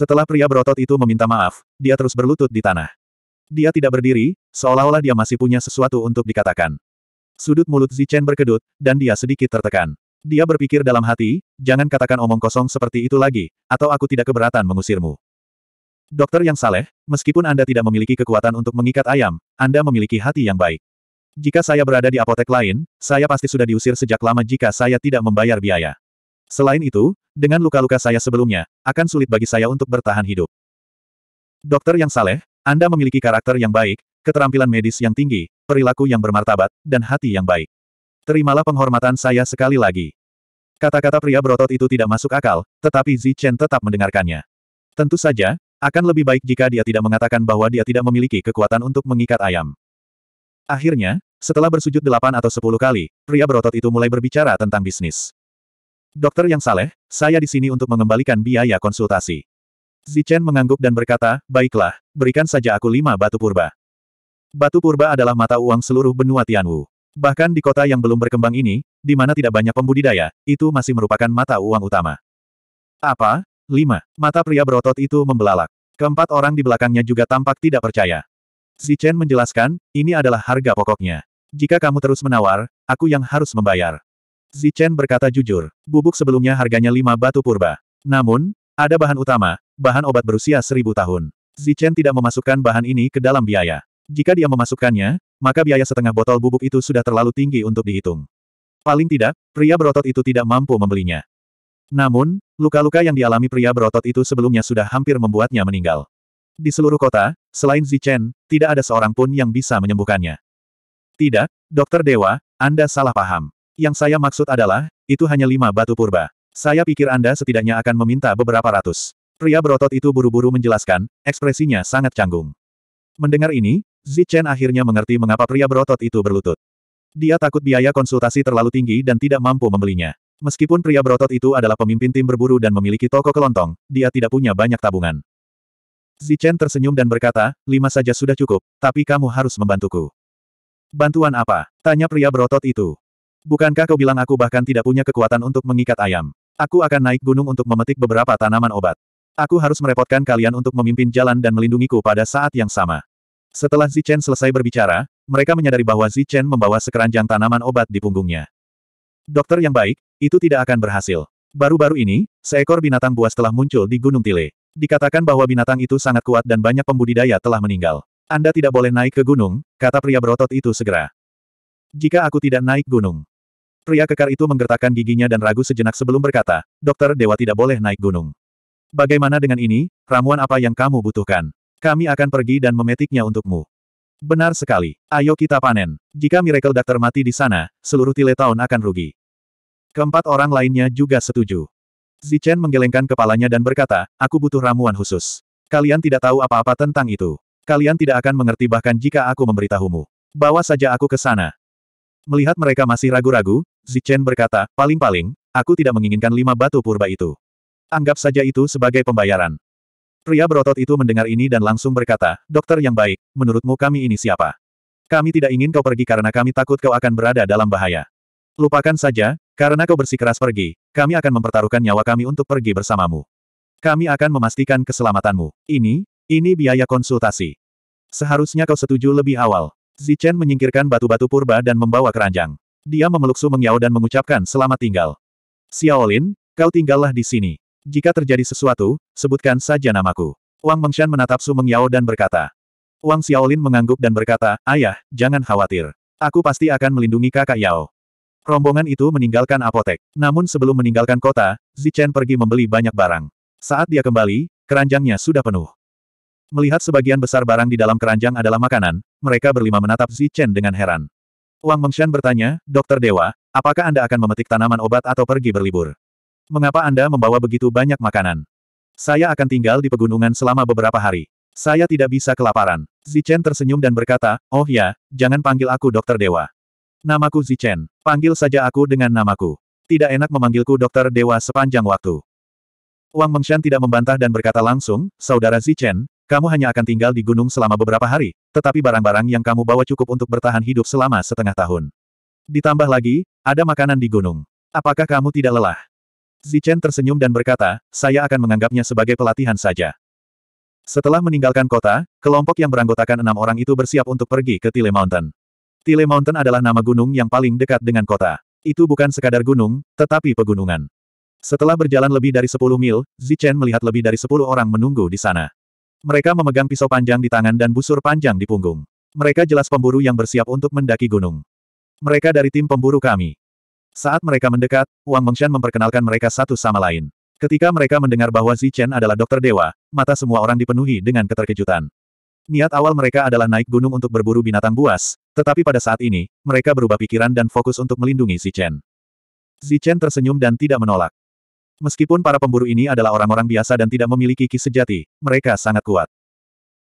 Setelah pria berotot itu meminta maaf, dia terus berlutut di tanah. Dia tidak berdiri, seolah-olah dia masih punya sesuatu untuk dikatakan. Sudut mulut Zichen berkedut, dan dia sedikit tertekan. Dia berpikir dalam hati, jangan katakan omong kosong seperti itu lagi, atau aku tidak keberatan mengusirmu. Dokter yang saleh, meskipun Anda tidak memiliki kekuatan untuk mengikat ayam, Anda memiliki hati yang baik. Jika saya berada di apotek lain, saya pasti sudah diusir sejak lama jika saya tidak membayar biaya. Selain itu, dengan luka-luka saya sebelumnya, akan sulit bagi saya untuk bertahan hidup. Dokter yang saleh, Anda memiliki karakter yang baik, keterampilan medis yang tinggi, perilaku yang bermartabat, dan hati yang baik. Terimalah penghormatan saya sekali lagi. Kata-kata pria berotot itu tidak masuk akal, tetapi Zi Chen tetap mendengarkannya. Tentu saja, akan lebih baik jika dia tidak mengatakan bahwa dia tidak memiliki kekuatan untuk mengikat ayam. Akhirnya, setelah bersujud delapan atau sepuluh kali, pria berotot itu mulai berbicara tentang bisnis. Dokter yang saleh, saya di sini untuk mengembalikan biaya konsultasi. Zichen mengangguk dan berkata, baiklah, berikan saja aku lima batu purba. Batu purba adalah mata uang seluruh benua Tianwu. Bahkan di kota yang belum berkembang ini, di mana tidak banyak pembudidaya, itu masih merupakan mata uang utama. Apa? Lima. Mata pria berotot itu membelalak. Keempat orang di belakangnya juga tampak tidak percaya. Zichen menjelaskan, ini adalah harga pokoknya. Jika kamu terus menawar, aku yang harus membayar. Zichen berkata jujur, bubuk sebelumnya harganya lima batu purba. Namun, ada bahan utama, bahan obat berusia seribu tahun. Zichen tidak memasukkan bahan ini ke dalam biaya. Jika dia memasukkannya, maka biaya setengah botol bubuk itu sudah terlalu tinggi untuk dihitung. Paling tidak, pria berotot itu tidak mampu membelinya. Namun, luka-luka yang dialami pria berotot itu sebelumnya sudah hampir membuatnya meninggal. Di seluruh kota, selain Zichen, tidak ada seorang pun yang bisa menyembuhkannya. Tidak, Dokter Dewa, Anda salah paham. Yang saya maksud adalah, itu hanya lima batu purba. Saya pikir Anda setidaknya akan meminta beberapa ratus. Pria berotot itu buru-buru menjelaskan, ekspresinya sangat canggung. Mendengar ini, Zichen akhirnya mengerti mengapa pria berotot itu berlutut. Dia takut biaya konsultasi terlalu tinggi dan tidak mampu membelinya. Meskipun pria berotot itu adalah pemimpin tim berburu dan memiliki toko kelontong, dia tidak punya banyak tabungan. Zichen tersenyum dan berkata, lima saja sudah cukup, tapi kamu harus membantuku. Bantuan apa? Tanya pria berotot itu. Bukankah kau bilang aku bahkan tidak punya kekuatan untuk mengikat ayam? Aku akan naik gunung untuk memetik beberapa tanaman obat. Aku harus merepotkan kalian untuk memimpin jalan dan melindungiku pada saat yang sama. Setelah Zichen selesai berbicara, mereka menyadari bahwa Zichen membawa sekeranjang tanaman obat di punggungnya. Dokter yang baik, itu tidak akan berhasil. Baru-baru ini, seekor binatang buas telah muncul di Gunung Tile. Dikatakan bahwa binatang itu sangat kuat dan banyak pembudidaya telah meninggal. Anda tidak boleh naik ke gunung, kata pria berotot itu segera. Jika aku tidak naik gunung, Pria kekar itu menggertakkan giginya dan ragu sejenak sebelum berkata, Dokter Dewa tidak boleh naik gunung. Bagaimana dengan ini, ramuan apa yang kamu butuhkan? Kami akan pergi dan memetiknya untukmu. Benar sekali, ayo kita panen. Jika Miracle Doctor mati di sana, seluruh Town akan rugi. Keempat orang lainnya juga setuju. Zichen menggelengkan kepalanya dan berkata, aku butuh ramuan khusus. Kalian tidak tahu apa-apa tentang itu. Kalian tidak akan mengerti bahkan jika aku memberitahumu. Bawa saja aku ke sana. Melihat mereka masih ragu-ragu, Zichen berkata, paling-paling, aku tidak menginginkan lima batu purba itu. Anggap saja itu sebagai pembayaran. Pria berotot itu mendengar ini dan langsung berkata, dokter yang baik, menurutmu kami ini siapa? Kami tidak ingin kau pergi karena kami takut kau akan berada dalam bahaya. Lupakan saja, karena kau bersikeras pergi, kami akan mempertaruhkan nyawa kami untuk pergi bersamamu. Kami akan memastikan keselamatanmu. Ini, ini biaya konsultasi. Seharusnya kau setuju lebih awal. Zichen menyingkirkan batu-batu purba dan membawa keranjang. Dia memeluk Su Mengyao dan mengucapkan selamat tinggal. Xiaolin, kau tinggallah di sini. Jika terjadi sesuatu, sebutkan saja namaku. Wang Mengshan menatap Su Mengyao dan berkata. Wang Xiaolin mengangguk dan berkata, Ayah, jangan khawatir. Aku pasti akan melindungi kakak Yao. Rombongan itu meninggalkan apotek. Namun sebelum meninggalkan kota, Zichen pergi membeli banyak barang. Saat dia kembali, keranjangnya sudah penuh. Melihat sebagian besar barang di dalam keranjang adalah makanan, mereka berlima menatap Zichen dengan heran. Wang Mengshan bertanya, Dokter Dewa, apakah Anda akan memetik tanaman obat atau pergi berlibur? Mengapa Anda membawa begitu banyak makanan? Saya akan tinggal di pegunungan selama beberapa hari. Saya tidak bisa kelaparan. Zichen tersenyum dan berkata, Oh ya, jangan panggil aku Dokter Dewa. Namaku Zichen. Panggil saja aku dengan namaku. Tidak enak memanggilku Dokter Dewa sepanjang waktu. Wang Mengshan tidak membantah dan berkata langsung, Saudara Zichen, kamu hanya akan tinggal di gunung selama beberapa hari, tetapi barang-barang yang kamu bawa cukup untuk bertahan hidup selama setengah tahun. Ditambah lagi, ada makanan di gunung. Apakah kamu tidak lelah? Zichen tersenyum dan berkata, saya akan menganggapnya sebagai pelatihan saja. Setelah meninggalkan kota, kelompok yang beranggotakan enam orang itu bersiap untuk pergi ke Tile Mountain. Tile Mountain adalah nama gunung yang paling dekat dengan kota. Itu bukan sekadar gunung, tetapi pegunungan. Setelah berjalan lebih dari 10 mil, Zichen melihat lebih dari 10 orang menunggu di sana. Mereka memegang pisau panjang di tangan dan busur panjang di punggung. Mereka jelas pemburu yang bersiap untuk mendaki gunung. Mereka dari tim pemburu kami. Saat mereka mendekat, Wang Mengshan memperkenalkan mereka satu sama lain. Ketika mereka mendengar bahwa Zichen adalah dokter dewa, mata semua orang dipenuhi dengan keterkejutan. Niat awal mereka adalah naik gunung untuk berburu binatang buas, tetapi pada saat ini, mereka berubah pikiran dan fokus untuk melindungi Zichen. Zichen tersenyum dan tidak menolak. Meskipun para pemburu ini adalah orang-orang biasa dan tidak memiliki ki sejati, mereka sangat kuat.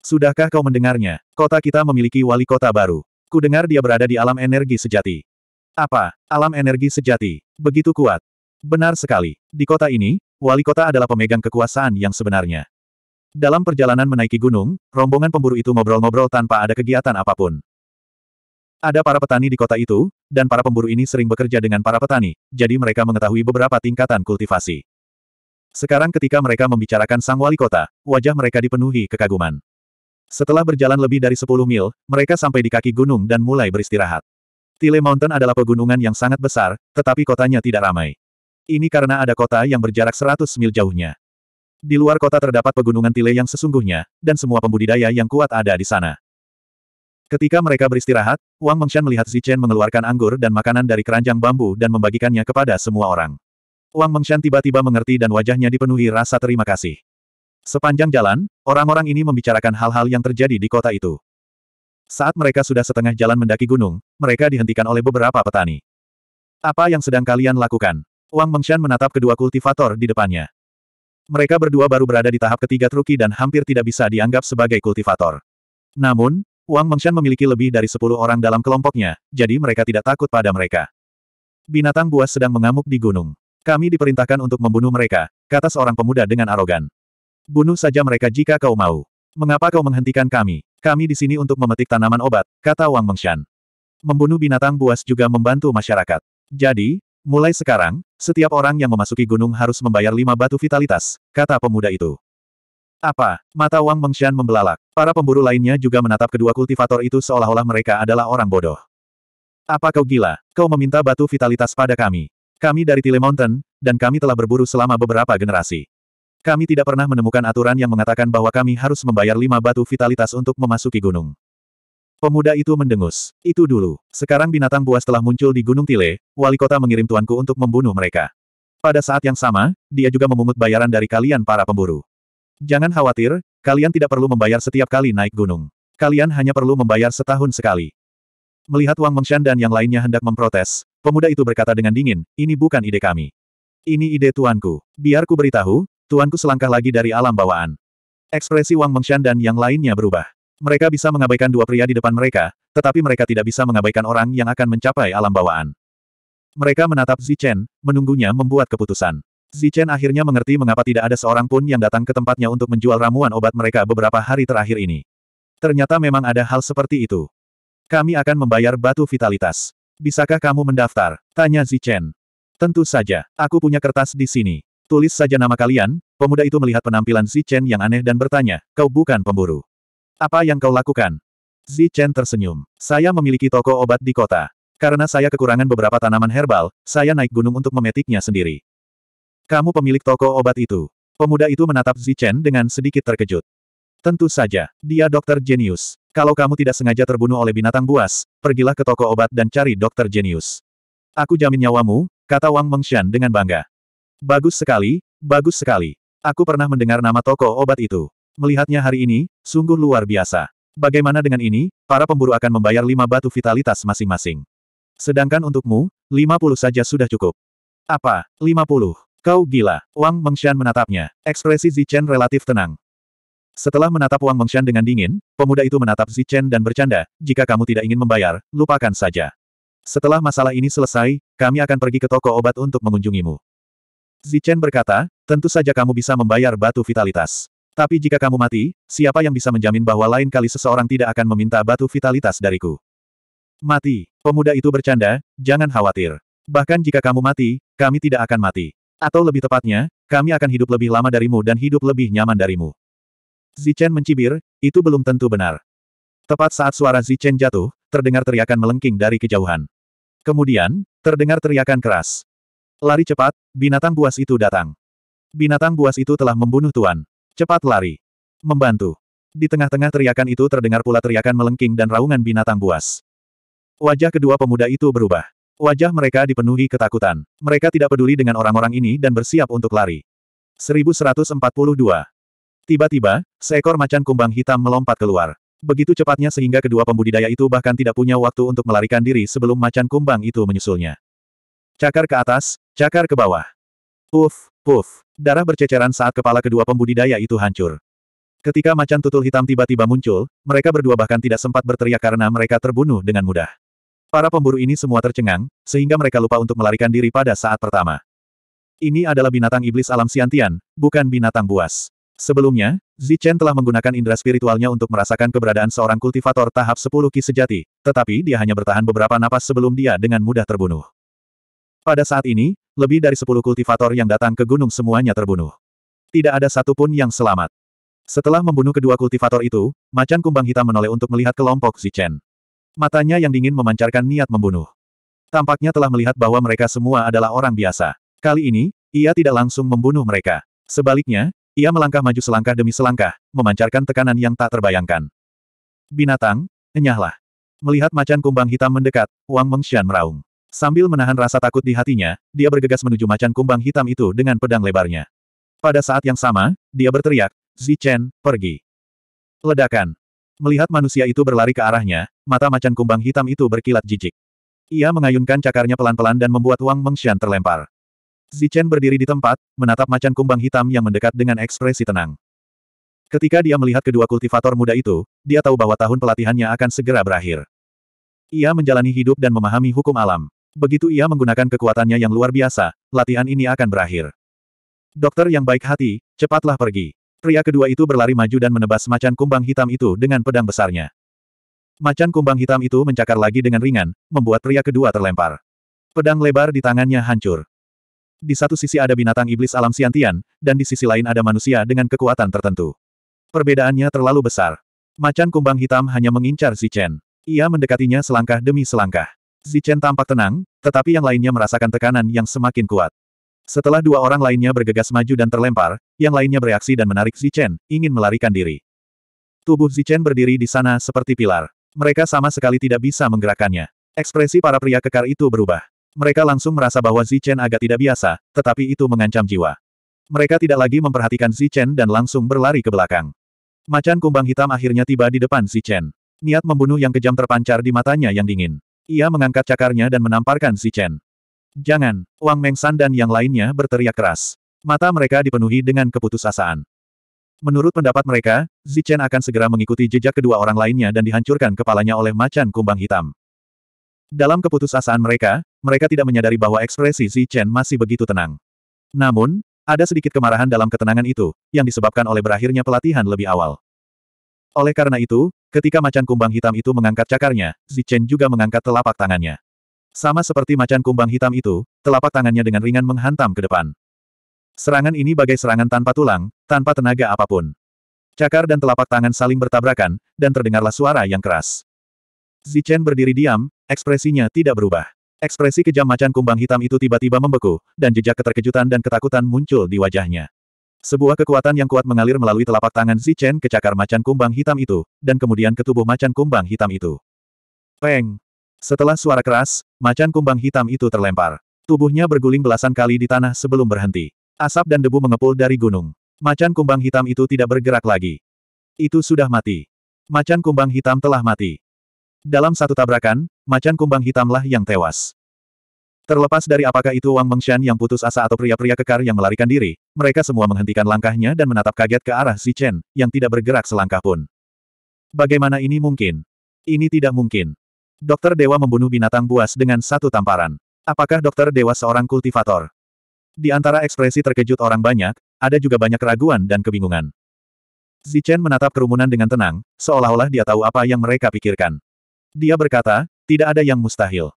Sudahkah kau mendengarnya? Kota kita memiliki wali kota baru. Kudengar dia berada di alam energi sejati. Apa? Alam energi sejati. Begitu kuat. Benar sekali. Di kota ini, wali kota adalah pemegang kekuasaan yang sebenarnya. Dalam perjalanan menaiki gunung, rombongan pemburu itu ngobrol-ngobrol tanpa ada kegiatan apapun. Ada para petani di kota itu, dan para pemburu ini sering bekerja dengan para petani, jadi mereka mengetahui beberapa tingkatan kultivasi. Sekarang ketika mereka membicarakan sang wali kota, wajah mereka dipenuhi kekaguman. Setelah berjalan lebih dari 10 mil, mereka sampai di kaki gunung dan mulai beristirahat. Tile Mountain adalah pegunungan yang sangat besar, tetapi kotanya tidak ramai. Ini karena ada kota yang berjarak 100 mil jauhnya. Di luar kota terdapat pegunungan Tile yang sesungguhnya, dan semua pembudidaya yang kuat ada di sana. Ketika mereka beristirahat, Wang Mengshan melihat Zichen mengeluarkan anggur dan makanan dari keranjang bambu dan membagikannya kepada semua orang. Wang Mengshan tiba-tiba mengerti dan wajahnya dipenuhi rasa terima kasih. Sepanjang jalan, orang-orang ini membicarakan hal-hal yang terjadi di kota itu. Saat mereka sudah setengah jalan mendaki gunung, mereka dihentikan oleh beberapa petani. Apa yang sedang kalian lakukan? Wang Mengshan menatap kedua kultivator di depannya. Mereka berdua baru berada di tahap ketiga truki dan hampir tidak bisa dianggap sebagai kultivator. Namun, Wang Mengshan memiliki lebih dari sepuluh orang dalam kelompoknya, jadi mereka tidak takut pada mereka. Binatang buas sedang mengamuk di gunung. Kami diperintahkan untuk membunuh mereka, kata seorang pemuda dengan arogan. Bunuh saja mereka jika kau mau. Mengapa kau menghentikan kami? Kami di sini untuk memetik tanaman obat, kata Wang Mengshan. Membunuh binatang buas juga membantu masyarakat. Jadi, mulai sekarang, setiap orang yang memasuki gunung harus membayar lima batu vitalitas, kata pemuda itu. Apa? Mata Wang Mengshan membelalak. Para pemburu lainnya juga menatap kedua kultivator itu seolah-olah mereka adalah orang bodoh. Apa kau gila? Kau meminta batu vitalitas pada kami. Kami dari Tile Mountain, dan kami telah berburu selama beberapa generasi. Kami tidak pernah menemukan aturan yang mengatakan bahwa kami harus membayar lima batu vitalitas untuk memasuki gunung. Pemuda itu mendengus. Itu dulu. Sekarang binatang buas telah muncul di Gunung Tile, wali kota mengirim tuanku untuk membunuh mereka. Pada saat yang sama, dia juga memungut bayaran dari kalian para pemburu. Jangan khawatir, kalian tidak perlu membayar setiap kali naik gunung. Kalian hanya perlu membayar setahun sekali. Melihat Wang Mengshan dan yang lainnya hendak memprotes, pemuda itu berkata dengan dingin, ini bukan ide kami. Ini ide tuanku. Biarku beritahu, tuanku selangkah lagi dari alam bawaan. Ekspresi Wang Mengshan dan yang lainnya berubah. Mereka bisa mengabaikan dua pria di depan mereka, tetapi mereka tidak bisa mengabaikan orang yang akan mencapai alam bawaan. Mereka menatap Zichen, menunggunya membuat keputusan. Zichen akhirnya mengerti mengapa tidak ada seorang pun yang datang ke tempatnya untuk menjual ramuan obat mereka beberapa hari terakhir ini. Ternyata memang ada hal seperti itu. Kami akan membayar batu vitalitas. Bisakah kamu mendaftar? Tanya Zichen. Tentu saja, aku punya kertas di sini. Tulis saja nama kalian, pemuda itu melihat penampilan Zichen yang aneh dan bertanya, kau bukan pemburu. Apa yang kau lakukan? Zichen tersenyum. Saya memiliki toko obat di kota. Karena saya kekurangan beberapa tanaman herbal, saya naik gunung untuk memetiknya sendiri. Kamu pemilik toko obat itu. Pemuda itu menatap Zichen dengan sedikit terkejut. Tentu saja, dia dokter jenius. Kalau kamu tidak sengaja terbunuh oleh binatang buas, pergilah ke toko obat dan cari dokter jenius. Aku jamin nyawamu, kata Wang Mengshan dengan bangga. Bagus sekali, bagus sekali. Aku pernah mendengar nama toko obat itu. Melihatnya hari ini, sungguh luar biasa. Bagaimana dengan ini, para pemburu akan membayar lima batu vitalitas masing-masing. Sedangkan untukmu, lima puluh saja sudah cukup. Apa, lima puluh? Kau gila. Wang Mengshan menatapnya. Ekspresi Zichen relatif tenang. Setelah menatap Wang Mengshan dengan dingin, pemuda itu menatap Zichen dan bercanda, jika kamu tidak ingin membayar, lupakan saja. Setelah masalah ini selesai, kami akan pergi ke toko obat untuk mengunjungimu. Zichen berkata, tentu saja kamu bisa membayar batu vitalitas. Tapi jika kamu mati, siapa yang bisa menjamin bahwa lain kali seseorang tidak akan meminta batu vitalitas dariku? Mati. Pemuda itu bercanda, jangan khawatir. Bahkan jika kamu mati, kami tidak akan mati. Atau lebih tepatnya, kami akan hidup lebih lama darimu dan hidup lebih nyaman darimu. Zichen mencibir, itu belum tentu benar. Tepat saat suara Zichen jatuh, terdengar teriakan melengking dari kejauhan. Kemudian, terdengar teriakan keras. Lari cepat, binatang buas itu datang. Binatang buas itu telah membunuh Tuan. Cepat lari. Membantu. Di tengah-tengah teriakan itu terdengar pula teriakan melengking dan raungan binatang buas. Wajah kedua pemuda itu berubah. Wajah mereka dipenuhi ketakutan. Mereka tidak peduli dengan orang-orang ini dan bersiap untuk lari. 1142. Tiba-tiba, seekor macan kumbang hitam melompat keluar. Begitu cepatnya sehingga kedua pembudidaya itu bahkan tidak punya waktu untuk melarikan diri sebelum macan kumbang itu menyusulnya. Cakar ke atas, cakar ke bawah. Puf, puf. Darah berceceran saat kepala kedua pembudidaya itu hancur. Ketika macan tutul hitam tiba-tiba muncul, mereka berdua bahkan tidak sempat berteriak karena mereka terbunuh dengan mudah. Para pemburu ini semua tercengang, sehingga mereka lupa untuk melarikan diri pada saat pertama. Ini adalah binatang iblis alam siantian, bukan binatang buas. Sebelumnya, Zichen telah menggunakan indera spiritualnya untuk merasakan keberadaan seorang kultivator tahap 10 ki sejati, tetapi dia hanya bertahan beberapa napas sebelum dia dengan mudah terbunuh. Pada saat ini, lebih dari 10 kultivator yang datang ke gunung semuanya terbunuh. Tidak ada satupun yang selamat. Setelah membunuh kedua kultivator itu, macan kumbang hitam menoleh untuk melihat kelompok Zichen. Matanya yang dingin memancarkan niat membunuh. Tampaknya telah melihat bahwa mereka semua adalah orang biasa. Kali ini, ia tidak langsung membunuh mereka. Sebaliknya, ia melangkah maju selangkah demi selangkah, memancarkan tekanan yang tak terbayangkan. Binatang, enyahlah. Melihat macan kumbang hitam mendekat, Wang Mengshan meraung. Sambil menahan rasa takut di hatinya, dia bergegas menuju macan kumbang hitam itu dengan pedang lebarnya. Pada saat yang sama, dia berteriak, Zichen, pergi. Ledakan. Melihat manusia itu berlari ke arahnya, mata macan kumbang hitam itu berkilat jijik. Ia mengayunkan cakarnya pelan-pelan dan membuat Wang Mengshan terlempar. Zichen berdiri di tempat, menatap macan kumbang hitam yang mendekat dengan ekspresi tenang. Ketika dia melihat kedua kultivator muda itu, dia tahu bahwa tahun pelatihannya akan segera berakhir. Ia menjalani hidup dan memahami hukum alam. Begitu ia menggunakan kekuatannya yang luar biasa, latihan ini akan berakhir. Dokter yang baik hati, cepatlah pergi. Pria kedua itu berlari maju dan menebas macan kumbang hitam itu dengan pedang besarnya. Macan kumbang hitam itu mencakar lagi dengan ringan, membuat pria kedua terlempar. Pedang lebar di tangannya hancur. Di satu sisi ada binatang iblis alam siantian, dan di sisi lain ada manusia dengan kekuatan tertentu. Perbedaannya terlalu besar. Macan kumbang hitam hanya mengincar Zichen. Ia mendekatinya selangkah demi selangkah. Zichen tampak tenang, tetapi yang lainnya merasakan tekanan yang semakin kuat. Setelah dua orang lainnya bergegas maju dan terlempar, yang lainnya bereaksi dan menarik Zichen, ingin melarikan diri. Tubuh Zichen berdiri di sana seperti pilar. Mereka sama sekali tidak bisa menggerakkannya. Ekspresi para pria kekar itu berubah. Mereka langsung merasa bahwa Zichen agak tidak biasa, tetapi itu mengancam jiwa. Mereka tidak lagi memperhatikan Zichen dan langsung berlari ke belakang. Macan kumbang hitam akhirnya tiba di depan Zichen. Niat membunuh yang kejam terpancar di matanya yang dingin. Ia mengangkat cakarnya dan menamparkan Zichen. Jangan, Wang Mengsan dan yang lainnya berteriak keras. Mata mereka dipenuhi dengan keputusasaan. Menurut pendapat mereka, Zichen akan segera mengikuti jejak kedua orang lainnya dan dihancurkan kepalanya oleh macan kumbang hitam. Dalam keputusasaan mereka, mereka tidak menyadari bahwa ekspresi Zichen masih begitu tenang. Namun, ada sedikit kemarahan dalam ketenangan itu, yang disebabkan oleh berakhirnya pelatihan lebih awal. Oleh karena itu, ketika macan kumbang hitam itu mengangkat cakarnya, Zichen juga mengangkat telapak tangannya. Sama seperti macan kumbang hitam itu, telapak tangannya dengan ringan menghantam ke depan. Serangan ini bagai serangan tanpa tulang, tanpa tenaga apapun. Cakar dan telapak tangan saling bertabrakan, dan terdengarlah suara yang keras. Zichen berdiri diam, ekspresinya tidak berubah. Ekspresi kejam macan kumbang hitam itu tiba-tiba membeku, dan jejak keterkejutan dan ketakutan muncul di wajahnya. Sebuah kekuatan yang kuat mengalir melalui telapak tangan Zichen ke cakar macan kumbang hitam itu, dan kemudian ke tubuh macan kumbang hitam itu. Peng! Setelah suara keras, macan kumbang hitam itu terlempar. Tubuhnya berguling belasan kali di tanah sebelum berhenti. Asap dan debu mengepul dari gunung. Macan kumbang hitam itu tidak bergerak lagi. Itu sudah mati. Macan kumbang hitam telah mati. Dalam satu tabrakan, macan kumbang hitamlah yang tewas. Terlepas dari apakah itu Wang Mengshan yang putus asa atau pria-pria kekar yang melarikan diri, mereka semua menghentikan langkahnya dan menatap kaget ke arah Si Chen, yang tidak bergerak selangkah pun. Bagaimana ini mungkin? Ini tidak mungkin. Dokter Dewa membunuh binatang buas dengan satu tamparan. Apakah Dokter Dewa seorang kultivator? Di antara ekspresi terkejut orang banyak, ada juga banyak keraguan dan kebingungan. Zichen menatap kerumunan dengan tenang, seolah-olah dia tahu apa yang mereka pikirkan. Dia berkata, tidak ada yang mustahil.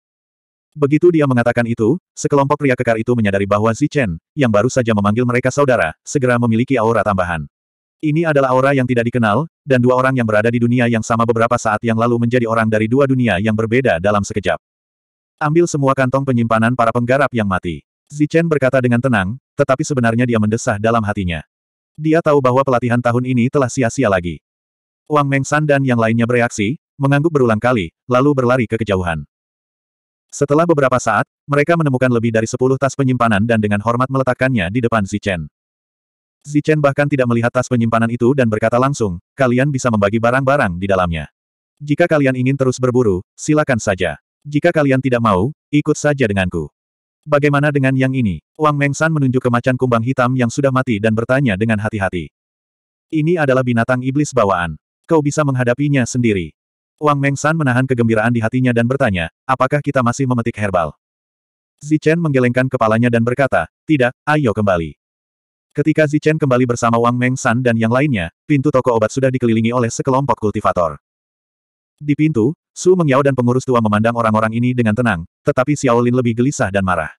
Begitu dia mengatakan itu, sekelompok pria kekar itu menyadari bahwa Zichen, yang baru saja memanggil mereka saudara, segera memiliki aura tambahan. Ini adalah aura yang tidak dikenal, dan dua orang yang berada di dunia yang sama beberapa saat yang lalu menjadi orang dari dua dunia yang berbeda dalam sekejap. Ambil semua kantong penyimpanan para penggarap yang mati. Zichen berkata dengan tenang, tetapi sebenarnya dia mendesah dalam hatinya. Dia tahu bahwa pelatihan tahun ini telah sia-sia lagi. Wang Mengsan dan yang lainnya bereaksi, mengangguk berulang kali, lalu berlari ke kejauhan. Setelah beberapa saat, mereka menemukan lebih dari sepuluh tas penyimpanan dan dengan hormat meletakkannya di depan Zichen. Zichen bahkan tidak melihat tas penyimpanan itu dan berkata langsung, kalian bisa membagi barang-barang di dalamnya. Jika kalian ingin terus berburu, silakan saja. Jika kalian tidak mau, ikut saja denganku. Bagaimana dengan yang ini? Wang Mengsan menunjuk ke macan kumbang hitam yang sudah mati dan bertanya dengan hati-hati. Ini adalah binatang iblis bawaan. Kau bisa menghadapinya sendiri. Wang Mengsan menahan kegembiraan di hatinya dan bertanya, apakah kita masih memetik herbal? Zichen menggelengkan kepalanya dan berkata, tidak, ayo kembali. Ketika Zichen kembali bersama Wang Meng San dan yang lainnya, pintu toko obat sudah dikelilingi oleh sekelompok kultivator. Di pintu, Su Mengyao dan pengurus tua memandang orang-orang ini dengan tenang, tetapi Xiao Lin lebih gelisah dan marah.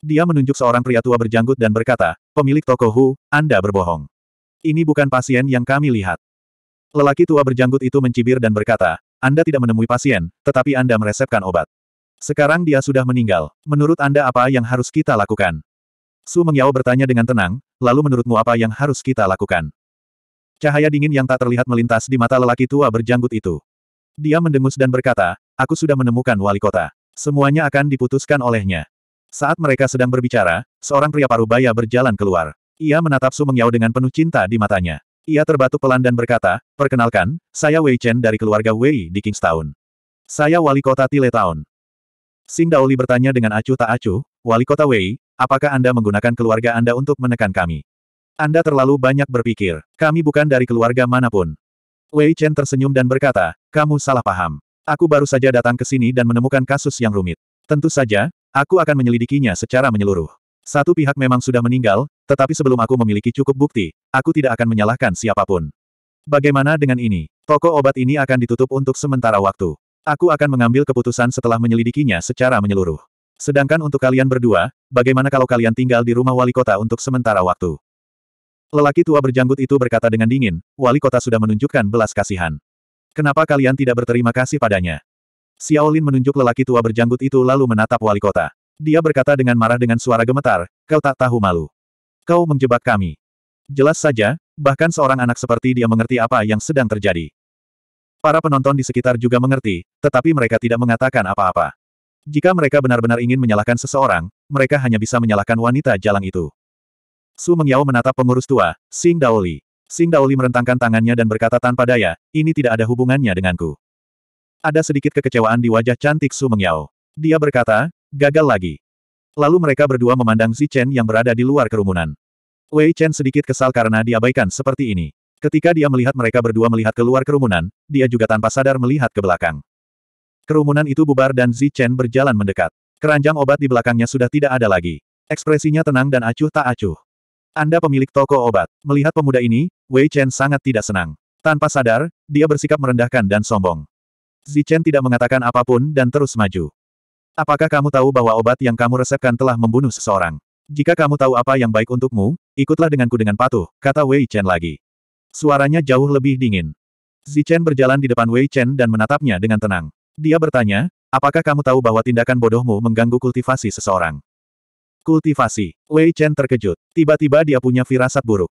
Dia menunjuk seorang pria tua berjanggut dan berkata, pemilik toko Hu, Anda berbohong. Ini bukan pasien yang kami lihat. Lelaki tua berjanggut itu mencibir dan berkata, Anda tidak menemui pasien, tetapi Anda meresepkan obat. Sekarang dia sudah meninggal. Menurut Anda apa yang harus kita lakukan? Su Mengyao bertanya dengan tenang, lalu menurutmu apa yang harus kita lakukan? Cahaya dingin yang tak terlihat melintas di mata lelaki tua berjanggut itu. Dia mendengus dan berkata, aku sudah menemukan wali kota. Semuanya akan diputuskan olehnya. Saat mereka sedang berbicara, seorang pria parubaya berjalan keluar. Ia menatap Su Mengyao dengan penuh cinta di matanya. Ia terbatuk pelan dan berkata, perkenalkan, saya Wei Chen dari keluarga Wei di Kingstown. Saya wali kota Tile Town. Sing Daoli bertanya dengan acuh tak acuh, wali kota Wei, Apakah Anda menggunakan keluarga Anda untuk menekan kami? Anda terlalu banyak berpikir. Kami bukan dari keluarga manapun. Wei Chen tersenyum dan berkata, kamu salah paham. Aku baru saja datang ke sini dan menemukan kasus yang rumit. Tentu saja, aku akan menyelidikinya secara menyeluruh. Satu pihak memang sudah meninggal, tetapi sebelum aku memiliki cukup bukti, aku tidak akan menyalahkan siapapun. Bagaimana dengan ini? Toko obat ini akan ditutup untuk sementara waktu. Aku akan mengambil keputusan setelah menyelidikinya secara menyeluruh. Sedangkan untuk kalian berdua, bagaimana kalau kalian tinggal di rumah wali kota untuk sementara waktu? Lelaki tua berjanggut itu berkata dengan dingin, wali kota sudah menunjukkan belas kasihan. Kenapa kalian tidak berterima kasih padanya? Xiaolin menunjuk lelaki tua berjanggut itu lalu menatap wali kota. Dia berkata dengan marah dengan suara gemetar, kau tak tahu malu. Kau menjebak kami. Jelas saja, bahkan seorang anak seperti dia mengerti apa yang sedang terjadi. Para penonton di sekitar juga mengerti, tetapi mereka tidak mengatakan apa-apa. Jika mereka benar-benar ingin menyalahkan seseorang, mereka hanya bisa menyalahkan wanita jalang itu. Su Mengyao menatap pengurus tua, Sing Daoli. Sing Daoli merentangkan tangannya dan berkata tanpa daya, ini tidak ada hubungannya denganku. Ada sedikit kekecewaan di wajah cantik Su Mengyao. Dia berkata, gagal lagi. Lalu mereka berdua memandang Zi Chen yang berada di luar kerumunan. Wei Chen sedikit kesal karena diabaikan seperti ini. Ketika dia melihat mereka berdua melihat keluar kerumunan, dia juga tanpa sadar melihat ke belakang. Kerumunan itu bubar dan Zi Chen berjalan mendekat. Keranjang obat di belakangnya sudah tidak ada lagi. Ekspresinya tenang dan acuh tak acuh. Anda pemilik toko obat. Melihat pemuda ini, Wei Chen sangat tidak senang. Tanpa sadar, dia bersikap merendahkan dan sombong. Zi Chen tidak mengatakan apapun dan terus maju. Apakah kamu tahu bahwa obat yang kamu resepkan telah membunuh seseorang? Jika kamu tahu apa yang baik untukmu, ikutlah denganku dengan patuh, kata Wei Chen lagi. Suaranya jauh lebih dingin. Zi Chen berjalan di depan Wei Chen dan menatapnya dengan tenang. Dia bertanya, apakah kamu tahu bahwa tindakan bodohmu mengganggu kultivasi seseorang? Kultivasi. Wei Chen terkejut. Tiba-tiba dia punya firasat buruk.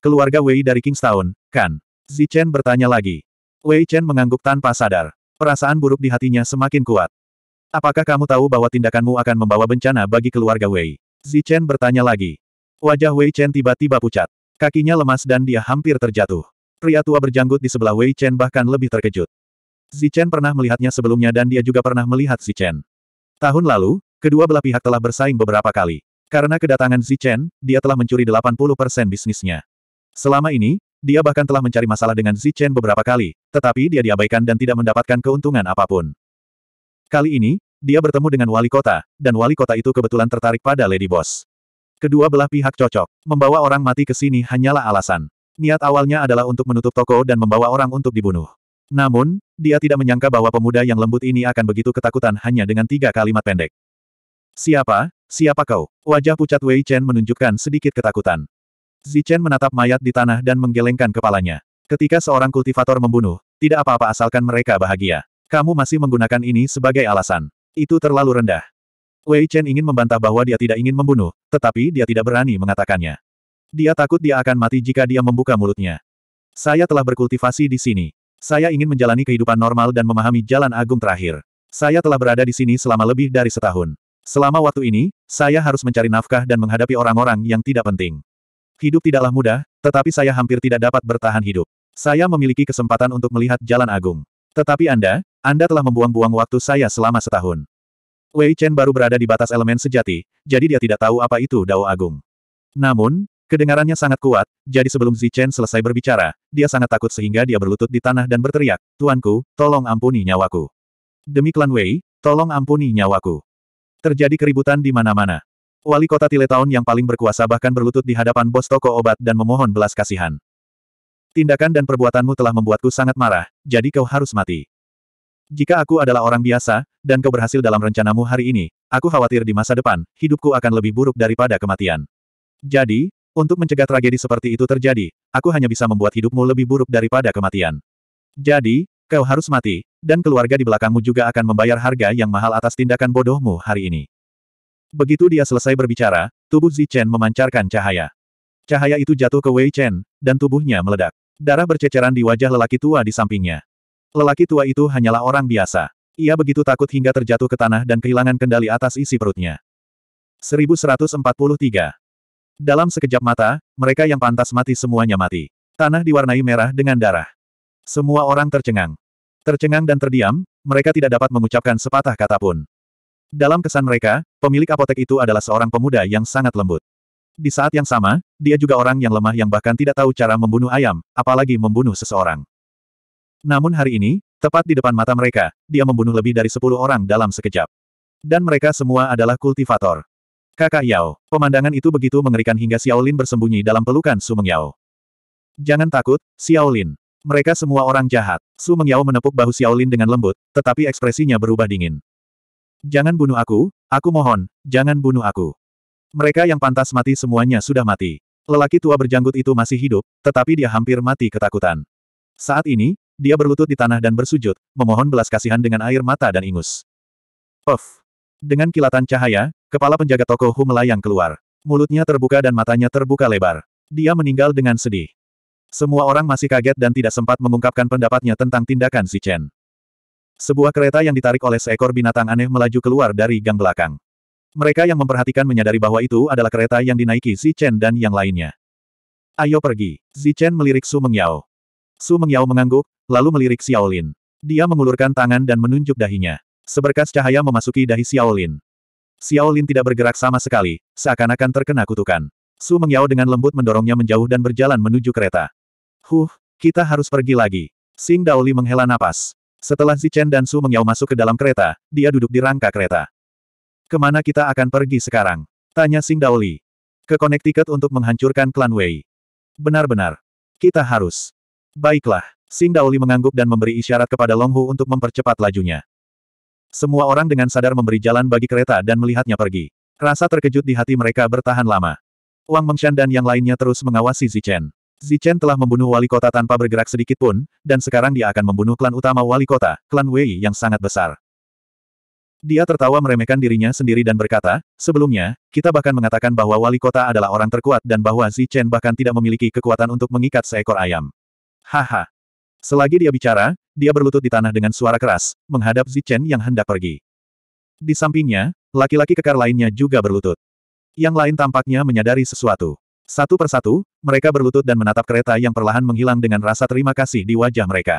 Keluarga Wei dari Kingstown, kan? Zi Chen bertanya lagi. Wei Chen mengangguk tanpa sadar. Perasaan buruk di hatinya semakin kuat. Apakah kamu tahu bahwa tindakanmu akan membawa bencana bagi keluarga Wei? Zi Chen bertanya lagi. Wajah Wei Chen tiba-tiba pucat. Kakinya lemas dan dia hampir terjatuh. Pria tua berjanggut di sebelah Wei Chen bahkan lebih terkejut. Zichen pernah melihatnya sebelumnya dan dia juga pernah melihat Zichen. Tahun lalu, kedua belah pihak telah bersaing beberapa kali. Karena kedatangan Zichen, dia telah mencuri 80% bisnisnya. Selama ini, dia bahkan telah mencari masalah dengan Zichen beberapa kali, tetapi dia diabaikan dan tidak mendapatkan keuntungan apapun. Kali ini, dia bertemu dengan wali kota, dan wali kota itu kebetulan tertarik pada Lady Boss. Kedua belah pihak cocok, membawa orang mati ke sini hanyalah alasan. Niat awalnya adalah untuk menutup toko dan membawa orang untuk dibunuh. Namun, dia tidak menyangka bahwa pemuda yang lembut ini akan begitu ketakutan hanya dengan tiga kalimat pendek. Siapa? Siapa kau? Wajah pucat Wei Chen menunjukkan sedikit ketakutan. Zichen menatap mayat di tanah dan menggelengkan kepalanya. Ketika seorang kultivator membunuh, tidak apa-apa asalkan mereka bahagia. Kamu masih menggunakan ini sebagai alasan. Itu terlalu rendah. Wei Chen ingin membantah bahwa dia tidak ingin membunuh, tetapi dia tidak berani mengatakannya. Dia takut dia akan mati jika dia membuka mulutnya. Saya telah berkultivasi di sini. Saya ingin menjalani kehidupan normal dan memahami jalan agung terakhir. Saya telah berada di sini selama lebih dari setahun. Selama waktu ini, saya harus mencari nafkah dan menghadapi orang-orang yang tidak penting. Hidup tidaklah mudah, tetapi saya hampir tidak dapat bertahan hidup. Saya memiliki kesempatan untuk melihat jalan agung. Tetapi Anda, Anda telah membuang-buang waktu saya selama setahun. Wei Chen baru berada di batas elemen sejati, jadi dia tidak tahu apa itu Dao Agung. Namun, Kedengarannya sangat kuat, jadi sebelum Zichen selesai berbicara, dia sangat takut sehingga dia berlutut di tanah dan berteriak, Tuanku, tolong ampuni nyawaku. Demi klan Wei, tolong ampuni nyawaku. Terjadi keributan di mana-mana. Wali kota Tiletown yang paling berkuasa bahkan berlutut di hadapan bos toko obat dan memohon belas kasihan. Tindakan dan perbuatanmu telah membuatku sangat marah, jadi kau harus mati. Jika aku adalah orang biasa, dan kau berhasil dalam rencanamu hari ini, aku khawatir di masa depan, hidupku akan lebih buruk daripada kematian. Jadi, untuk mencegah tragedi seperti itu terjadi, aku hanya bisa membuat hidupmu lebih buruk daripada kematian. Jadi, kau harus mati, dan keluarga di belakangmu juga akan membayar harga yang mahal atas tindakan bodohmu hari ini. Begitu dia selesai berbicara, tubuh Zichen memancarkan cahaya. Cahaya itu jatuh ke Wei Chen, dan tubuhnya meledak. Darah berceceran di wajah lelaki tua di sampingnya. Lelaki tua itu hanyalah orang biasa. Ia begitu takut hingga terjatuh ke tanah dan kehilangan kendali atas isi perutnya. 1143 dalam sekejap mata, mereka yang pantas mati semuanya mati. Tanah diwarnai merah dengan darah. Semua orang tercengang. Tercengang dan terdiam, mereka tidak dapat mengucapkan sepatah kata pun. Dalam kesan mereka, pemilik apotek itu adalah seorang pemuda yang sangat lembut. Di saat yang sama, dia juga orang yang lemah yang bahkan tidak tahu cara membunuh ayam, apalagi membunuh seseorang. Namun hari ini, tepat di depan mata mereka, dia membunuh lebih dari sepuluh orang dalam sekejap. Dan mereka semua adalah kultivator. Kakak Yao, pemandangan itu begitu mengerikan hingga Xiaolin bersembunyi dalam pelukan Su Yao. Jangan takut, Xiaolin. Mereka semua orang jahat. Su Yao menepuk bahu Xiaolin dengan lembut, tetapi ekspresinya berubah dingin. Jangan bunuh aku, aku mohon, jangan bunuh aku. Mereka yang pantas mati semuanya sudah mati. Lelaki tua berjanggut itu masih hidup, tetapi dia hampir mati ketakutan. Saat ini, dia berlutut di tanah dan bersujud, memohon belas kasihan dengan air mata dan ingus. Of, dengan kilatan cahaya, kepala penjaga toko Hu melayang keluar. Mulutnya terbuka dan matanya terbuka lebar. Dia meninggal dengan sedih. Semua orang masih kaget dan tidak sempat mengungkapkan pendapatnya tentang tindakan si Chen. Sebuah kereta yang ditarik oleh seekor binatang aneh melaju keluar dari gang belakang. Mereka yang memperhatikan menyadari bahwa itu adalah kereta yang dinaiki si Chen dan yang lainnya. Ayo pergi. Si Chen melirik Su Mengyao. Su Mengyao mengangguk, lalu melirik Xiaolin. Dia mengulurkan tangan dan menunjuk dahinya. Seberkas cahaya memasuki dahi Xiaolin. Xiaolin tidak bergerak sama sekali, seakan-akan terkena kutukan. Su Mengyao dengan lembut mendorongnya menjauh dan berjalan menuju kereta. Huh, kita harus pergi lagi. Sing Daoli menghela napas. Setelah Chen dan Su Mengyao masuk ke dalam kereta, dia duduk di rangka kereta. Kemana kita akan pergi sekarang? Tanya Sing Daoli. Ke Connecticut untuk menghancurkan klan Wei. Benar-benar. Kita harus. Baiklah. Sing Daoli mengangguk dan memberi isyarat kepada Long Hu untuk mempercepat lajunya. Semua orang dengan sadar memberi jalan bagi kereta dan melihatnya pergi. Rasa terkejut di hati mereka bertahan lama. Wang Mengshan dan yang lainnya terus mengawasi Zichen. Zichen telah membunuh wali kota tanpa bergerak sedikit pun, dan sekarang dia akan membunuh klan utama wali kota, klan Wei yang sangat besar. Dia tertawa meremehkan dirinya sendiri dan berkata, sebelumnya, kita bahkan mengatakan bahwa wali kota adalah orang terkuat dan bahwa Zichen bahkan tidak memiliki kekuatan untuk mengikat seekor ayam. Haha, Selagi dia bicara, dia berlutut di tanah dengan suara keras, menghadap Zichen yang hendak pergi. Di sampingnya, laki-laki kekar lainnya juga berlutut. Yang lain tampaknya menyadari sesuatu. Satu persatu, mereka berlutut dan menatap kereta yang perlahan menghilang dengan rasa terima kasih di wajah mereka.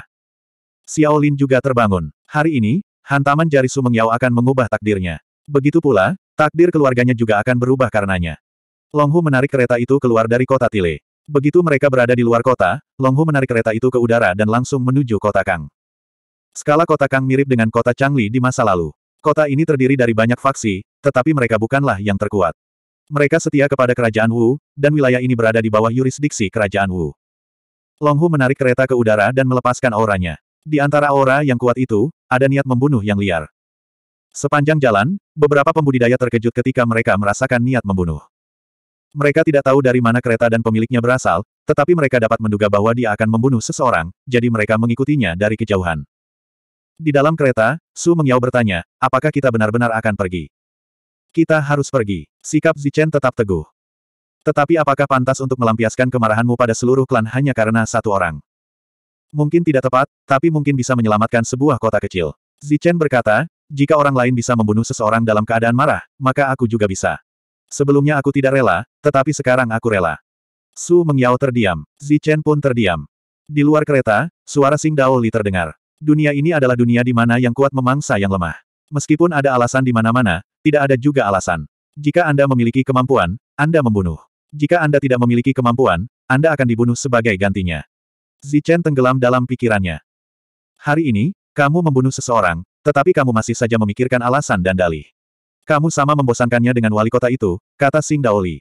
Xiaolin juga terbangun. Hari ini, hantaman jari Mengyao akan mengubah takdirnya. Begitu pula, takdir keluarganya juga akan berubah karenanya. Longhu menarik kereta itu keluar dari kota Tile. Begitu mereka berada di luar kota, Longhu menarik kereta itu ke udara dan langsung menuju kota Kang. Skala kota Kang mirip dengan kota Changli di masa lalu. Kota ini terdiri dari banyak faksi, tetapi mereka bukanlah yang terkuat. Mereka setia kepada kerajaan Wu, dan wilayah ini berada di bawah yurisdiksi kerajaan Wu. Longhu menarik kereta ke udara dan melepaskan auranya. Di antara aura yang kuat itu, ada niat membunuh yang liar. Sepanjang jalan, beberapa pembudidaya terkejut ketika mereka merasakan niat membunuh. Mereka tidak tahu dari mana kereta dan pemiliknya berasal, tetapi mereka dapat menduga bahwa dia akan membunuh seseorang, jadi mereka mengikutinya dari kejauhan. Di dalam kereta, Su Mengyao bertanya, apakah kita benar-benar akan pergi? Kita harus pergi. Sikap Zichen tetap teguh. Tetapi apakah pantas untuk melampiaskan kemarahanmu pada seluruh klan hanya karena satu orang? Mungkin tidak tepat, tapi mungkin bisa menyelamatkan sebuah kota kecil. Zichen berkata, jika orang lain bisa membunuh seseorang dalam keadaan marah, maka aku juga bisa. Sebelumnya aku tidak rela, tetapi sekarang aku rela. Su Mengyao terdiam. Zichen pun terdiam. Di luar kereta, suara Sing Dao terdengar. Dunia ini adalah dunia di mana yang kuat memangsa yang lemah. Meskipun ada alasan di mana-mana, tidak ada juga alasan. Jika Anda memiliki kemampuan, Anda membunuh. Jika Anda tidak memiliki kemampuan, Anda akan dibunuh sebagai gantinya. Zichen tenggelam dalam pikirannya. Hari ini, kamu membunuh seseorang, tetapi kamu masih saja memikirkan alasan dan dalih. Kamu sama membosankannya dengan wali kota itu, kata Sing Daoli.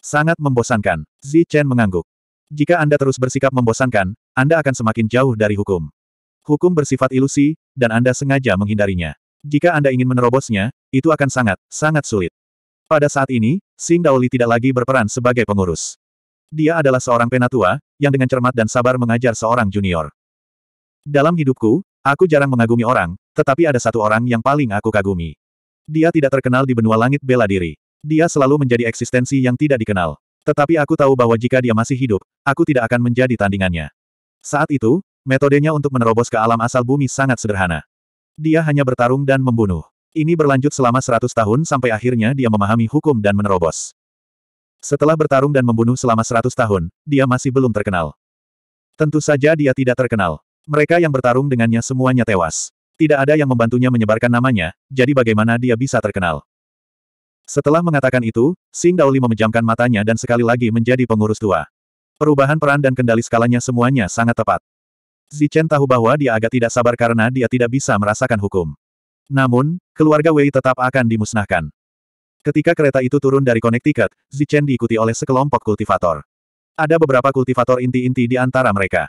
Sangat membosankan. Zi Chen mengangguk. Jika Anda terus bersikap membosankan, Anda akan semakin jauh dari hukum. Hukum bersifat ilusi, dan Anda sengaja menghindarinya. Jika Anda ingin menerobosnya, itu akan sangat, sangat sulit. Pada saat ini, Sing Daoli tidak lagi berperan sebagai pengurus. Dia adalah seorang penatua, yang dengan cermat dan sabar mengajar seorang junior. Dalam hidupku, aku jarang mengagumi orang, tetapi ada satu orang yang paling aku kagumi. Dia tidak terkenal di benua langit bela diri. Dia selalu menjadi eksistensi yang tidak dikenal. Tetapi aku tahu bahwa jika dia masih hidup, aku tidak akan menjadi tandingannya. Saat itu, metodenya untuk menerobos ke alam asal bumi sangat sederhana. Dia hanya bertarung dan membunuh. Ini berlanjut selama seratus tahun sampai akhirnya dia memahami hukum dan menerobos. Setelah bertarung dan membunuh selama seratus tahun, dia masih belum terkenal. Tentu saja dia tidak terkenal. Mereka yang bertarung dengannya semuanya tewas. Tidak ada yang membantunya menyebarkan namanya, jadi bagaimana dia bisa terkenal? Setelah mengatakan itu, Sing Daoli memejamkan matanya dan sekali lagi menjadi pengurus tua. Perubahan peran dan kendali skalanya semuanya sangat tepat. Zichen tahu bahwa dia agak tidak sabar karena dia tidak bisa merasakan hukum. Namun, keluarga Wei tetap akan dimusnahkan. Ketika kereta itu turun dari Connecticut, Zichen diikuti oleh sekelompok kultivator. Ada beberapa kultivator inti-inti di antara mereka.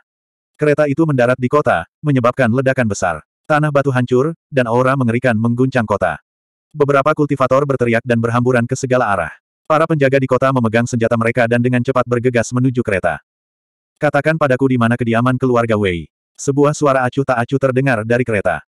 Kereta itu mendarat di kota, menyebabkan ledakan besar. Tanah batu hancur, dan aura mengerikan mengguncang kota. Beberapa kultivator berteriak dan berhamburan ke segala arah. Para penjaga di kota memegang senjata mereka dan dengan cepat bergegas menuju kereta. Katakan padaku di mana kediaman keluarga Wei. Sebuah suara acuh tak acuh terdengar dari kereta.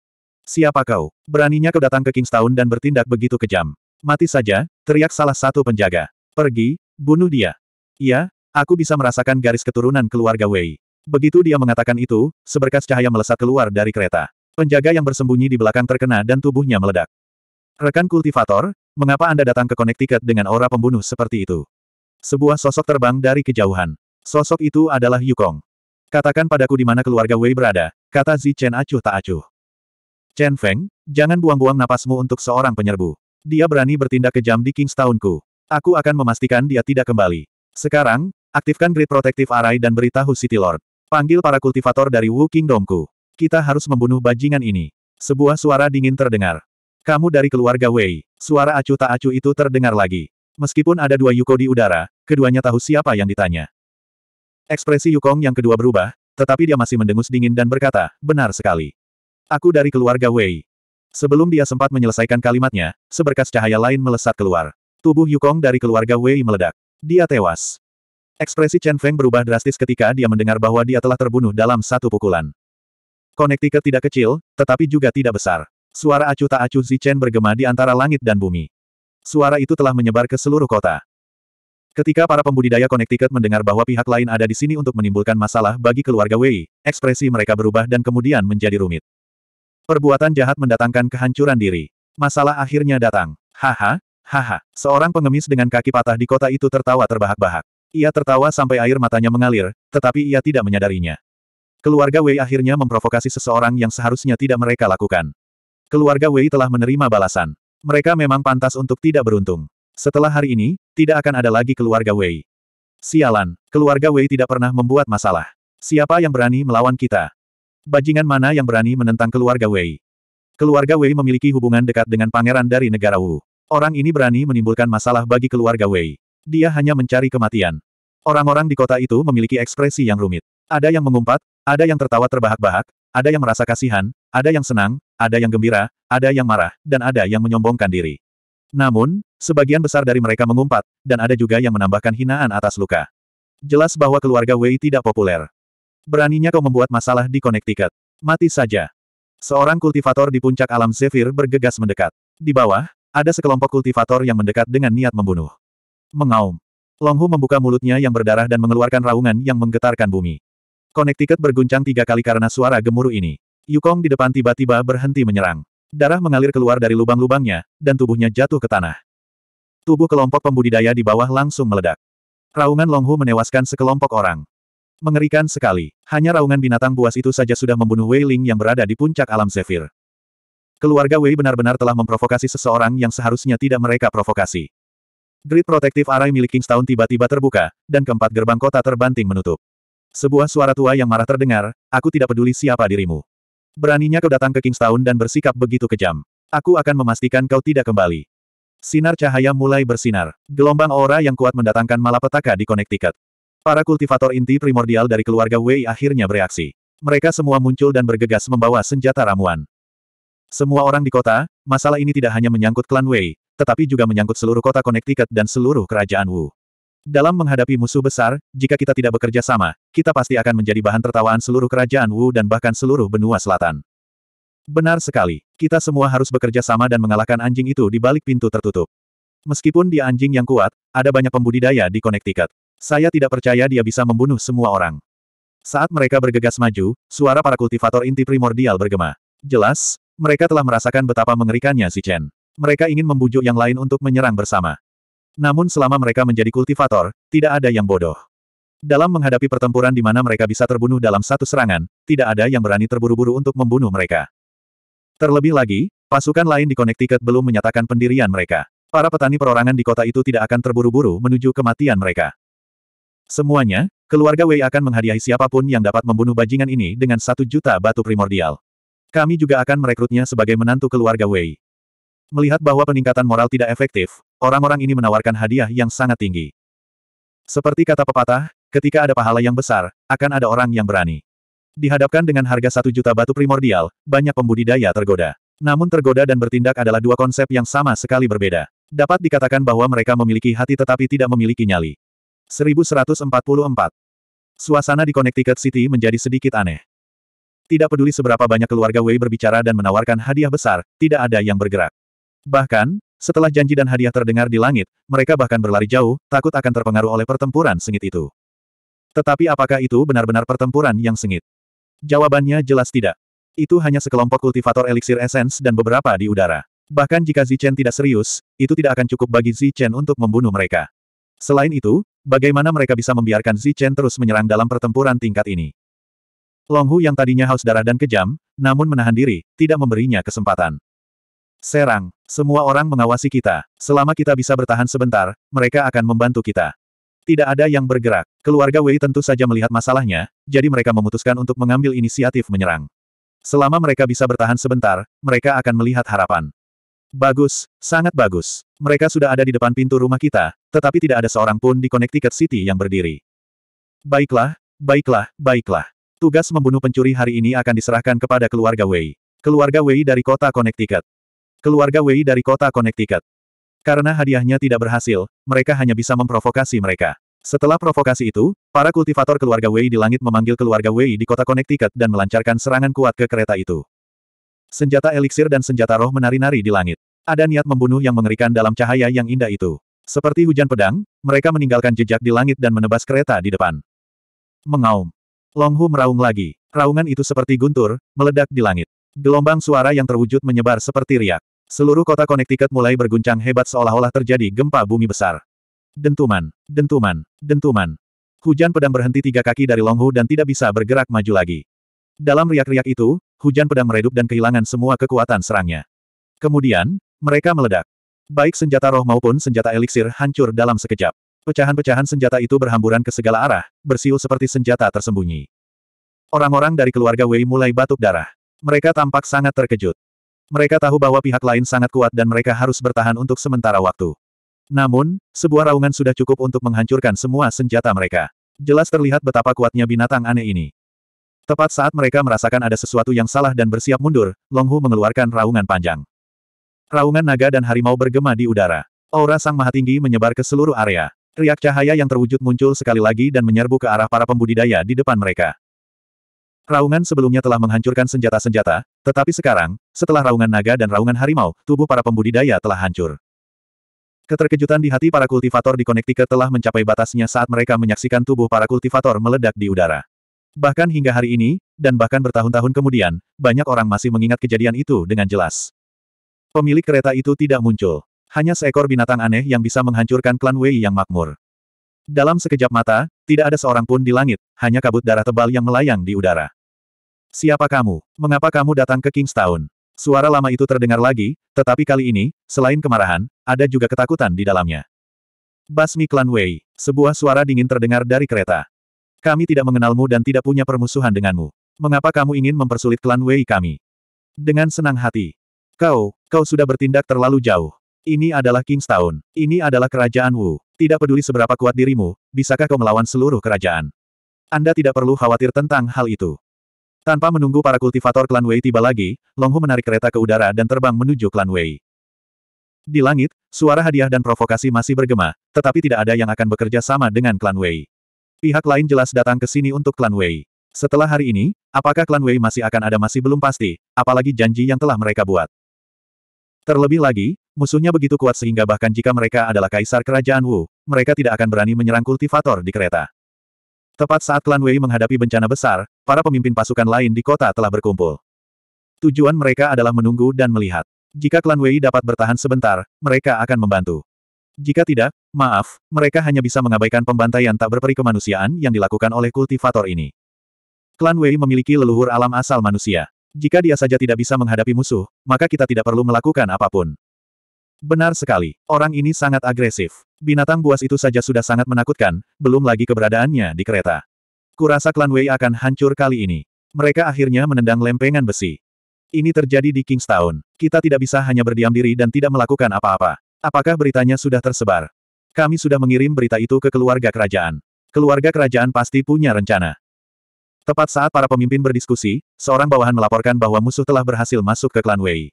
Siapa kau? Beraninya kau datang ke Kingstown dan bertindak begitu kejam. Mati saja, teriak salah satu penjaga. Pergi, bunuh dia. Iya, aku bisa merasakan garis keturunan keluarga Wei. Begitu dia mengatakan itu, seberkas cahaya melesat keluar dari kereta. Penjaga yang bersembunyi di belakang terkena dan tubuhnya meledak. Rekan kultivator, mengapa Anda datang ke Connecticut dengan aura pembunuh seperti itu? Sebuah sosok terbang dari kejauhan. Sosok itu adalah Yukong. Katakan padaku di mana keluarga Wei berada, kata Zi Chen acuh tak acuh. Chen Feng, jangan buang-buang napasmu untuk seorang penyerbu. Dia berani bertindak kejam di Kingstownku. Aku akan memastikan dia tidak kembali. Sekarang, aktifkan grid protektif arai dan beritahu City Lord. Panggil para kultivator dari Wu Kingdomku. Kita harus membunuh bajingan ini. Sebuah suara dingin terdengar. Kamu dari keluarga Wei. Suara acu tak acu itu terdengar lagi. Meskipun ada dua Yuko di udara, keduanya tahu siapa yang ditanya. Ekspresi Yukong yang kedua berubah, tetapi dia masih mendengus dingin dan berkata, benar sekali. Aku dari keluarga Wei. Sebelum dia sempat menyelesaikan kalimatnya, seberkas cahaya lain melesat keluar. Tubuh Yukong dari keluarga Wei meledak. Dia tewas. Ekspresi Chen Feng berubah drastis ketika dia mendengar bahwa dia telah terbunuh dalam satu pukulan. Connecticut tidak kecil, tetapi juga tidak besar. Suara acuh tak acuh Zichen bergema di antara langit dan bumi. Suara itu telah menyebar ke seluruh kota. Ketika para pembudidaya Connecticut mendengar bahwa pihak lain ada di sini untuk menimbulkan masalah bagi keluarga Wei, ekspresi mereka berubah dan kemudian menjadi rumit. Perbuatan jahat mendatangkan kehancuran diri. Masalah akhirnya datang. Haha, haha. Seorang pengemis dengan kaki patah di kota itu tertawa terbahak-bahak. Ia tertawa sampai air matanya mengalir, tetapi ia tidak menyadarinya. Keluarga Wei akhirnya memprovokasi seseorang yang seharusnya tidak mereka lakukan. Keluarga Wei telah menerima balasan. Mereka memang pantas untuk tidak beruntung. Setelah hari ini, tidak akan ada lagi keluarga Wei. Sialan, keluarga Wei tidak pernah membuat masalah. Siapa yang berani melawan kita? Bajingan mana yang berani menentang keluarga Wei? Keluarga Wei memiliki hubungan dekat dengan pangeran dari negara Wu. Orang ini berani menimbulkan masalah bagi keluarga Wei. Dia hanya mencari kematian. Orang-orang di kota itu memiliki ekspresi yang rumit. Ada yang mengumpat, ada yang tertawa terbahak-bahak, ada yang merasa kasihan, ada yang senang, ada yang gembira, ada yang marah, dan ada yang menyombongkan diri. Namun, sebagian besar dari mereka mengumpat, dan ada juga yang menambahkan hinaan atas luka. Jelas bahwa keluarga Wei tidak populer. Beraninya kau membuat masalah di Connecticut. Mati saja. Seorang kultivator di puncak alam Zephyr bergegas mendekat. Di bawah, ada sekelompok kultivator yang mendekat dengan niat membunuh. Mengaum. Longhu membuka mulutnya yang berdarah dan mengeluarkan raungan yang menggetarkan bumi. Connecticut berguncang tiga kali karena suara gemuruh ini. Yukong di depan tiba-tiba berhenti menyerang. Darah mengalir keluar dari lubang-lubangnya, dan tubuhnya jatuh ke tanah. Tubuh kelompok pembudidaya di bawah langsung meledak. Raungan Longhu menewaskan sekelompok orang. Mengerikan sekali, hanya raungan binatang buas itu saja sudah membunuh Wei Ling yang berada di puncak alam Zephyr. Keluarga Wei benar-benar telah memprovokasi seseorang yang seharusnya tidak mereka provokasi. Grid protektif arai milik Kingstown tiba-tiba terbuka, dan keempat gerbang kota terbanting menutup. Sebuah suara tua yang marah terdengar, aku tidak peduli siapa dirimu. Beraninya kau datang ke Kingstown dan bersikap begitu kejam. Aku akan memastikan kau tidak kembali. Sinar cahaya mulai bersinar. Gelombang aura yang kuat mendatangkan malapetaka di Connecticut. Para kultivator inti primordial dari keluarga Wei akhirnya bereaksi. Mereka semua muncul dan bergegas membawa senjata ramuan. Semua orang di kota, masalah ini tidak hanya menyangkut klan Wei, tetapi juga menyangkut seluruh kota Connecticut dan seluruh kerajaan Wu. Dalam menghadapi musuh besar, jika kita tidak bekerja sama, kita pasti akan menjadi bahan tertawaan seluruh kerajaan Wu dan bahkan seluruh benua selatan. Benar sekali, kita semua harus bekerja sama dan mengalahkan anjing itu di balik pintu tertutup. Meskipun dia anjing yang kuat, ada banyak pembudidaya di Connecticut. Saya tidak percaya dia bisa membunuh semua orang. Saat mereka bergegas maju, suara para kultivator inti primordial bergema. Jelas, mereka telah merasakan betapa mengerikannya si Chen. Mereka ingin membujuk yang lain untuk menyerang bersama. Namun selama mereka menjadi kultivator, tidak ada yang bodoh. Dalam menghadapi pertempuran di mana mereka bisa terbunuh dalam satu serangan, tidak ada yang berani terburu-buru untuk membunuh mereka. Terlebih lagi, pasukan lain di Connecticut belum menyatakan pendirian mereka. Para petani perorangan di kota itu tidak akan terburu-buru menuju kematian mereka. Semuanya, keluarga Wei akan menghadiahi siapapun yang dapat membunuh bajingan ini dengan satu juta batu primordial. Kami juga akan merekrutnya sebagai menantu keluarga Wei. Melihat bahwa peningkatan moral tidak efektif, Orang-orang ini menawarkan hadiah yang sangat tinggi. Seperti kata pepatah, ketika ada pahala yang besar, akan ada orang yang berani. Dihadapkan dengan harga satu juta batu primordial, banyak pembudidaya tergoda. Namun tergoda dan bertindak adalah dua konsep yang sama sekali berbeda. Dapat dikatakan bahwa mereka memiliki hati tetapi tidak memiliki nyali. 1144. Suasana di Connecticut City menjadi sedikit aneh. Tidak peduli seberapa banyak keluarga Wei berbicara dan menawarkan hadiah besar, tidak ada yang bergerak. Bahkan, setelah janji dan hadiah terdengar di langit, mereka bahkan berlari jauh, takut akan terpengaruh oleh pertempuran sengit itu. Tetapi apakah itu benar-benar pertempuran yang sengit? Jawabannya jelas tidak. Itu hanya sekelompok kultivator eliksir esens dan beberapa di udara. Bahkan jika Zichen tidak serius, itu tidak akan cukup bagi Zichen untuk membunuh mereka. Selain itu, bagaimana mereka bisa membiarkan Zichen terus menyerang dalam pertempuran tingkat ini? Longhu yang tadinya haus darah dan kejam, namun menahan diri, tidak memberinya kesempatan. Serang, semua orang mengawasi kita. Selama kita bisa bertahan sebentar, mereka akan membantu kita. Tidak ada yang bergerak. Keluarga Wei tentu saja melihat masalahnya, jadi mereka memutuskan untuk mengambil inisiatif menyerang. Selama mereka bisa bertahan sebentar, mereka akan melihat harapan. Bagus, sangat bagus. Mereka sudah ada di depan pintu rumah kita, tetapi tidak ada seorang pun di Connecticut City yang berdiri. Baiklah, baiklah, baiklah. Tugas membunuh pencuri hari ini akan diserahkan kepada keluarga Wei. Keluarga Wei dari kota Connecticut. Keluarga Wei dari kota Connecticut. Karena hadiahnya tidak berhasil, mereka hanya bisa memprovokasi mereka. Setelah provokasi itu, para kultivator keluarga Wei di langit memanggil keluarga Wei di kota Connecticut dan melancarkan serangan kuat ke kereta itu. Senjata eliksir dan senjata roh menari-nari di langit. Ada niat membunuh yang mengerikan dalam cahaya yang indah itu. Seperti hujan pedang, mereka meninggalkan jejak di langit dan menebas kereta di depan. Mengaum. Longhu meraung lagi. Raungan itu seperti guntur, meledak di langit. Gelombang suara yang terwujud menyebar seperti riak. Seluruh kota Connecticut mulai berguncang hebat seolah-olah terjadi gempa bumi besar. Dentuman, dentuman, dentuman. Hujan pedang berhenti tiga kaki dari Longhu dan tidak bisa bergerak maju lagi. Dalam riak-riak itu, hujan pedang meredup dan kehilangan semua kekuatan serangnya. Kemudian, mereka meledak. Baik senjata roh maupun senjata eliksir hancur dalam sekejap. Pecahan-pecahan senjata itu berhamburan ke segala arah, bersiul seperti senjata tersembunyi. Orang-orang dari keluarga Wei mulai batuk darah. Mereka tampak sangat terkejut. Mereka tahu bahwa pihak lain sangat kuat dan mereka harus bertahan untuk sementara waktu. Namun, sebuah raungan sudah cukup untuk menghancurkan semua senjata mereka. Jelas terlihat betapa kuatnya binatang aneh ini. Tepat saat mereka merasakan ada sesuatu yang salah dan bersiap mundur, Longhu mengeluarkan raungan panjang. Raungan naga dan harimau bergema di udara. Aura Sang Maha Tinggi menyebar ke seluruh area. Riak cahaya yang terwujud muncul sekali lagi dan menyerbu ke arah para pembudidaya di depan mereka. Raungan sebelumnya telah menghancurkan senjata-senjata, tetapi sekarang, setelah raungan naga dan raungan harimau, tubuh para pembudidaya telah hancur. Keterkejutan di hati para kultivator di Connecticut telah mencapai batasnya saat mereka menyaksikan tubuh para kultivator meledak di udara. Bahkan hingga hari ini, dan bahkan bertahun-tahun kemudian, banyak orang masih mengingat kejadian itu dengan jelas. Pemilik kereta itu tidak muncul. Hanya seekor binatang aneh yang bisa menghancurkan klan Wei yang makmur. Dalam sekejap mata, tidak ada seorang pun di langit, hanya kabut darah tebal yang melayang di udara. Siapa kamu? Mengapa kamu datang ke Kingstown? Suara lama itu terdengar lagi, tetapi kali ini, selain kemarahan, ada juga ketakutan di dalamnya. Basmi klan Wei, sebuah suara dingin terdengar dari kereta. Kami tidak mengenalmu dan tidak punya permusuhan denganmu. Mengapa kamu ingin mempersulit klan Wei kami? Dengan senang hati. Kau, kau sudah bertindak terlalu jauh. Ini adalah Kingstown. Ini adalah kerajaan Wu. Tidak peduli seberapa kuat dirimu, bisakah kau melawan seluruh kerajaan? Anda tidak perlu khawatir tentang hal itu. Tanpa menunggu para kultivator klan Wei tiba lagi, Longhu menarik kereta ke udara dan terbang menuju klan Wei. Di langit, suara hadiah dan provokasi masih bergema, tetapi tidak ada yang akan bekerja sama dengan klan Wei. Pihak lain jelas datang ke sini untuk klan Wei. Setelah hari ini, apakah klan Wei masih akan ada masih belum pasti, apalagi janji yang telah mereka buat. Terlebih lagi, musuhnya begitu kuat sehingga bahkan jika mereka adalah kaisar kerajaan Wu, mereka tidak akan berani menyerang kultivator di kereta. Tepat saat klan Wei menghadapi bencana besar, para pemimpin pasukan lain di kota telah berkumpul. Tujuan mereka adalah menunggu dan melihat. Jika klan Wei dapat bertahan sebentar, mereka akan membantu. Jika tidak, maaf, mereka hanya bisa mengabaikan pembantaian tak berperi kemanusiaan yang dilakukan oleh kultivator ini. Klan Wei memiliki leluhur alam asal manusia. Jika dia saja tidak bisa menghadapi musuh, maka kita tidak perlu melakukan apapun. Benar sekali, orang ini sangat agresif. Binatang buas itu saja sudah sangat menakutkan, belum lagi keberadaannya di kereta. Kurasa klan Wei akan hancur kali ini. Mereka akhirnya menendang lempengan besi. Ini terjadi di Kingstown. Kita tidak bisa hanya berdiam diri dan tidak melakukan apa-apa. Apakah beritanya sudah tersebar? Kami sudah mengirim berita itu ke keluarga kerajaan. Keluarga kerajaan pasti punya rencana. Tepat saat para pemimpin berdiskusi, seorang bawahan melaporkan bahwa musuh telah berhasil masuk ke klan Wei.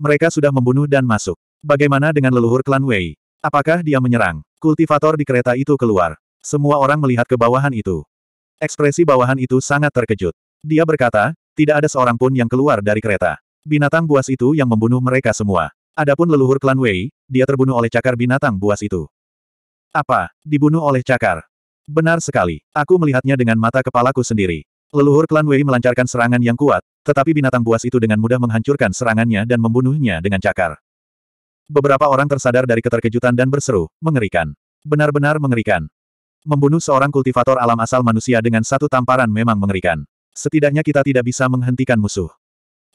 Mereka sudah membunuh dan masuk. Bagaimana dengan leluhur klan Wei? Apakah dia menyerang? Kultivator di kereta itu keluar. Semua orang melihat ke bawahan itu. Ekspresi bawahan itu sangat terkejut. Dia berkata, tidak ada seorang pun yang keluar dari kereta. Binatang buas itu yang membunuh mereka semua. Adapun leluhur klan Wei, dia terbunuh oleh cakar binatang buas itu. Apa? Dibunuh oleh cakar? Benar sekali. Aku melihatnya dengan mata kepalaku sendiri. Leluhur klan Wei melancarkan serangan yang kuat, tetapi binatang buas itu dengan mudah menghancurkan serangannya dan membunuhnya dengan cakar. Beberapa orang tersadar dari keterkejutan dan berseru, mengerikan. Benar-benar mengerikan. Membunuh seorang kultivator alam asal manusia dengan satu tamparan memang mengerikan. Setidaknya kita tidak bisa menghentikan musuh.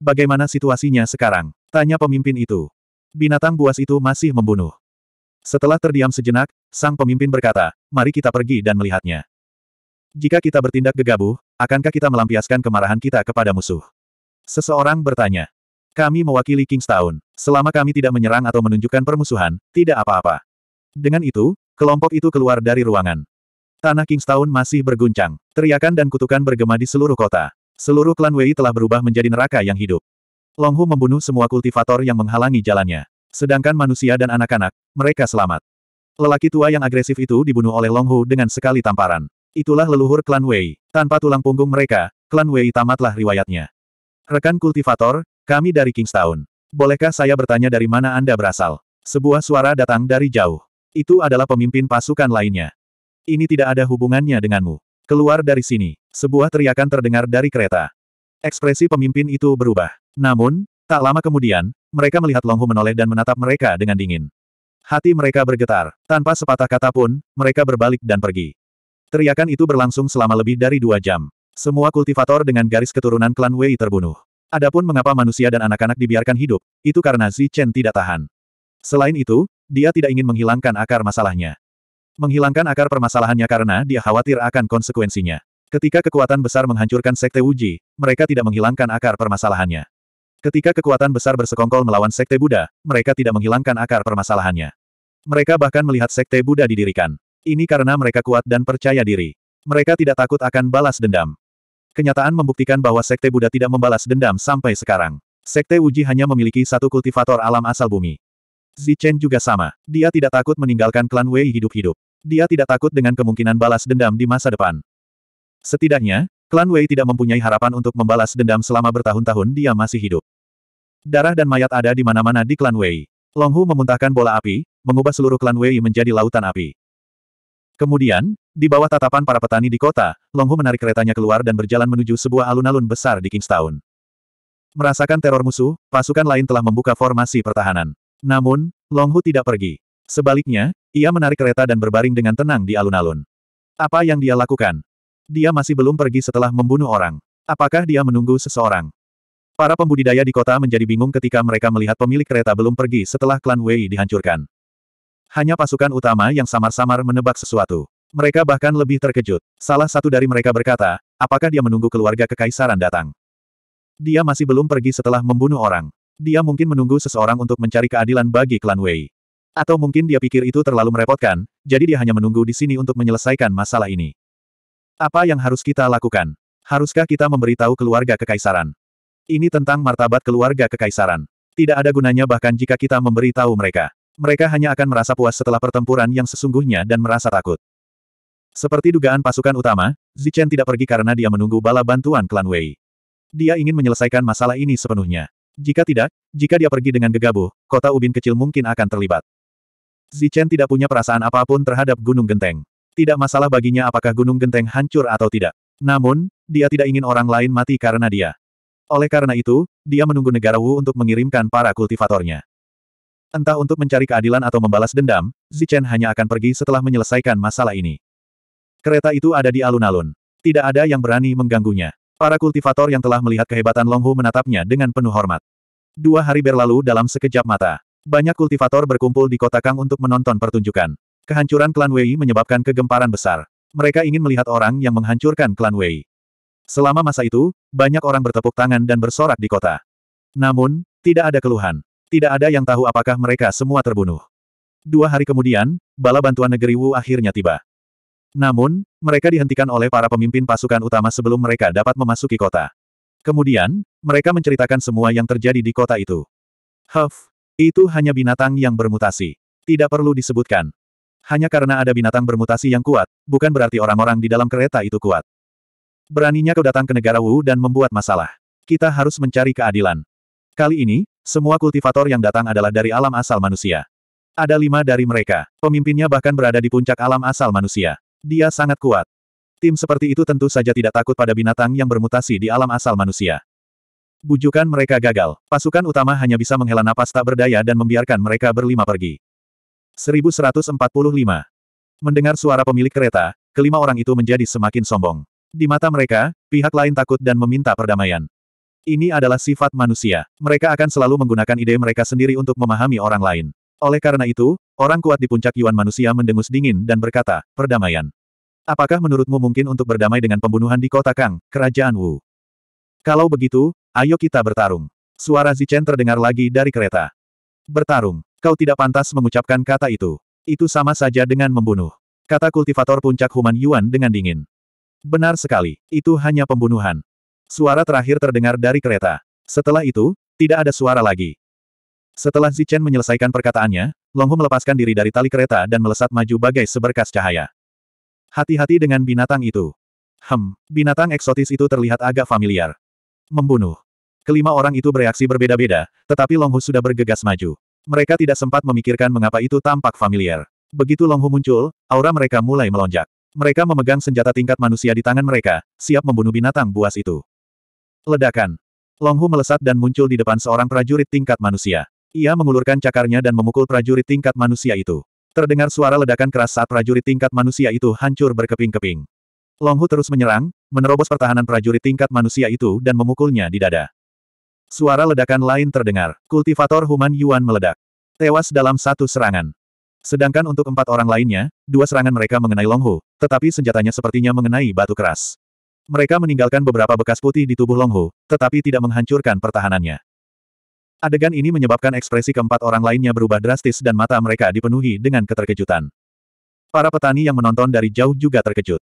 Bagaimana situasinya sekarang? Tanya pemimpin itu. Binatang buas itu masih membunuh. Setelah terdiam sejenak, sang pemimpin berkata, mari kita pergi dan melihatnya. Jika kita bertindak gegabah, akankah kita melampiaskan kemarahan kita kepada musuh? Seseorang bertanya. Kami mewakili Kingstown. Selama kami tidak menyerang atau menunjukkan permusuhan, tidak apa-apa. Dengan itu, kelompok itu keluar dari ruangan. Tanah Kingstown masih berguncang. Teriakan dan kutukan bergema di seluruh kota. Seluruh klan Wei telah berubah menjadi neraka yang hidup. Longhu membunuh semua kultivator yang menghalangi jalannya. Sedangkan manusia dan anak-anak, mereka selamat. Lelaki tua yang agresif itu dibunuh oleh Longhu dengan sekali tamparan. Itulah leluhur klan Wei. Tanpa tulang punggung mereka, klan Wei tamatlah riwayatnya. Rekan kultivator, kami dari Kingstown. Bolehkah saya bertanya dari mana Anda berasal? Sebuah suara datang dari jauh. Itu adalah pemimpin pasukan lainnya. Ini tidak ada hubungannya denganmu. Keluar dari sini. Sebuah teriakan terdengar dari kereta. Ekspresi pemimpin itu berubah. Namun, tak lama kemudian, mereka melihat Longhu menoleh dan menatap mereka dengan dingin. Hati mereka bergetar. Tanpa sepatah kata pun, mereka berbalik dan pergi. Teriakan itu berlangsung selama lebih dari dua jam. Semua kultivator dengan garis keturunan klan Wei terbunuh. Adapun mengapa manusia dan anak-anak dibiarkan hidup, itu karena Zi Chen tidak tahan. Selain itu, dia tidak ingin menghilangkan akar masalahnya. Menghilangkan akar permasalahannya karena dia khawatir akan konsekuensinya. Ketika kekuatan besar menghancurkan Sekte Wuji, mereka tidak menghilangkan akar permasalahannya. Ketika kekuatan besar bersekongkol melawan Sekte Buddha, mereka tidak menghilangkan akar permasalahannya. Mereka bahkan melihat Sekte Buddha didirikan. Ini karena mereka kuat dan percaya diri. Mereka tidak takut akan balas dendam. Kenyataan membuktikan bahwa Sekte Buddha tidak membalas dendam sampai sekarang. Sekte Uji hanya memiliki satu kultivator alam asal bumi. Zichen juga sama. Dia tidak takut meninggalkan klan Wei hidup-hidup. Dia tidak takut dengan kemungkinan balas dendam di masa depan. Setidaknya, klan Wei tidak mempunyai harapan untuk membalas dendam selama bertahun-tahun dia masih hidup. Darah dan mayat ada di mana-mana di klan Wei. Longhu memuntahkan bola api, mengubah seluruh klan Wei menjadi lautan api. Kemudian, di bawah tatapan para petani di kota, Longhu menarik keretanya keluar dan berjalan menuju sebuah alun-alun besar di Kingstown. Merasakan teror musuh, pasukan lain telah membuka formasi pertahanan. Namun, Longhu tidak pergi. Sebaliknya, ia menarik kereta dan berbaring dengan tenang di alun-alun. Apa yang dia lakukan? Dia masih belum pergi setelah membunuh orang. Apakah dia menunggu seseorang? Para pembudidaya di kota menjadi bingung ketika mereka melihat pemilik kereta belum pergi setelah klan Wei dihancurkan. Hanya pasukan utama yang samar-samar menebak sesuatu. Mereka bahkan lebih terkejut. Salah satu dari mereka berkata, apakah dia menunggu keluarga kekaisaran datang? Dia masih belum pergi setelah membunuh orang. Dia mungkin menunggu seseorang untuk mencari keadilan bagi klan Wei. Atau mungkin dia pikir itu terlalu merepotkan, jadi dia hanya menunggu di sini untuk menyelesaikan masalah ini. Apa yang harus kita lakukan? Haruskah kita memberitahu keluarga kekaisaran? Ini tentang martabat keluarga kekaisaran. Tidak ada gunanya bahkan jika kita memberitahu mereka. Mereka hanya akan merasa puas setelah pertempuran yang sesungguhnya dan merasa takut. Seperti dugaan pasukan utama, Zichen tidak pergi karena dia menunggu bala bantuan klan Wei. Dia ingin menyelesaikan masalah ini sepenuhnya. Jika tidak, jika dia pergi dengan gegabah, kota Ubin kecil mungkin akan terlibat. Zichen tidak punya perasaan apapun terhadap Gunung Genteng. Tidak masalah baginya apakah Gunung Genteng hancur atau tidak. Namun, dia tidak ingin orang lain mati karena dia. Oleh karena itu, dia menunggu negara Wu untuk mengirimkan para kultivatornya. Entah untuk mencari keadilan atau membalas dendam, Zichen hanya akan pergi setelah menyelesaikan masalah ini. Kereta itu ada di alun-alun. Tidak ada yang berani mengganggunya. Para kultivator yang telah melihat kehebatan Longhu menatapnya dengan penuh hormat. Dua hari berlalu dalam sekejap mata. Banyak kultivator berkumpul di kota Kang untuk menonton pertunjukan. Kehancuran klan Wei menyebabkan kegemparan besar. Mereka ingin melihat orang yang menghancurkan klan Wei. Selama masa itu, banyak orang bertepuk tangan dan bersorak di kota. Namun, tidak ada keluhan. Tidak ada yang tahu apakah mereka semua terbunuh. Dua hari kemudian, bala bantuan negeri Wu akhirnya tiba. Namun, mereka dihentikan oleh para pemimpin pasukan utama sebelum mereka dapat memasuki kota. Kemudian, mereka menceritakan semua yang terjadi di kota itu. Huff, itu hanya binatang yang bermutasi. Tidak perlu disebutkan. Hanya karena ada binatang bermutasi yang kuat, bukan berarti orang-orang di dalam kereta itu kuat. Beraninya kau datang ke negara Wu dan membuat masalah. Kita harus mencari keadilan. Kali ini, semua kultivator yang datang adalah dari alam asal manusia. Ada lima dari mereka. Pemimpinnya bahkan berada di puncak alam asal manusia. Dia sangat kuat. Tim seperti itu tentu saja tidak takut pada binatang yang bermutasi di alam asal manusia. Bujukan mereka gagal. Pasukan utama hanya bisa menghela napas tak berdaya dan membiarkan mereka berlima pergi. 1145. Mendengar suara pemilik kereta, kelima orang itu menjadi semakin sombong. Di mata mereka, pihak lain takut dan meminta perdamaian. Ini adalah sifat manusia. Mereka akan selalu menggunakan ide mereka sendiri untuk memahami orang lain. Oleh karena itu, orang kuat di puncak Yuan manusia mendengus dingin dan berkata, perdamaian. Apakah menurutmu mungkin untuk berdamai dengan pembunuhan di kota Kang, kerajaan Wu? Kalau begitu, ayo kita bertarung. Suara Zichen terdengar lagi dari kereta. Bertarung. Kau tidak pantas mengucapkan kata itu. Itu sama saja dengan membunuh. Kata kultivator puncak Human Yuan dengan dingin. Benar sekali, itu hanya pembunuhan. Suara terakhir terdengar dari kereta. Setelah itu, tidak ada suara lagi. Setelah Zichen menyelesaikan perkataannya, Longhu melepaskan diri dari tali kereta dan melesat maju bagai seberkas cahaya. Hati-hati dengan binatang itu. Hem, binatang eksotis itu terlihat agak familiar. Membunuh. Kelima orang itu bereaksi berbeda-beda, tetapi Longhu sudah bergegas maju. Mereka tidak sempat memikirkan mengapa itu tampak familiar. Begitu Longhu muncul, aura mereka mulai melonjak. Mereka memegang senjata tingkat manusia di tangan mereka, siap membunuh binatang buas itu. Ledakan. Longhu melesat dan muncul di depan seorang prajurit tingkat manusia. Ia mengulurkan cakarnya dan memukul prajurit tingkat manusia itu. Terdengar suara ledakan keras saat prajurit tingkat manusia itu hancur berkeping-keping. Longhu terus menyerang, menerobos pertahanan prajurit tingkat manusia itu dan memukulnya di dada. Suara ledakan lain terdengar. Kultivator Human Yuan meledak. Tewas dalam satu serangan. Sedangkan untuk empat orang lainnya, dua serangan mereka mengenai Longhu, tetapi senjatanya sepertinya mengenai batu keras. Mereka meninggalkan beberapa bekas putih di tubuh Longhu, tetapi tidak menghancurkan pertahanannya. Adegan ini menyebabkan ekspresi keempat orang lainnya berubah drastis dan mata mereka dipenuhi dengan keterkejutan. Para petani yang menonton dari jauh juga terkejut.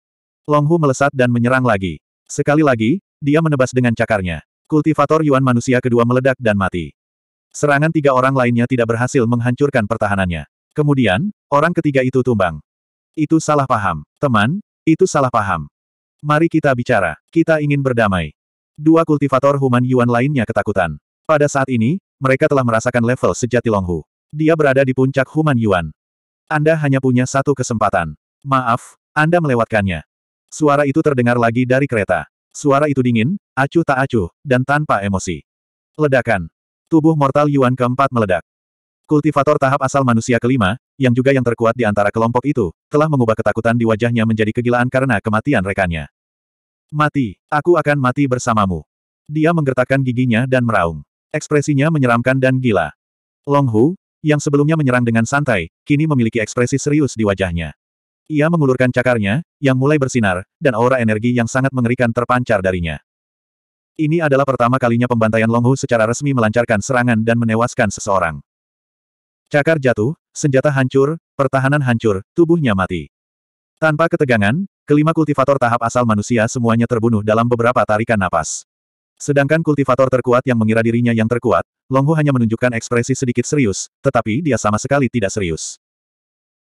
Longhu melesat dan menyerang lagi. Sekali lagi, dia menebas dengan cakarnya. Kultivator Yuan manusia kedua meledak dan mati. Serangan tiga orang lainnya tidak berhasil menghancurkan pertahanannya. Kemudian, orang ketiga itu tumbang. Itu salah paham. Teman, itu salah paham. Mari kita bicara. Kita ingin berdamai. Dua kultivator human Yuan lainnya ketakutan. Pada saat ini, mereka telah merasakan level sejati Longhu. Dia berada di puncak Human Yuan. Anda hanya punya satu kesempatan. Maaf, Anda melewatkannya. Suara itu terdengar lagi dari kereta. Suara itu dingin, acuh tak acuh, dan tanpa emosi. Ledakan. Tubuh mortal Yuan keempat meledak. Kultivator tahap asal manusia kelima, yang juga yang terkuat di antara kelompok itu, telah mengubah ketakutan di wajahnya menjadi kegilaan karena kematian rekannya. Mati, aku akan mati bersamamu. Dia menggertakkan giginya dan meraung. Ekspresinya menyeramkan dan gila. Long Hu, yang sebelumnya menyerang dengan santai, kini memiliki ekspresi serius di wajahnya. Ia mengulurkan cakarnya, yang mulai bersinar, dan aura energi yang sangat mengerikan terpancar darinya. Ini adalah pertama kalinya pembantaian Long Hu secara resmi melancarkan serangan dan menewaskan seseorang. Cakar jatuh, senjata hancur, pertahanan hancur, tubuhnya mati. Tanpa ketegangan, kelima kultivator tahap asal manusia semuanya terbunuh dalam beberapa tarikan napas. Sedangkan kultivator terkuat yang mengira dirinya yang terkuat, Longhu hanya menunjukkan ekspresi sedikit serius, tetapi dia sama sekali tidak serius.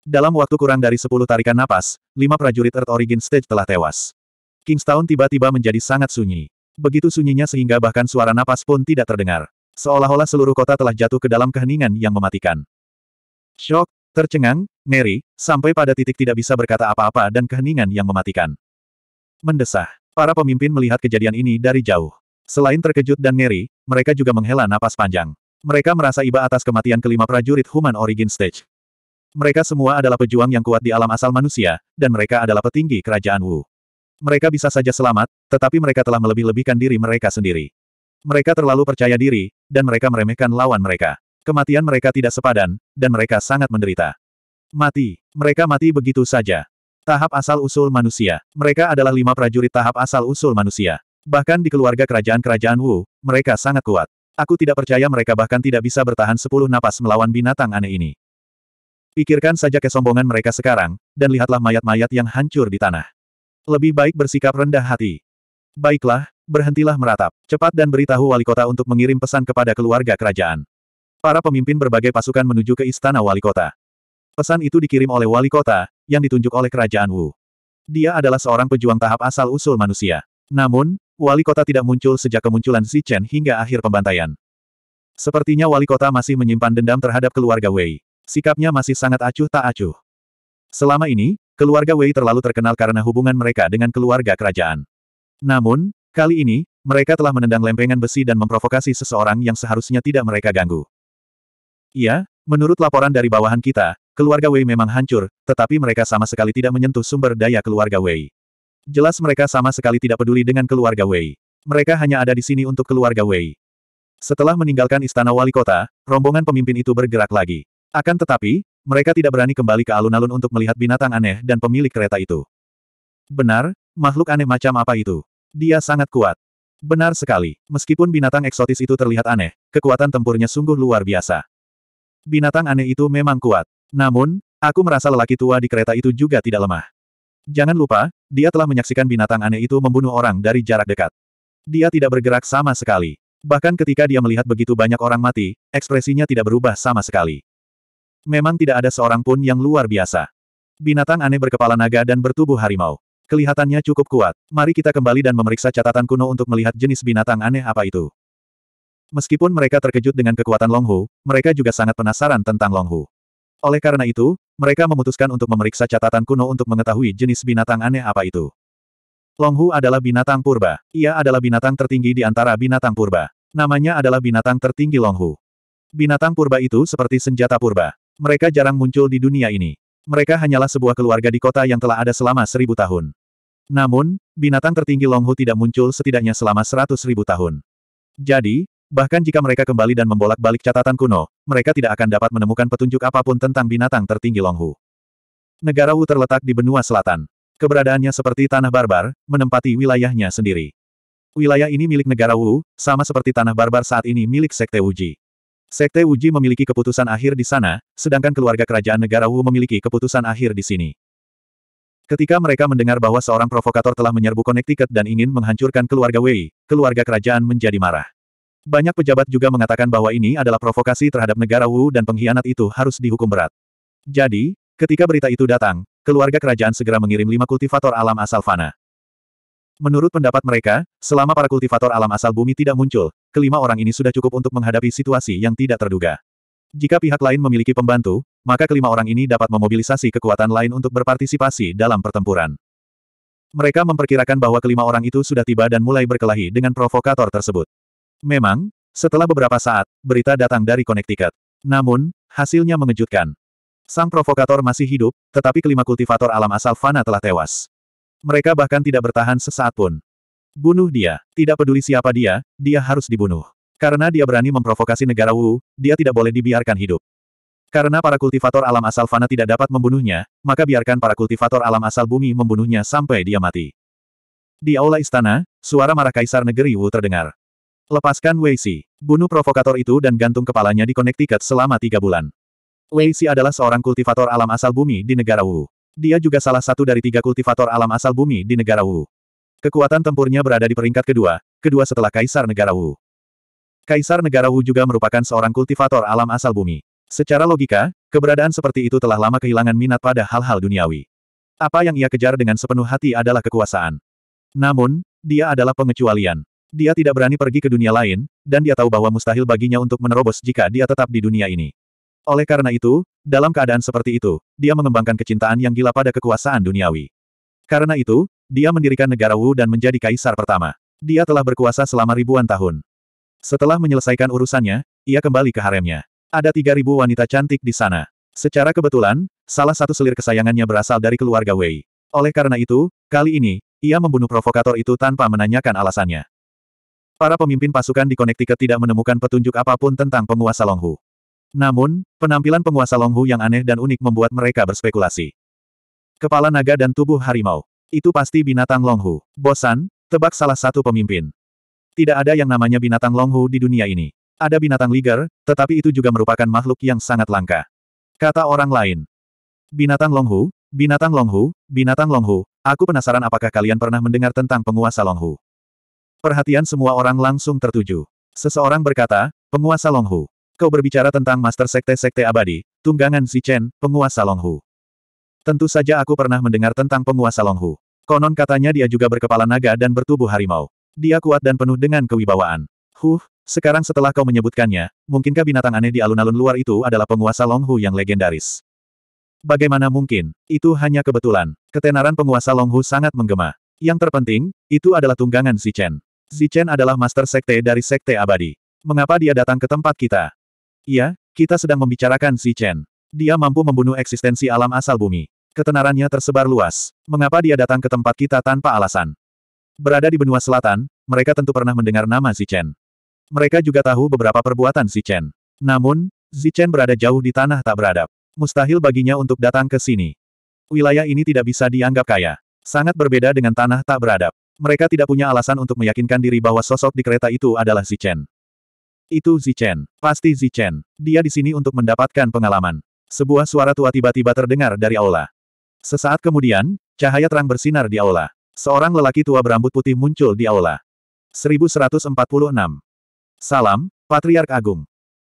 Dalam waktu kurang dari sepuluh tarikan napas, lima prajurit Earth Origin Stage telah tewas. Kingstown tiba-tiba menjadi sangat sunyi. Begitu sunyinya sehingga bahkan suara napas pun tidak terdengar. Seolah-olah seluruh kota telah jatuh ke dalam keheningan yang mematikan. Shock, tercengang, ngeri, sampai pada titik tidak bisa berkata apa-apa dan keheningan yang mematikan. Mendesah. Para pemimpin melihat kejadian ini dari jauh. Selain terkejut dan ngeri, mereka juga menghela napas panjang. Mereka merasa iba atas kematian kelima prajurit Human Origin Stage. Mereka semua adalah pejuang yang kuat di alam asal manusia, dan mereka adalah petinggi kerajaan Wu. Mereka bisa saja selamat, tetapi mereka telah melebih-lebihkan diri mereka sendiri. Mereka terlalu percaya diri, dan mereka meremehkan lawan mereka. Kematian mereka tidak sepadan, dan mereka sangat menderita. Mati. Mereka mati begitu saja. Tahap asal-usul manusia. Mereka adalah lima prajurit tahap asal-usul manusia. Bahkan di keluarga kerajaan-kerajaan Wu, mereka sangat kuat. Aku tidak percaya mereka bahkan tidak bisa bertahan sepuluh napas melawan binatang aneh ini. Pikirkan saja kesombongan mereka sekarang, dan lihatlah mayat-mayat yang hancur di tanah. Lebih baik bersikap rendah hati. Baiklah, berhentilah meratap. Cepat dan beritahu wali kota untuk mengirim pesan kepada keluarga kerajaan. Para pemimpin berbagai pasukan menuju ke istana wali kota. Pesan itu dikirim oleh wali kota, yang ditunjuk oleh kerajaan Wu. Dia adalah seorang pejuang tahap asal-usul manusia. Namun, wali kota tidak muncul sejak kemunculan Xi Chen hingga akhir pembantaian. Sepertinya wali kota masih menyimpan dendam terhadap keluarga Wei. Sikapnya masih sangat acuh tak acuh. Selama ini, keluarga Wei terlalu terkenal karena hubungan mereka dengan keluarga kerajaan. Namun, kali ini, mereka telah menendang lempengan besi dan memprovokasi seseorang yang seharusnya tidak mereka ganggu. Iya, menurut laporan dari bawahan kita, keluarga Wei memang hancur, tetapi mereka sama sekali tidak menyentuh sumber daya keluarga Wei. Jelas mereka sama sekali tidak peduli dengan keluarga Wei. Mereka hanya ada di sini untuk keluarga Wei. Setelah meninggalkan istana wali kota, rombongan pemimpin itu bergerak lagi. Akan tetapi, mereka tidak berani kembali ke alun-alun untuk melihat binatang aneh dan pemilik kereta itu. Benar, makhluk aneh macam apa itu? Dia sangat kuat. Benar sekali, meskipun binatang eksotis itu terlihat aneh, kekuatan tempurnya sungguh luar biasa. Binatang aneh itu memang kuat. Namun, aku merasa lelaki tua di kereta itu juga tidak lemah. Jangan lupa, dia telah menyaksikan binatang aneh itu membunuh orang dari jarak dekat. Dia tidak bergerak sama sekali. Bahkan ketika dia melihat begitu banyak orang mati, ekspresinya tidak berubah sama sekali. Memang tidak ada seorang pun yang luar biasa. Binatang aneh berkepala naga dan bertubuh harimau. Kelihatannya cukup kuat. Mari kita kembali dan memeriksa catatan kuno untuk melihat jenis binatang aneh apa itu. Meskipun mereka terkejut dengan kekuatan Longhu, mereka juga sangat penasaran tentang Longhu. Oleh karena itu, mereka memutuskan untuk memeriksa catatan kuno untuk mengetahui jenis binatang aneh apa itu. Longhu adalah binatang purba. Ia adalah binatang tertinggi di antara binatang purba. Namanya adalah binatang tertinggi Longhu. Binatang purba itu seperti senjata purba. Mereka jarang muncul di dunia ini. Mereka hanyalah sebuah keluarga di kota yang telah ada selama seribu tahun. Namun, binatang tertinggi Longhu tidak muncul setidaknya selama seratus ribu tahun. Jadi, Bahkan jika mereka kembali dan membolak-balik catatan kuno, mereka tidak akan dapat menemukan petunjuk apapun tentang binatang tertinggi Longhu. Negara Wu terletak di benua selatan. Keberadaannya seperti tanah barbar, menempati wilayahnya sendiri. Wilayah ini milik negara Wu, sama seperti tanah barbar saat ini milik Sekte Wuji. Sekte Wuji memiliki keputusan akhir di sana, sedangkan keluarga kerajaan negara Wu memiliki keputusan akhir di sini. Ketika mereka mendengar bahwa seorang provokator telah menyerbu Connecticut dan ingin menghancurkan keluarga Wei, keluarga kerajaan menjadi marah. Banyak pejabat juga mengatakan bahwa ini adalah provokasi terhadap negara Wu dan pengkhianat itu harus dihukum berat. Jadi, ketika berita itu datang, keluarga kerajaan segera mengirim lima kultivator alam asal Fana. Menurut pendapat mereka, selama para kultivator alam asal bumi tidak muncul, kelima orang ini sudah cukup untuk menghadapi situasi yang tidak terduga. Jika pihak lain memiliki pembantu, maka kelima orang ini dapat memobilisasi kekuatan lain untuk berpartisipasi dalam pertempuran. Mereka memperkirakan bahwa kelima orang itu sudah tiba dan mulai berkelahi dengan provokator tersebut. Memang, setelah beberapa saat, berita datang dari Connecticut. Namun, hasilnya mengejutkan. Sang provokator masih hidup, tetapi kelima kultivator alam asal Fana telah tewas. Mereka bahkan tidak bertahan sesaat pun. Bunuh dia. Tidak peduli siapa dia, dia harus dibunuh. Karena dia berani memprovokasi negara Wu, dia tidak boleh dibiarkan hidup. Karena para kultivator alam asal Fana tidak dapat membunuhnya, maka biarkan para kultivator alam asal bumi membunuhnya sampai dia mati. Di aula istana, suara marah kaisar negeri Wu terdengar. Lepaskan Wei Xi. Bunuh provokator itu dan gantung kepalanya di Connecticut selama tiga bulan. Wei Xi adalah seorang kultivator alam asal bumi di negara Wu. Dia juga salah satu dari tiga kultivator alam asal bumi di negara Wu. Kekuatan tempurnya berada di peringkat kedua, kedua setelah Kaisar Negara Wu. Kaisar Negara Wu juga merupakan seorang kultivator alam asal bumi. Secara logika, keberadaan seperti itu telah lama kehilangan minat pada hal-hal duniawi. Apa yang ia kejar dengan sepenuh hati adalah kekuasaan. Namun, dia adalah pengecualian. Dia tidak berani pergi ke dunia lain, dan dia tahu bahwa mustahil baginya untuk menerobos jika dia tetap di dunia ini. Oleh karena itu, dalam keadaan seperti itu, dia mengembangkan kecintaan yang gila pada kekuasaan duniawi. Karena itu, dia mendirikan negara Wu dan menjadi kaisar pertama. Dia telah berkuasa selama ribuan tahun. Setelah menyelesaikan urusannya, ia kembali ke haremnya. Ada tiga ribu wanita cantik di sana. Secara kebetulan, salah satu selir kesayangannya berasal dari keluarga Wei. Oleh karena itu, kali ini, ia membunuh provokator itu tanpa menanyakan alasannya. Para pemimpin pasukan di Connecticut tidak menemukan petunjuk apapun tentang penguasa Longhu. Namun, penampilan penguasa Longhu yang aneh dan unik membuat mereka berspekulasi. Kepala naga dan tubuh harimau. Itu pasti binatang Longhu. Bosan, tebak salah satu pemimpin. Tidak ada yang namanya binatang Longhu di dunia ini. Ada binatang liger, tetapi itu juga merupakan makhluk yang sangat langka. Kata orang lain. Binatang Longhu, binatang Longhu, binatang Longhu, aku penasaran apakah kalian pernah mendengar tentang penguasa Longhu. Perhatian semua orang langsung tertuju. Seseorang berkata, penguasa Longhu. Kau berbicara tentang Master Sekte-Sekte Abadi, tunggangan Zichen, penguasa Longhu. Tentu saja aku pernah mendengar tentang penguasa Longhu. Konon katanya dia juga berkepala naga dan bertubuh harimau. Dia kuat dan penuh dengan kewibawaan. Huh, sekarang setelah kau menyebutkannya, mungkinkah binatang aneh di alun-alun luar itu adalah penguasa Longhu yang legendaris? Bagaimana mungkin? Itu hanya kebetulan. Ketenaran penguasa Longhu sangat menggema. Yang terpenting, itu adalah tunggangan si Chen. Zichen adalah master sekte dari sekte abadi. Mengapa dia datang ke tempat kita? Iya, kita sedang membicarakan Zichen. Dia mampu membunuh eksistensi alam asal bumi. Ketenarannya tersebar luas. Mengapa dia datang ke tempat kita tanpa alasan? Berada di benua selatan, mereka tentu pernah mendengar nama Zichen. Mereka juga tahu beberapa perbuatan Zichen. Namun, Zichen berada jauh di tanah tak beradab. Mustahil baginya untuk datang ke sini. Wilayah ini tidak bisa dianggap kaya. Sangat berbeda dengan tanah tak beradab. Mereka tidak punya alasan untuk meyakinkan diri bahwa sosok di kereta itu adalah Zichen. Itu Zichen. Pasti Zichen. Dia di sini untuk mendapatkan pengalaman. Sebuah suara tua tiba-tiba terdengar dari aula. Sesaat kemudian, cahaya terang bersinar di aula. Seorang lelaki tua berambut putih muncul di aula. 1146. Salam, Patriark Agung.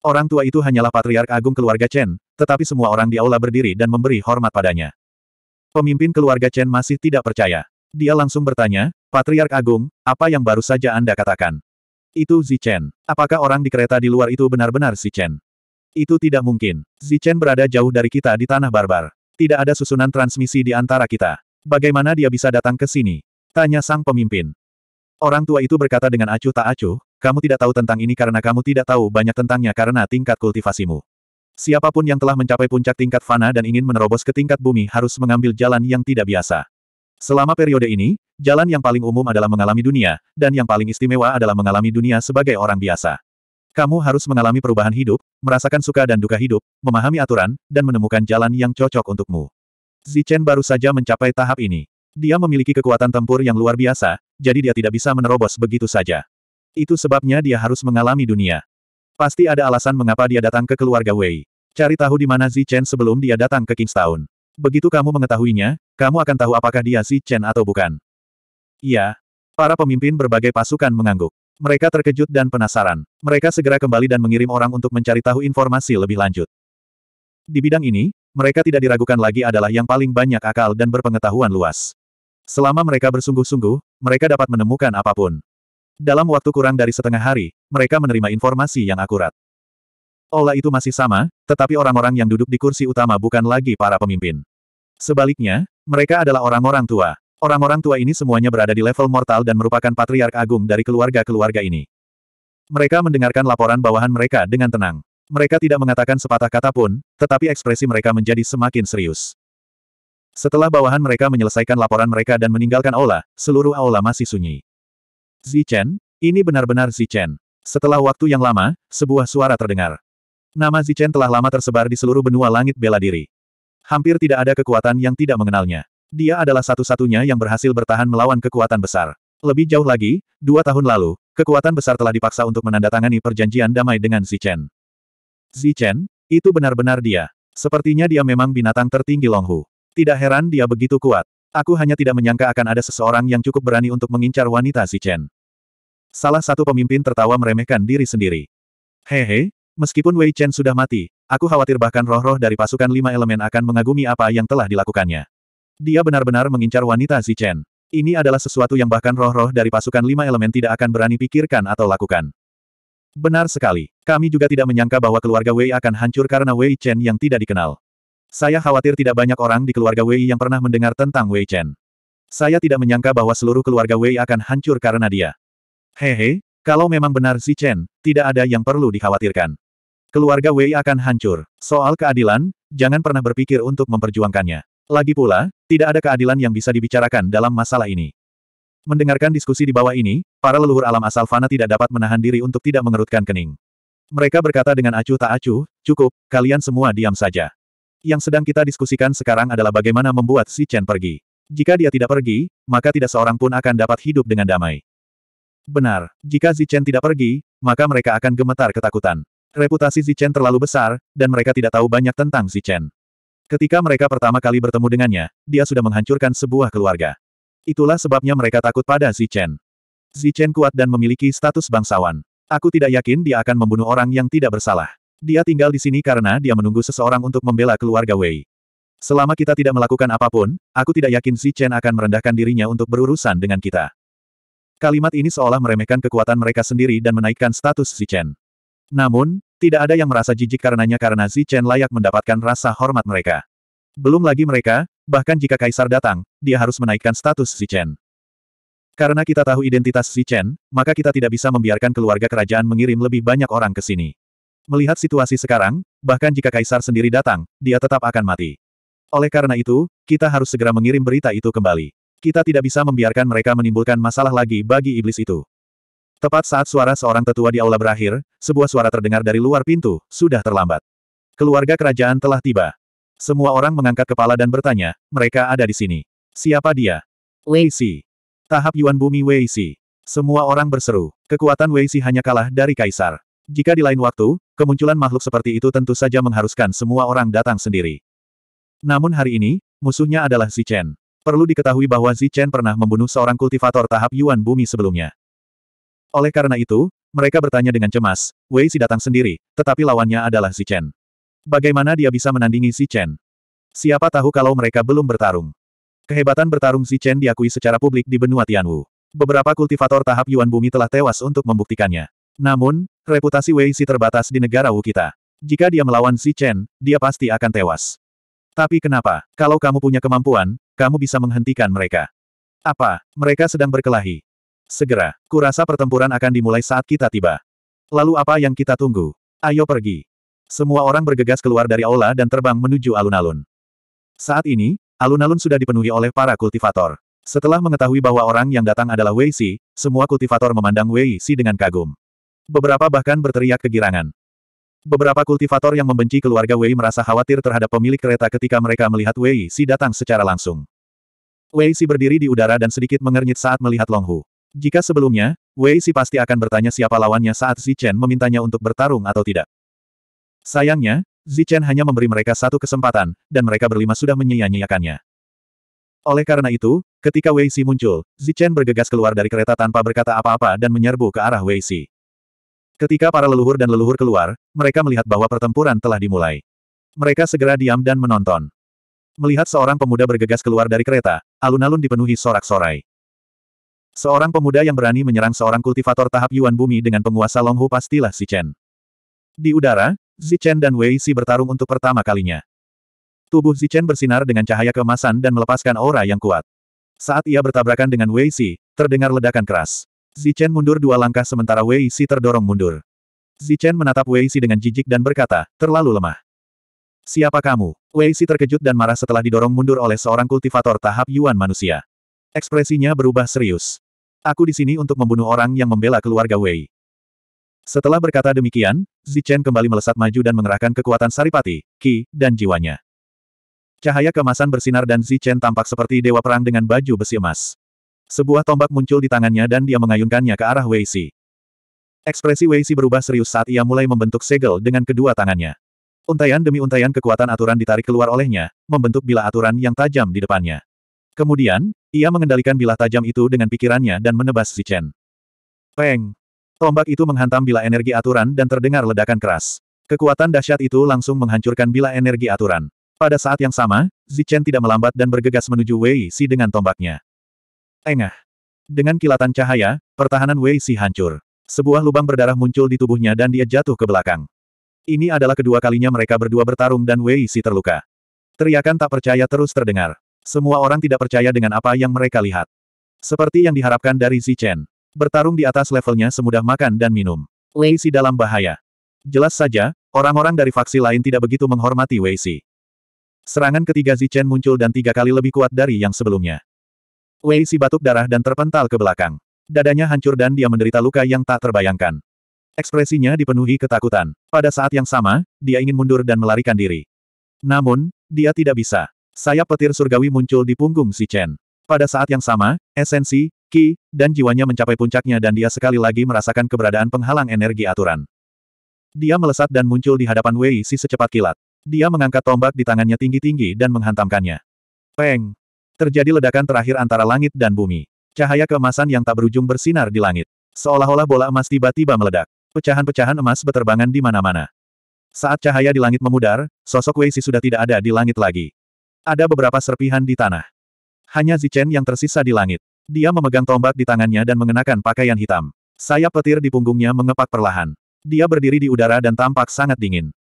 Orang tua itu hanyalah Patriark Agung keluarga Chen, tetapi semua orang di aula berdiri dan memberi hormat padanya. Pemimpin keluarga Chen masih tidak percaya. Dia langsung bertanya, Patriark Agung, apa yang baru saja Anda katakan? Itu Zichen. Apakah orang di kereta di luar itu benar-benar Zichen? Itu tidak mungkin. Zichen berada jauh dari kita di tanah barbar. Tidak ada susunan transmisi di antara kita. Bagaimana dia bisa datang ke sini? Tanya sang pemimpin. Orang tua itu berkata dengan acuh tak acuh, kamu tidak tahu tentang ini karena kamu tidak tahu banyak tentangnya karena tingkat kultivasimu. Siapapun yang telah mencapai puncak tingkat fana dan ingin menerobos ke tingkat bumi harus mengambil jalan yang tidak biasa. Selama periode ini, jalan yang paling umum adalah mengalami dunia, dan yang paling istimewa adalah mengalami dunia sebagai orang biasa. Kamu harus mengalami perubahan hidup, merasakan suka dan duka hidup, memahami aturan, dan menemukan jalan yang cocok untukmu. Zichen baru saja mencapai tahap ini. Dia memiliki kekuatan tempur yang luar biasa, jadi dia tidak bisa menerobos begitu saja. Itu sebabnya dia harus mengalami dunia. Pasti ada alasan mengapa dia datang ke keluarga Wei. Cari tahu di mana Zichen sebelum dia datang ke Kingstown. Begitu kamu mengetahuinya, kamu akan tahu apakah dia si Chen atau bukan. Iya. Para pemimpin berbagai pasukan mengangguk. Mereka terkejut dan penasaran. Mereka segera kembali dan mengirim orang untuk mencari tahu informasi lebih lanjut. Di bidang ini, mereka tidak diragukan lagi adalah yang paling banyak akal dan berpengetahuan luas. Selama mereka bersungguh-sungguh, mereka dapat menemukan apapun. Dalam waktu kurang dari setengah hari, mereka menerima informasi yang akurat. Olah itu masih sama, tetapi orang-orang yang duduk di kursi utama bukan lagi para pemimpin. Sebaliknya, mereka adalah orang-orang tua. Orang-orang tua ini semuanya berada di level mortal dan merupakan patriark agung dari keluarga-keluarga ini. Mereka mendengarkan laporan bawahan mereka dengan tenang. Mereka tidak mengatakan sepatah kata pun, tetapi ekspresi mereka menjadi semakin serius. Setelah bawahan mereka menyelesaikan laporan mereka dan meninggalkan aula, seluruh aula masih sunyi. Zichen, ini benar-benar Zichen. Setelah waktu yang lama, sebuah suara terdengar. Nama Zichen telah lama tersebar di seluruh benua langit bela diri. Hampir tidak ada kekuatan yang tidak mengenalnya. Dia adalah satu-satunya yang berhasil bertahan melawan kekuatan besar. Lebih jauh lagi, dua tahun lalu, kekuatan besar telah dipaksa untuk menandatangani perjanjian damai dengan Zichen. Zichen, itu benar-benar dia. Sepertinya dia memang binatang tertinggi Longhu. Tidak heran dia begitu kuat. Aku hanya tidak menyangka akan ada seseorang yang cukup berani untuk mengincar wanita Zichen. Salah satu pemimpin tertawa meremehkan diri sendiri. Hehe, meskipun Wei Chen sudah mati, Aku khawatir bahkan roh-roh dari pasukan lima elemen akan mengagumi apa yang telah dilakukannya. Dia benar-benar mengincar wanita Zichen. Ini adalah sesuatu yang bahkan roh-roh dari pasukan lima elemen tidak akan berani pikirkan atau lakukan. Benar sekali. Kami juga tidak menyangka bahwa keluarga Wei akan hancur karena Wei Chen yang tidak dikenal. Saya khawatir tidak banyak orang di keluarga Wei yang pernah mendengar tentang Wei Chen. Saya tidak menyangka bahwa seluruh keluarga Wei akan hancur karena dia. Hehe, kalau memang benar si Chen, tidak ada yang perlu dikhawatirkan. Keluarga Wei akan hancur. Soal keadilan, jangan pernah berpikir untuk memperjuangkannya. Lagi pula, tidak ada keadilan yang bisa dibicarakan dalam masalah ini. Mendengarkan diskusi di bawah ini, para leluhur alam asal Fana tidak dapat menahan diri untuk tidak mengerutkan kening. Mereka berkata dengan acuh tak acuh, cukup, kalian semua diam saja. Yang sedang kita diskusikan sekarang adalah bagaimana membuat si Chen pergi. Jika dia tidak pergi, maka tidak seorang pun akan dapat hidup dengan damai. Benar, jika Chen tidak pergi, maka mereka akan gemetar ketakutan. Reputasi Zichen terlalu besar, dan mereka tidak tahu banyak tentang Zichen. Ketika mereka pertama kali bertemu dengannya, dia sudah menghancurkan sebuah keluarga. Itulah sebabnya mereka takut pada Zichen. Zichen kuat dan memiliki status bangsawan. Aku tidak yakin dia akan membunuh orang yang tidak bersalah. Dia tinggal di sini karena dia menunggu seseorang untuk membela keluarga Wei. Selama kita tidak melakukan apapun, aku tidak yakin Zichen akan merendahkan dirinya untuk berurusan dengan kita. Kalimat ini seolah meremehkan kekuatan mereka sendiri dan menaikkan status Zichen. Namun, tidak ada yang merasa jijik karenanya karena Zichen layak mendapatkan rasa hormat mereka. Belum lagi mereka, bahkan jika Kaisar datang, dia harus menaikkan status Zichen. Karena kita tahu identitas Zichen, maka kita tidak bisa membiarkan keluarga kerajaan mengirim lebih banyak orang ke sini. Melihat situasi sekarang, bahkan jika Kaisar sendiri datang, dia tetap akan mati. Oleh karena itu, kita harus segera mengirim berita itu kembali. Kita tidak bisa membiarkan mereka menimbulkan masalah lagi bagi iblis itu. Tepat saat suara seorang tetua di aula berakhir, sebuah suara terdengar dari luar pintu, sudah terlambat. Keluarga kerajaan telah tiba. Semua orang mengangkat kepala dan bertanya, mereka ada di sini. Siapa dia? Wei Xi. Tahap Yuan Bumi Wei Xi. Semua orang berseru, kekuatan Wei Xi hanya kalah dari Kaisar. Jika di lain waktu, kemunculan makhluk seperti itu tentu saja mengharuskan semua orang datang sendiri. Namun hari ini, musuhnya adalah Zichen. Perlu diketahui bahwa Zichen pernah membunuh seorang kultivator tahap Yuan Bumi sebelumnya. Oleh karena itu, mereka bertanya dengan cemas, Wei Si datang sendiri, tetapi lawannya adalah Si Chen. Bagaimana dia bisa menandingi Si Chen? Siapa tahu kalau mereka belum bertarung. Kehebatan bertarung Si Chen diakui secara publik di benua Tianwu. Beberapa kultivator tahap Yuan Bumi telah tewas untuk membuktikannya. Namun, reputasi Wei Si terbatas di negara Wu kita. Jika dia melawan Si Chen, dia pasti akan tewas. Tapi kenapa? Kalau kamu punya kemampuan, kamu bisa menghentikan mereka. Apa? Mereka sedang berkelahi. Segera, kurasa pertempuran akan dimulai saat kita tiba. Lalu apa yang kita tunggu? Ayo pergi. Semua orang bergegas keluar dari aula dan terbang menuju alun-alun. Saat ini, alun-alun sudah dipenuhi oleh para kultivator. Setelah mengetahui bahwa orang yang datang adalah Wei Xi, semua kultivator memandang Wei Xi dengan kagum. Beberapa bahkan berteriak kegirangan. Beberapa kultivator yang membenci keluarga Wei merasa khawatir terhadap pemilik kereta ketika mereka melihat Wei Xi datang secara langsung. Wei Xi berdiri di udara dan sedikit mengernyit saat melihat Long Hu. Jika sebelumnya, Wei Si pasti akan bertanya siapa lawannya saat Zichen memintanya untuk bertarung atau tidak. Sayangnya, Zichen hanya memberi mereka satu kesempatan, dan mereka berlima sudah menyia-nyiakannya. Oleh karena itu, ketika Wei Si muncul, Zichen bergegas keluar dari kereta tanpa berkata apa-apa dan menyerbu ke arah Wei Si. Ketika para leluhur dan leluhur keluar, mereka melihat bahwa pertempuran telah dimulai. Mereka segera diam dan menonton. Melihat seorang pemuda bergegas keluar dari kereta, alun-alun dipenuhi sorak-sorai. Seorang pemuda yang berani menyerang seorang kultivator tahap Yuan Bumi dengan penguasa Longhu pastilah Si Chen. Di udara, Si Chen dan Wei Si bertarung untuk pertama kalinya. Tubuh Si Chen bersinar dengan cahaya kemasan dan melepaskan aura yang kuat. Saat ia bertabrakan dengan Wei Si, terdengar ledakan keras. Si Chen mundur dua langkah sementara Wei Si terdorong mundur. Si Chen menatap Wei Si dengan jijik dan berkata, terlalu lemah. Siapa kamu? Wei Si terkejut dan marah setelah didorong mundur oleh seorang kultivator tahap Yuan manusia. Ekspresinya berubah serius. Aku di sini untuk membunuh orang yang membela keluarga Wei. Setelah berkata demikian, Zichen kembali melesat maju dan mengerahkan kekuatan saripati, ki, dan jiwanya. Cahaya kemasan bersinar dan Zichen tampak seperti dewa perang dengan baju besi emas. Sebuah tombak muncul di tangannya dan dia mengayunkannya ke arah Wei Si. Ekspresi Wei Si berubah serius saat ia mulai membentuk segel dengan kedua tangannya. Untaian demi untaian kekuatan aturan ditarik keluar olehnya, membentuk bila aturan yang tajam di depannya. Kemudian, ia mengendalikan bilah tajam itu dengan pikirannya dan menebas Zichen. Peng! Tombak itu menghantam bilah energi aturan dan terdengar ledakan keras. Kekuatan dahsyat itu langsung menghancurkan bilah energi aturan. Pada saat yang sama, Zichen tidak melambat dan bergegas menuju Wei Si dengan tombaknya. Engah! Dengan kilatan cahaya, pertahanan Wei Si hancur. Sebuah lubang berdarah muncul di tubuhnya dan dia jatuh ke belakang. Ini adalah kedua kalinya mereka berdua bertarung dan Wei Si terluka. Teriakan tak percaya terus terdengar. Semua orang tidak percaya dengan apa yang mereka lihat. Seperti yang diharapkan dari Zichen. Bertarung di atas levelnya semudah makan dan minum. Wei Si dalam bahaya. Jelas saja, orang-orang dari faksi lain tidak begitu menghormati Wei Si. Serangan ketiga Zichen muncul dan tiga kali lebih kuat dari yang sebelumnya. Wei Si batuk darah dan terpental ke belakang. Dadanya hancur dan dia menderita luka yang tak terbayangkan. Ekspresinya dipenuhi ketakutan. Pada saat yang sama, dia ingin mundur dan melarikan diri. Namun, dia tidak bisa. Sayap petir surgawi muncul di punggung si Chen. Pada saat yang sama, esensi, ki, dan jiwanya mencapai puncaknya dan dia sekali lagi merasakan keberadaan penghalang energi aturan. Dia melesat dan muncul di hadapan Wei Si secepat kilat. Dia mengangkat tombak di tangannya tinggi-tinggi dan menghantamkannya. Peng! Terjadi ledakan terakhir antara langit dan bumi. Cahaya keemasan yang tak berujung bersinar di langit. Seolah-olah bola emas tiba-tiba meledak. Pecahan-pecahan emas beterbangan di mana-mana. Saat cahaya di langit memudar, sosok Wei Si sudah tidak ada di langit lagi. Ada beberapa serpihan di tanah. Hanya Zichen yang tersisa di langit. Dia memegang tombak di tangannya dan mengenakan pakaian hitam. Sayap petir di punggungnya mengepak perlahan. Dia berdiri di udara dan tampak sangat dingin.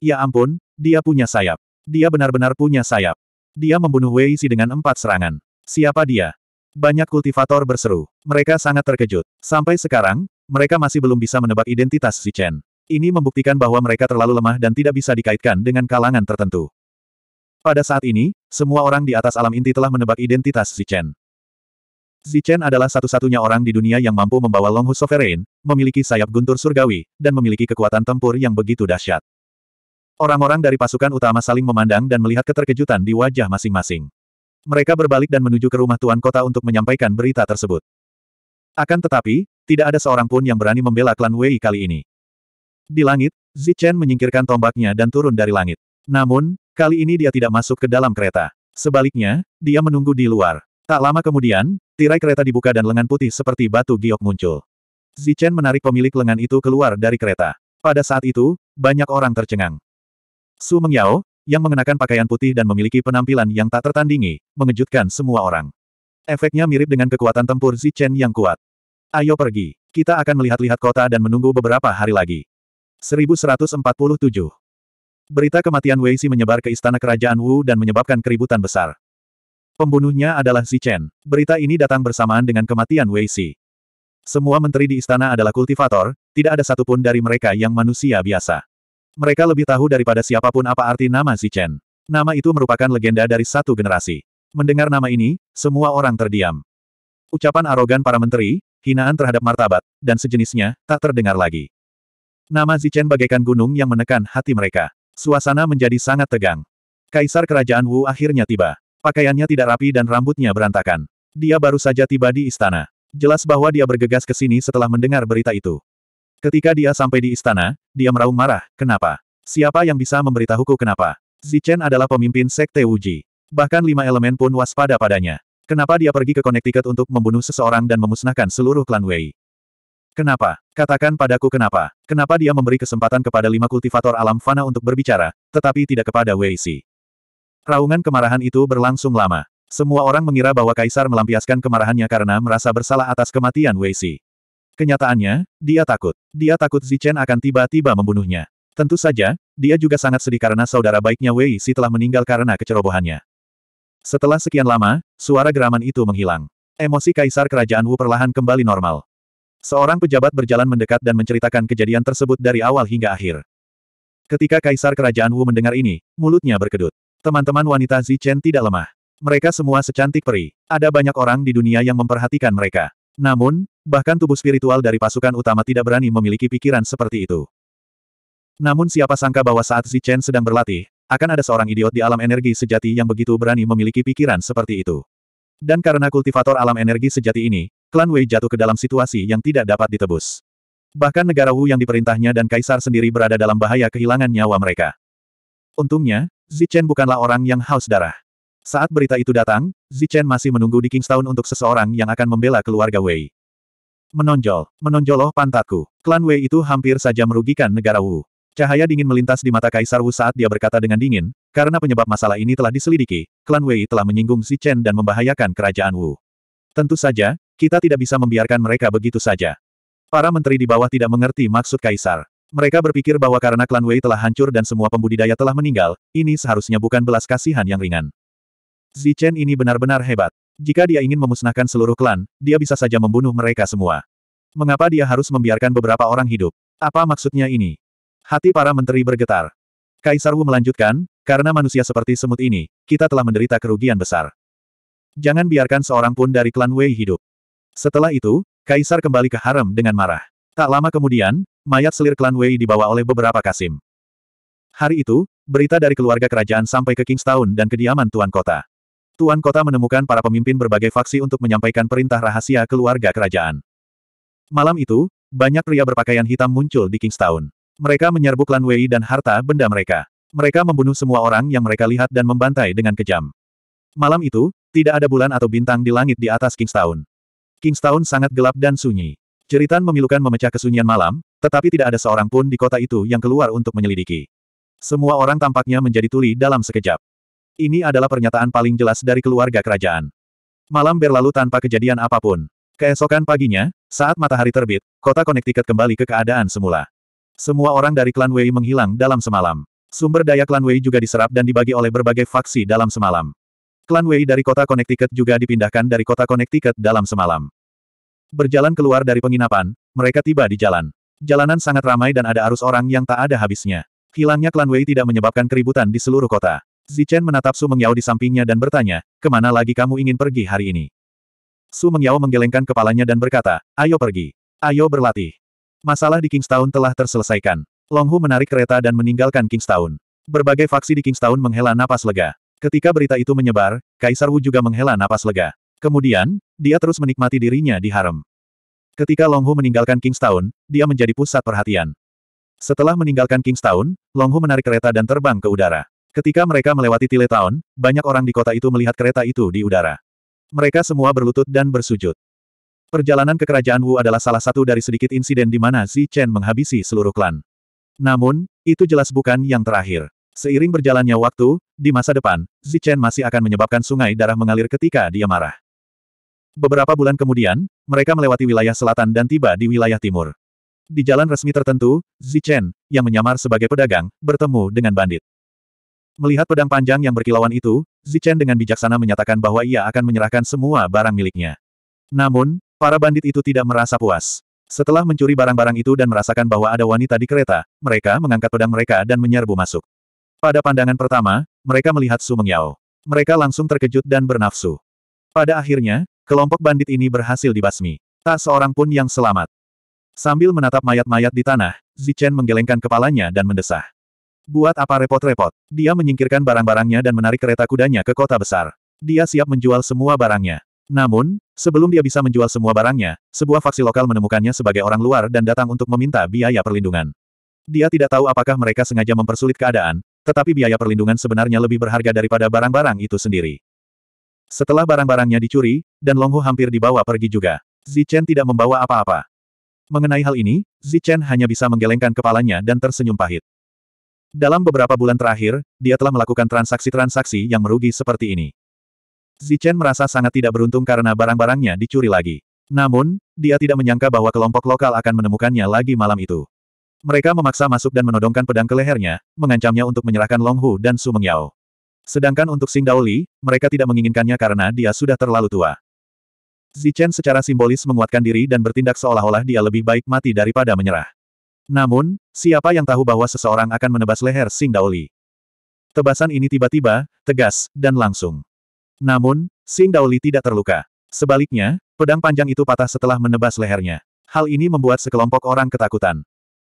Ya ampun, dia punya sayap. Dia benar-benar punya sayap. Dia membunuh Wei Si dengan empat serangan. Siapa dia? Banyak kultivator berseru. Mereka sangat terkejut. Sampai sekarang, mereka masih belum bisa menebak identitas Zichen. Ini membuktikan bahwa mereka terlalu lemah dan tidak bisa dikaitkan dengan kalangan tertentu. Pada saat ini, semua orang di atas alam inti telah menebak identitas Zichen. Zichen adalah satu-satunya orang di dunia yang mampu membawa Longhu Sovereign, memiliki sayap guntur surgawi, dan memiliki kekuatan tempur yang begitu dahsyat. Orang-orang dari pasukan utama saling memandang dan melihat keterkejutan di wajah masing-masing. Mereka berbalik dan menuju ke rumah tuan kota untuk menyampaikan berita tersebut. Akan tetapi, tidak ada seorang pun yang berani membela klan Wei kali ini. Di langit, Zichen menyingkirkan tombaknya dan turun dari langit. Namun, Kali ini dia tidak masuk ke dalam kereta. Sebaliknya, dia menunggu di luar. Tak lama kemudian, tirai kereta dibuka dan lengan putih seperti batu giok muncul. Zichen menarik pemilik lengan itu keluar dari kereta. Pada saat itu, banyak orang tercengang. Su Mengyao, yang mengenakan pakaian putih dan memiliki penampilan yang tak tertandingi, mengejutkan semua orang. Efeknya mirip dengan kekuatan tempur Zichen yang kuat. Ayo pergi. Kita akan melihat-lihat kota dan menunggu beberapa hari lagi. 1147 Berita kematian Wei Xi menyebar ke istana kerajaan Wu dan menyebabkan keributan besar. Pembunuhnya adalah Xi Chen. Berita ini datang bersamaan dengan kematian Wei Xi. Semua menteri di istana adalah kultivator, tidak ada satupun dari mereka yang manusia biasa. Mereka lebih tahu daripada siapapun apa arti nama Xi Chen. Nama itu merupakan legenda dari satu generasi. Mendengar nama ini, semua orang terdiam. Ucapan arogan para menteri, hinaan terhadap martabat, dan sejenisnya, tak terdengar lagi. Nama Zichen bagaikan gunung yang menekan hati mereka. Suasana menjadi sangat tegang. Kaisar Kerajaan Wu akhirnya tiba. Pakaiannya tidak rapi dan rambutnya berantakan. Dia baru saja tiba di istana. Jelas bahwa dia bergegas ke sini setelah mendengar berita itu. Ketika dia sampai di istana, dia meraung marah, kenapa? Siapa yang bisa memberitahuku kenapa? Zichen adalah pemimpin Sekte Wuji. Bahkan lima elemen pun waspada padanya. Kenapa dia pergi ke Connecticut untuk membunuh seseorang dan memusnahkan seluruh klan Wei? Kenapa? Katakan padaku kenapa. Kenapa dia memberi kesempatan kepada lima kultivator alam fana untuk berbicara, tetapi tidak kepada Wei Xi. Raungan kemarahan itu berlangsung lama. Semua orang mengira bahwa Kaisar melampiaskan kemarahannya karena merasa bersalah atas kematian Wei Xi. Kenyataannya, dia takut. Dia takut Zichen akan tiba-tiba membunuhnya. Tentu saja, dia juga sangat sedih karena saudara baiknya Wei Xi telah meninggal karena kecerobohannya. Setelah sekian lama, suara geraman itu menghilang. Emosi Kaisar Kerajaan Wu perlahan kembali normal. Seorang pejabat berjalan mendekat dan menceritakan kejadian tersebut dari awal hingga akhir. Ketika Kaisar Kerajaan Wu mendengar ini, mulutnya berkedut. Teman-teman wanita Zichen tidak lemah. Mereka semua secantik peri. Ada banyak orang di dunia yang memperhatikan mereka. Namun, bahkan tubuh spiritual dari pasukan utama tidak berani memiliki pikiran seperti itu. Namun siapa sangka bahwa saat Zichen sedang berlatih, akan ada seorang idiot di alam energi sejati yang begitu berani memiliki pikiran seperti itu. Dan karena kultivator alam energi sejati ini, klan Wei jatuh ke dalam situasi yang tidak dapat ditebus. Bahkan negara Wu yang diperintahnya dan kaisar sendiri berada dalam bahaya kehilangan nyawa mereka. Untungnya, Zichen bukanlah orang yang haus darah. Saat berita itu datang, Zichen masih menunggu di Kingstown untuk seseorang yang akan membela keluarga Wei. Menonjol, menonjol oh pantatku. Klan Wei itu hampir saja merugikan negara Wu. Cahaya dingin melintas di mata Kaisar Wu saat dia berkata dengan dingin, karena penyebab masalah ini telah diselidiki, klan Wei telah menyinggung Zichen dan membahayakan kerajaan Wu. Tentu saja, kita tidak bisa membiarkan mereka begitu saja. Para menteri di bawah tidak mengerti maksud Kaisar. Mereka berpikir bahwa karena klan Wei telah hancur dan semua pembudidaya telah meninggal, ini seharusnya bukan belas kasihan yang ringan. Zichen ini benar-benar hebat. Jika dia ingin memusnahkan seluruh klan, dia bisa saja membunuh mereka semua. Mengapa dia harus membiarkan beberapa orang hidup? Apa maksudnya ini? Hati para menteri bergetar. Kaisar Wu melanjutkan, karena manusia seperti semut ini, kita telah menderita kerugian besar. Jangan biarkan seorang pun dari klan Wei hidup. Setelah itu, Kaisar kembali ke harem dengan marah. Tak lama kemudian, mayat selir klan Wei dibawa oleh beberapa kasim. Hari itu, berita dari keluarga kerajaan sampai ke Kingstown dan kediaman Tuan Kota. Tuan Kota menemukan para pemimpin berbagai faksi untuk menyampaikan perintah rahasia keluarga kerajaan. Malam itu, banyak pria berpakaian hitam muncul di Kingstown. Mereka menyerbu klan Wei dan harta benda mereka. Mereka membunuh semua orang yang mereka lihat dan membantai dengan kejam. Malam itu, tidak ada bulan atau bintang di langit di atas Kingstown. Kingstown sangat gelap dan sunyi. Ceritan memilukan memecah kesunyian malam, tetapi tidak ada seorang pun di kota itu yang keluar untuk menyelidiki. Semua orang tampaknya menjadi tuli dalam sekejap. Ini adalah pernyataan paling jelas dari keluarga kerajaan. Malam berlalu tanpa kejadian apapun. Keesokan paginya, saat matahari terbit, kota Connecticut kembali ke keadaan semula. Semua orang dari klan Wei menghilang dalam semalam. Sumber daya klan Wei juga diserap dan dibagi oleh berbagai faksi dalam semalam. Klan Wei dari kota Connecticut juga dipindahkan dari kota Connecticut dalam semalam. Berjalan keluar dari penginapan, mereka tiba di jalan. Jalanan sangat ramai dan ada arus orang yang tak ada habisnya. Hilangnya klan Wei tidak menyebabkan keributan di seluruh kota. Zichen menatap Su Mengyao di sampingnya dan bertanya, kemana lagi kamu ingin pergi hari ini? Su Mengyao menggelengkan kepalanya dan berkata, ayo pergi. Ayo berlatih. Masalah di Kingstown telah terselesaikan. Longhu menarik kereta dan meninggalkan Kingstown. Berbagai faksi di Kingstown menghela napas lega. Ketika berita itu menyebar, Kaisar Wu juga menghela napas lega. Kemudian, dia terus menikmati dirinya di harem. Ketika Long Hu meninggalkan Kingstown, dia menjadi pusat perhatian. Setelah meninggalkan Kingstown, Long Hu menarik kereta dan terbang ke udara. Ketika mereka melewati Tile Town, banyak orang di kota itu melihat kereta itu di udara. Mereka semua berlutut dan bersujud. Perjalanan ke kerajaan Wu adalah salah satu dari sedikit insiden di mana Zi Chen menghabisi seluruh klan. Namun, itu jelas bukan yang terakhir. Seiring berjalannya waktu, di masa depan, Zichen masih akan menyebabkan sungai darah mengalir ketika dia marah. Beberapa bulan kemudian, mereka melewati wilayah selatan dan tiba di wilayah timur. Di jalan resmi tertentu, Zichen, yang menyamar sebagai pedagang, bertemu dengan bandit. Melihat pedang panjang yang berkilauan itu, Zichen dengan bijaksana menyatakan bahwa ia akan menyerahkan semua barang miliknya. Namun, para bandit itu tidak merasa puas. Setelah mencuri barang-barang itu dan merasakan bahwa ada wanita di kereta, mereka mengangkat pedang mereka dan menyerbu masuk. Pada pandangan pertama, mereka melihat Su Mengyao. Mereka langsung terkejut dan bernafsu. Pada akhirnya, kelompok bandit ini berhasil dibasmi. Tak seorang pun yang selamat. Sambil menatap mayat-mayat di tanah, Zichen menggelengkan kepalanya dan mendesah. Buat apa repot-repot? Dia menyingkirkan barang-barangnya dan menarik kereta kudanya ke kota besar. Dia siap menjual semua barangnya. Namun, sebelum dia bisa menjual semua barangnya, sebuah faksi lokal menemukannya sebagai orang luar dan datang untuk meminta biaya perlindungan. Dia tidak tahu apakah mereka sengaja mempersulit keadaan, tetapi biaya perlindungan sebenarnya lebih berharga daripada barang-barang itu sendiri. Setelah barang-barangnya dicuri, dan Longhu hampir dibawa pergi juga. Zichen tidak membawa apa-apa. Mengenai hal ini, Zichen hanya bisa menggelengkan kepalanya dan tersenyum pahit. Dalam beberapa bulan terakhir, dia telah melakukan transaksi-transaksi yang merugi seperti ini. Zichen merasa sangat tidak beruntung karena barang-barangnya dicuri lagi. Namun, dia tidak menyangka bahwa kelompok lokal akan menemukannya lagi malam itu. Mereka memaksa masuk dan menodongkan pedang ke lehernya, mengancamnya untuk menyerahkan Long Hu dan Su Mengyao. Sedangkan untuk Xing Daoli, mereka tidak menginginkannya karena dia sudah terlalu tua. Zichen secara simbolis menguatkan diri dan bertindak seolah-olah dia lebih baik mati daripada menyerah. Namun, siapa yang tahu bahwa seseorang akan menebas leher Xing Daoli? Tebasan ini tiba-tiba, tegas, dan langsung. Namun, Xing Daoli tidak terluka. Sebaliknya, pedang panjang itu patah setelah menebas lehernya. Hal ini membuat sekelompok orang ketakutan.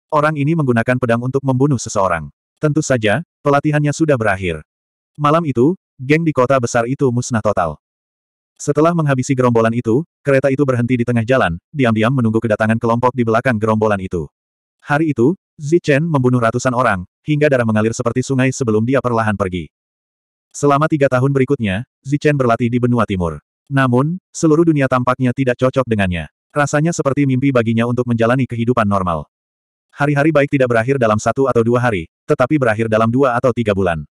Orang ini menggunakan pedang untuk membunuh seseorang. Tentu saja, pelatihannya sudah berakhir. Malam itu, geng di kota besar itu musnah total. Setelah menghabisi gerombolan itu, kereta itu berhenti di tengah jalan, diam-diam menunggu kedatangan kelompok di belakang gerombolan itu. Hari itu, Zichen membunuh ratusan orang, hingga darah mengalir seperti sungai sebelum dia perlahan pergi. Selama tiga tahun berikutnya, Zichen berlatih di benua timur. Namun, seluruh dunia tampaknya tidak cocok dengannya. Rasanya seperti mimpi baginya untuk menjalani kehidupan normal. Hari-hari baik tidak berakhir dalam satu atau dua hari, tetapi berakhir dalam dua atau tiga bulan.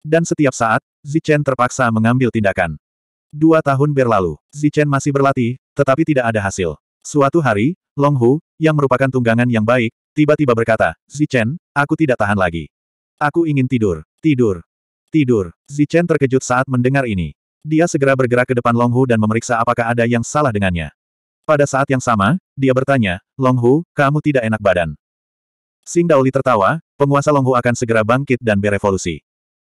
Dan setiap saat, Zichen terpaksa mengambil tindakan. Dua tahun berlalu, Zichen masih berlatih, tetapi tidak ada hasil. Suatu hari, Long Hu, yang merupakan tunggangan yang baik, tiba-tiba berkata, Zichen, aku tidak tahan lagi. Aku ingin tidur, tidur, tidur. Zichen terkejut saat mendengar ini. Dia segera bergerak ke depan Long Hu dan memeriksa apakah ada yang salah dengannya. Pada saat yang sama, dia bertanya, Long Hu, kamu tidak enak badan. Sing Daoli tertawa, penguasa Longhu akan segera bangkit dan berevolusi.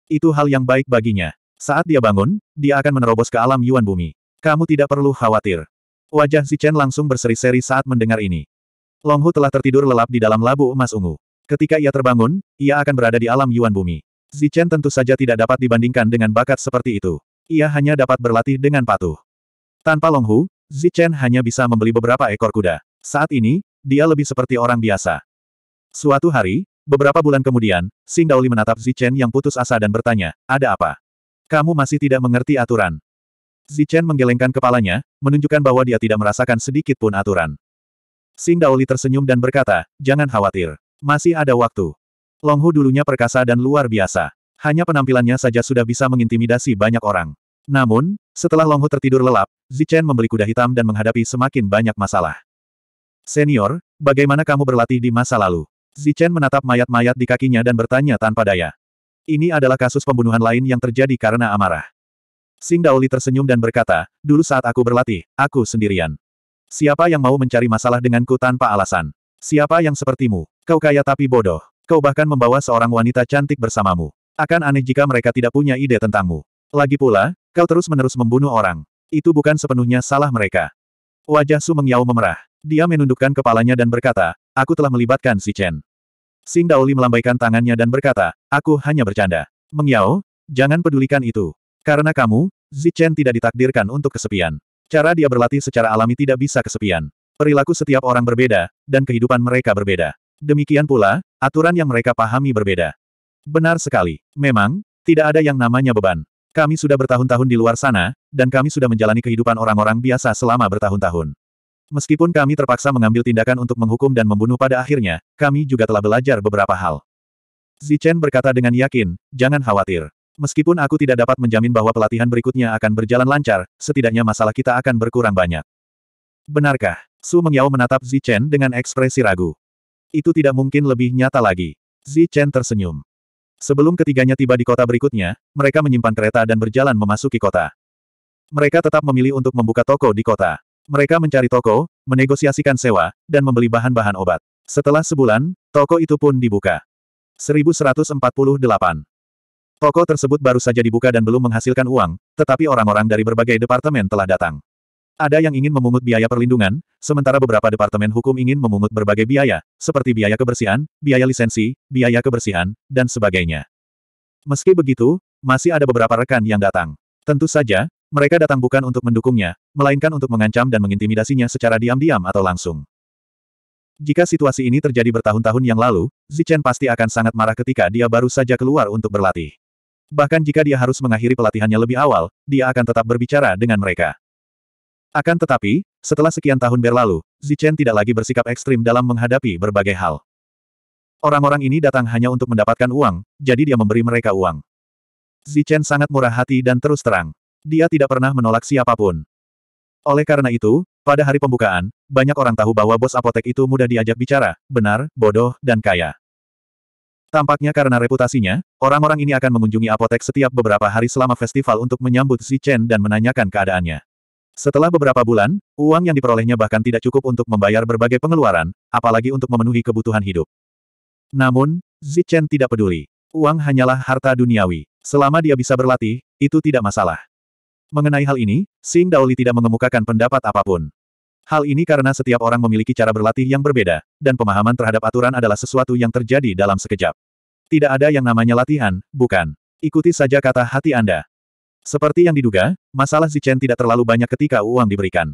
Itu hal yang baik baginya. Saat dia bangun, dia akan menerobos ke alam Yuan Bumi. Kamu tidak perlu khawatir. Wajah Chen langsung berseri-seri saat mendengar ini. Longhu telah tertidur lelap di dalam labu emas ungu. Ketika ia terbangun, ia akan berada di alam Yuan Bumi. Chen tentu saja tidak dapat dibandingkan dengan bakat seperti itu. Ia hanya dapat berlatih dengan patuh. Tanpa Longhu, Zichen hanya bisa membeli beberapa ekor kuda. Saat ini, dia lebih seperti orang biasa. Suatu hari, beberapa bulan kemudian, Xing Daoli menatap Zichen yang putus asa dan bertanya, ada apa? Kamu masih tidak mengerti aturan. Zichen menggelengkan kepalanya, menunjukkan bahwa dia tidak merasakan sedikit pun aturan. Xing Daoli tersenyum dan berkata, jangan khawatir. Masih ada waktu. Longhu dulunya perkasa dan luar biasa. Hanya penampilannya saja sudah bisa mengintimidasi banyak orang. Namun, setelah Longhu tertidur lelap, Zichen membeli kuda hitam dan menghadapi semakin banyak masalah. Senior, bagaimana kamu berlatih di masa lalu? Zichen menatap mayat-mayat di kakinya dan bertanya tanpa daya. Ini adalah kasus pembunuhan lain yang terjadi karena amarah. Sing Daoli tersenyum dan berkata, dulu saat aku berlatih, aku sendirian. Siapa yang mau mencari masalah denganku tanpa alasan? Siapa yang sepertimu? Kau kaya tapi bodoh. Kau bahkan membawa seorang wanita cantik bersamamu. Akan aneh jika mereka tidak punya ide tentangmu. Lagi pula, kau terus-menerus membunuh orang. Itu bukan sepenuhnya salah mereka. Wajah Su Mengyao memerah. Dia menundukkan kepalanya dan berkata, aku telah melibatkan si Chen. Xing Daoli melambaikan tangannya dan berkata, aku hanya bercanda. Mengyao, jangan pedulikan itu. Karena kamu, Zichen tidak ditakdirkan untuk kesepian. Cara dia berlatih secara alami tidak bisa kesepian. Perilaku setiap orang berbeda, dan kehidupan mereka berbeda. Demikian pula, aturan yang mereka pahami berbeda. Benar sekali. Memang, tidak ada yang namanya beban. Kami sudah bertahun-tahun di luar sana, dan kami sudah menjalani kehidupan orang-orang biasa selama bertahun-tahun. Meskipun kami terpaksa mengambil tindakan untuk menghukum dan membunuh pada akhirnya, kami juga telah belajar beberapa hal. Zichen berkata dengan yakin, jangan khawatir. Meskipun aku tidak dapat menjamin bahwa pelatihan berikutnya akan berjalan lancar, setidaknya masalah kita akan berkurang banyak. Benarkah? Su Mengyao menatap Zichen dengan ekspresi ragu. Itu tidak mungkin lebih nyata lagi. Zichen tersenyum. Sebelum ketiganya tiba di kota berikutnya, mereka menyimpan kereta dan berjalan memasuki kota. Mereka tetap memilih untuk membuka toko di kota. Mereka mencari toko, menegosiasikan sewa, dan membeli bahan-bahan obat. Setelah sebulan, toko itu pun dibuka. 1148. Toko tersebut baru saja dibuka dan belum menghasilkan uang, tetapi orang-orang dari berbagai departemen telah datang. Ada yang ingin memungut biaya perlindungan, sementara beberapa departemen hukum ingin memungut berbagai biaya, seperti biaya kebersihan, biaya lisensi, biaya kebersihan, dan sebagainya. Meski begitu, masih ada beberapa rekan yang datang. Tentu saja, mereka datang bukan untuk mendukungnya, melainkan untuk mengancam dan mengintimidasinya secara diam-diam atau langsung. Jika situasi ini terjadi bertahun-tahun yang lalu, Zichen pasti akan sangat marah ketika dia baru saja keluar untuk berlatih. Bahkan jika dia harus mengakhiri pelatihannya lebih awal, dia akan tetap berbicara dengan mereka. Akan tetapi, setelah sekian tahun berlalu, Zichen tidak lagi bersikap ekstrim dalam menghadapi berbagai hal. Orang-orang ini datang hanya untuk mendapatkan uang, jadi dia memberi mereka uang. Zichen sangat murah hati dan terus terang. Dia tidak pernah menolak siapapun. Oleh karena itu, pada hari pembukaan, banyak orang tahu bahwa bos apotek itu mudah diajak bicara, benar, bodoh, dan kaya. Tampaknya karena reputasinya, orang-orang ini akan mengunjungi apotek setiap beberapa hari selama festival untuk menyambut Xi Chen dan menanyakan keadaannya. Setelah beberapa bulan, uang yang diperolehnya bahkan tidak cukup untuk membayar berbagai pengeluaran, apalagi untuk memenuhi kebutuhan hidup. Namun, Xi Chen tidak peduli. Uang hanyalah harta duniawi. Selama dia bisa berlatih, itu tidak masalah. Mengenai hal ini, Sing Daoli tidak mengemukakan pendapat apapun. Hal ini karena setiap orang memiliki cara berlatih yang berbeda, dan pemahaman terhadap aturan adalah sesuatu yang terjadi dalam sekejap. Tidak ada yang namanya latihan, bukan. Ikuti saja kata hati Anda. Seperti yang diduga, masalah Zichen tidak terlalu banyak ketika uang diberikan.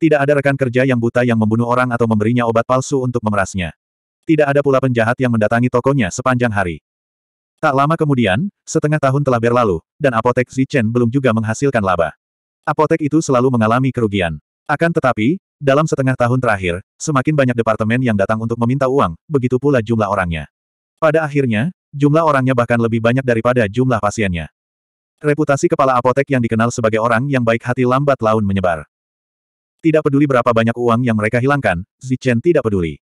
Tidak ada rekan kerja yang buta yang membunuh orang atau memberinya obat palsu untuk memerasnya. Tidak ada pula penjahat yang mendatangi tokonya sepanjang hari. Tak lama kemudian, setengah tahun telah berlalu, dan apotek Zichen belum juga menghasilkan laba. Apotek itu selalu mengalami kerugian. Akan tetapi, dalam setengah tahun terakhir, semakin banyak departemen yang datang untuk meminta uang, begitu pula jumlah orangnya. Pada akhirnya, jumlah orangnya bahkan lebih banyak daripada jumlah pasiennya. Reputasi kepala apotek yang dikenal sebagai orang yang baik hati lambat laun menyebar. Tidak peduli berapa banyak uang yang mereka hilangkan, Zichen tidak peduli.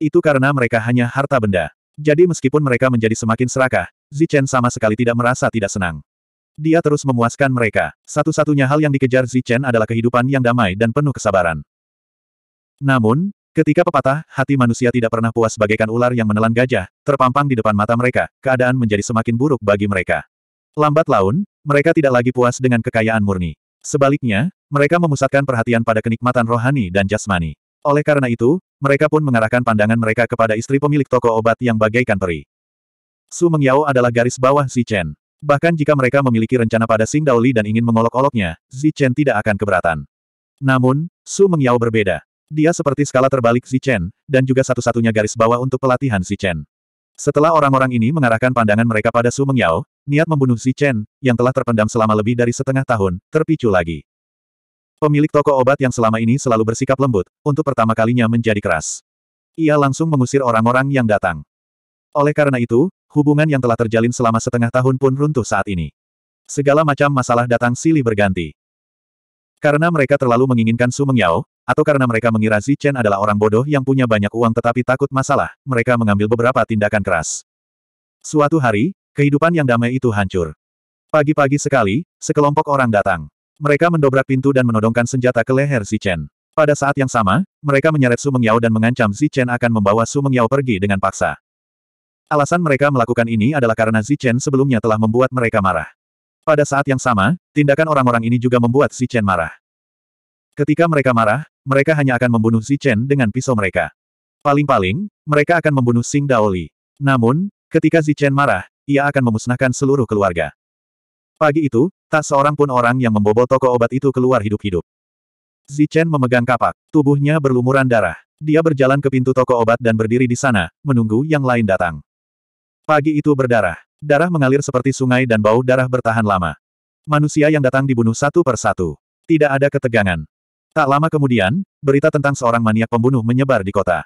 Itu karena mereka hanya harta benda. Jadi meskipun mereka menjadi semakin serakah, Zichen sama sekali tidak merasa tidak senang. Dia terus memuaskan mereka. Satu-satunya hal yang dikejar Zichen adalah kehidupan yang damai dan penuh kesabaran. Namun, ketika pepatah, hati manusia tidak pernah puas bagaikan ular yang menelan gajah, terpampang di depan mata mereka, keadaan menjadi semakin buruk bagi mereka. Lambat laun, mereka tidak lagi puas dengan kekayaan murni. Sebaliknya, mereka memusatkan perhatian pada kenikmatan rohani dan jasmani. Oleh karena itu, mereka pun mengarahkan pandangan mereka kepada istri pemilik toko obat yang bagaikan peri. Su Mengyao adalah garis bawah Zichen. Bahkan jika mereka memiliki rencana pada Sing Daoli dan ingin mengolok-oloknya, Zichen tidak akan keberatan. Namun, Su Mengyao berbeda. Dia seperti skala terbalik Zichen, dan juga satu-satunya garis bawah untuk pelatihan Zichen. Setelah orang-orang ini mengarahkan pandangan mereka pada Su Mengyao, niat membunuh Zichen, yang telah terpendam selama lebih dari setengah tahun, terpicu lagi. Pemilik toko obat yang selama ini selalu bersikap lembut, untuk pertama kalinya menjadi keras. Ia langsung mengusir orang-orang yang datang. Oleh karena itu, hubungan yang telah terjalin selama setengah tahun pun runtuh saat ini. Segala macam masalah datang silih berganti. Karena mereka terlalu menginginkan Su Mengyao, atau karena mereka mengira Zi Chen adalah orang bodoh yang punya banyak uang tetapi takut masalah, mereka mengambil beberapa tindakan keras. Suatu hari, kehidupan yang damai itu hancur. Pagi-pagi sekali, sekelompok orang datang. Mereka mendobrak pintu dan menodongkan senjata ke leher Si Chen. Pada saat yang sama, mereka menyeret Su Mengyao dan mengancam Si Chen akan membawa Su Mengyao pergi dengan paksa. Alasan mereka melakukan ini adalah karena Si Chen sebelumnya telah membuat mereka marah. Pada saat yang sama, tindakan orang-orang ini juga membuat Si Chen marah. Ketika mereka marah, mereka hanya akan membunuh Si Chen dengan pisau mereka. Paling-paling, mereka akan membunuh Sing Daoli. Namun, ketika Si Chen marah, ia akan memusnahkan seluruh keluarga. Pagi itu, Tak seorang pun orang yang membobol toko obat itu keluar hidup-hidup. Zichen memegang kapak. Tubuhnya berlumuran darah. Dia berjalan ke pintu toko obat dan berdiri di sana, menunggu yang lain datang. Pagi itu berdarah. Darah mengalir seperti sungai dan bau darah bertahan lama. Manusia yang datang dibunuh satu per satu. Tidak ada ketegangan. Tak lama kemudian, berita tentang seorang maniak pembunuh menyebar di kota.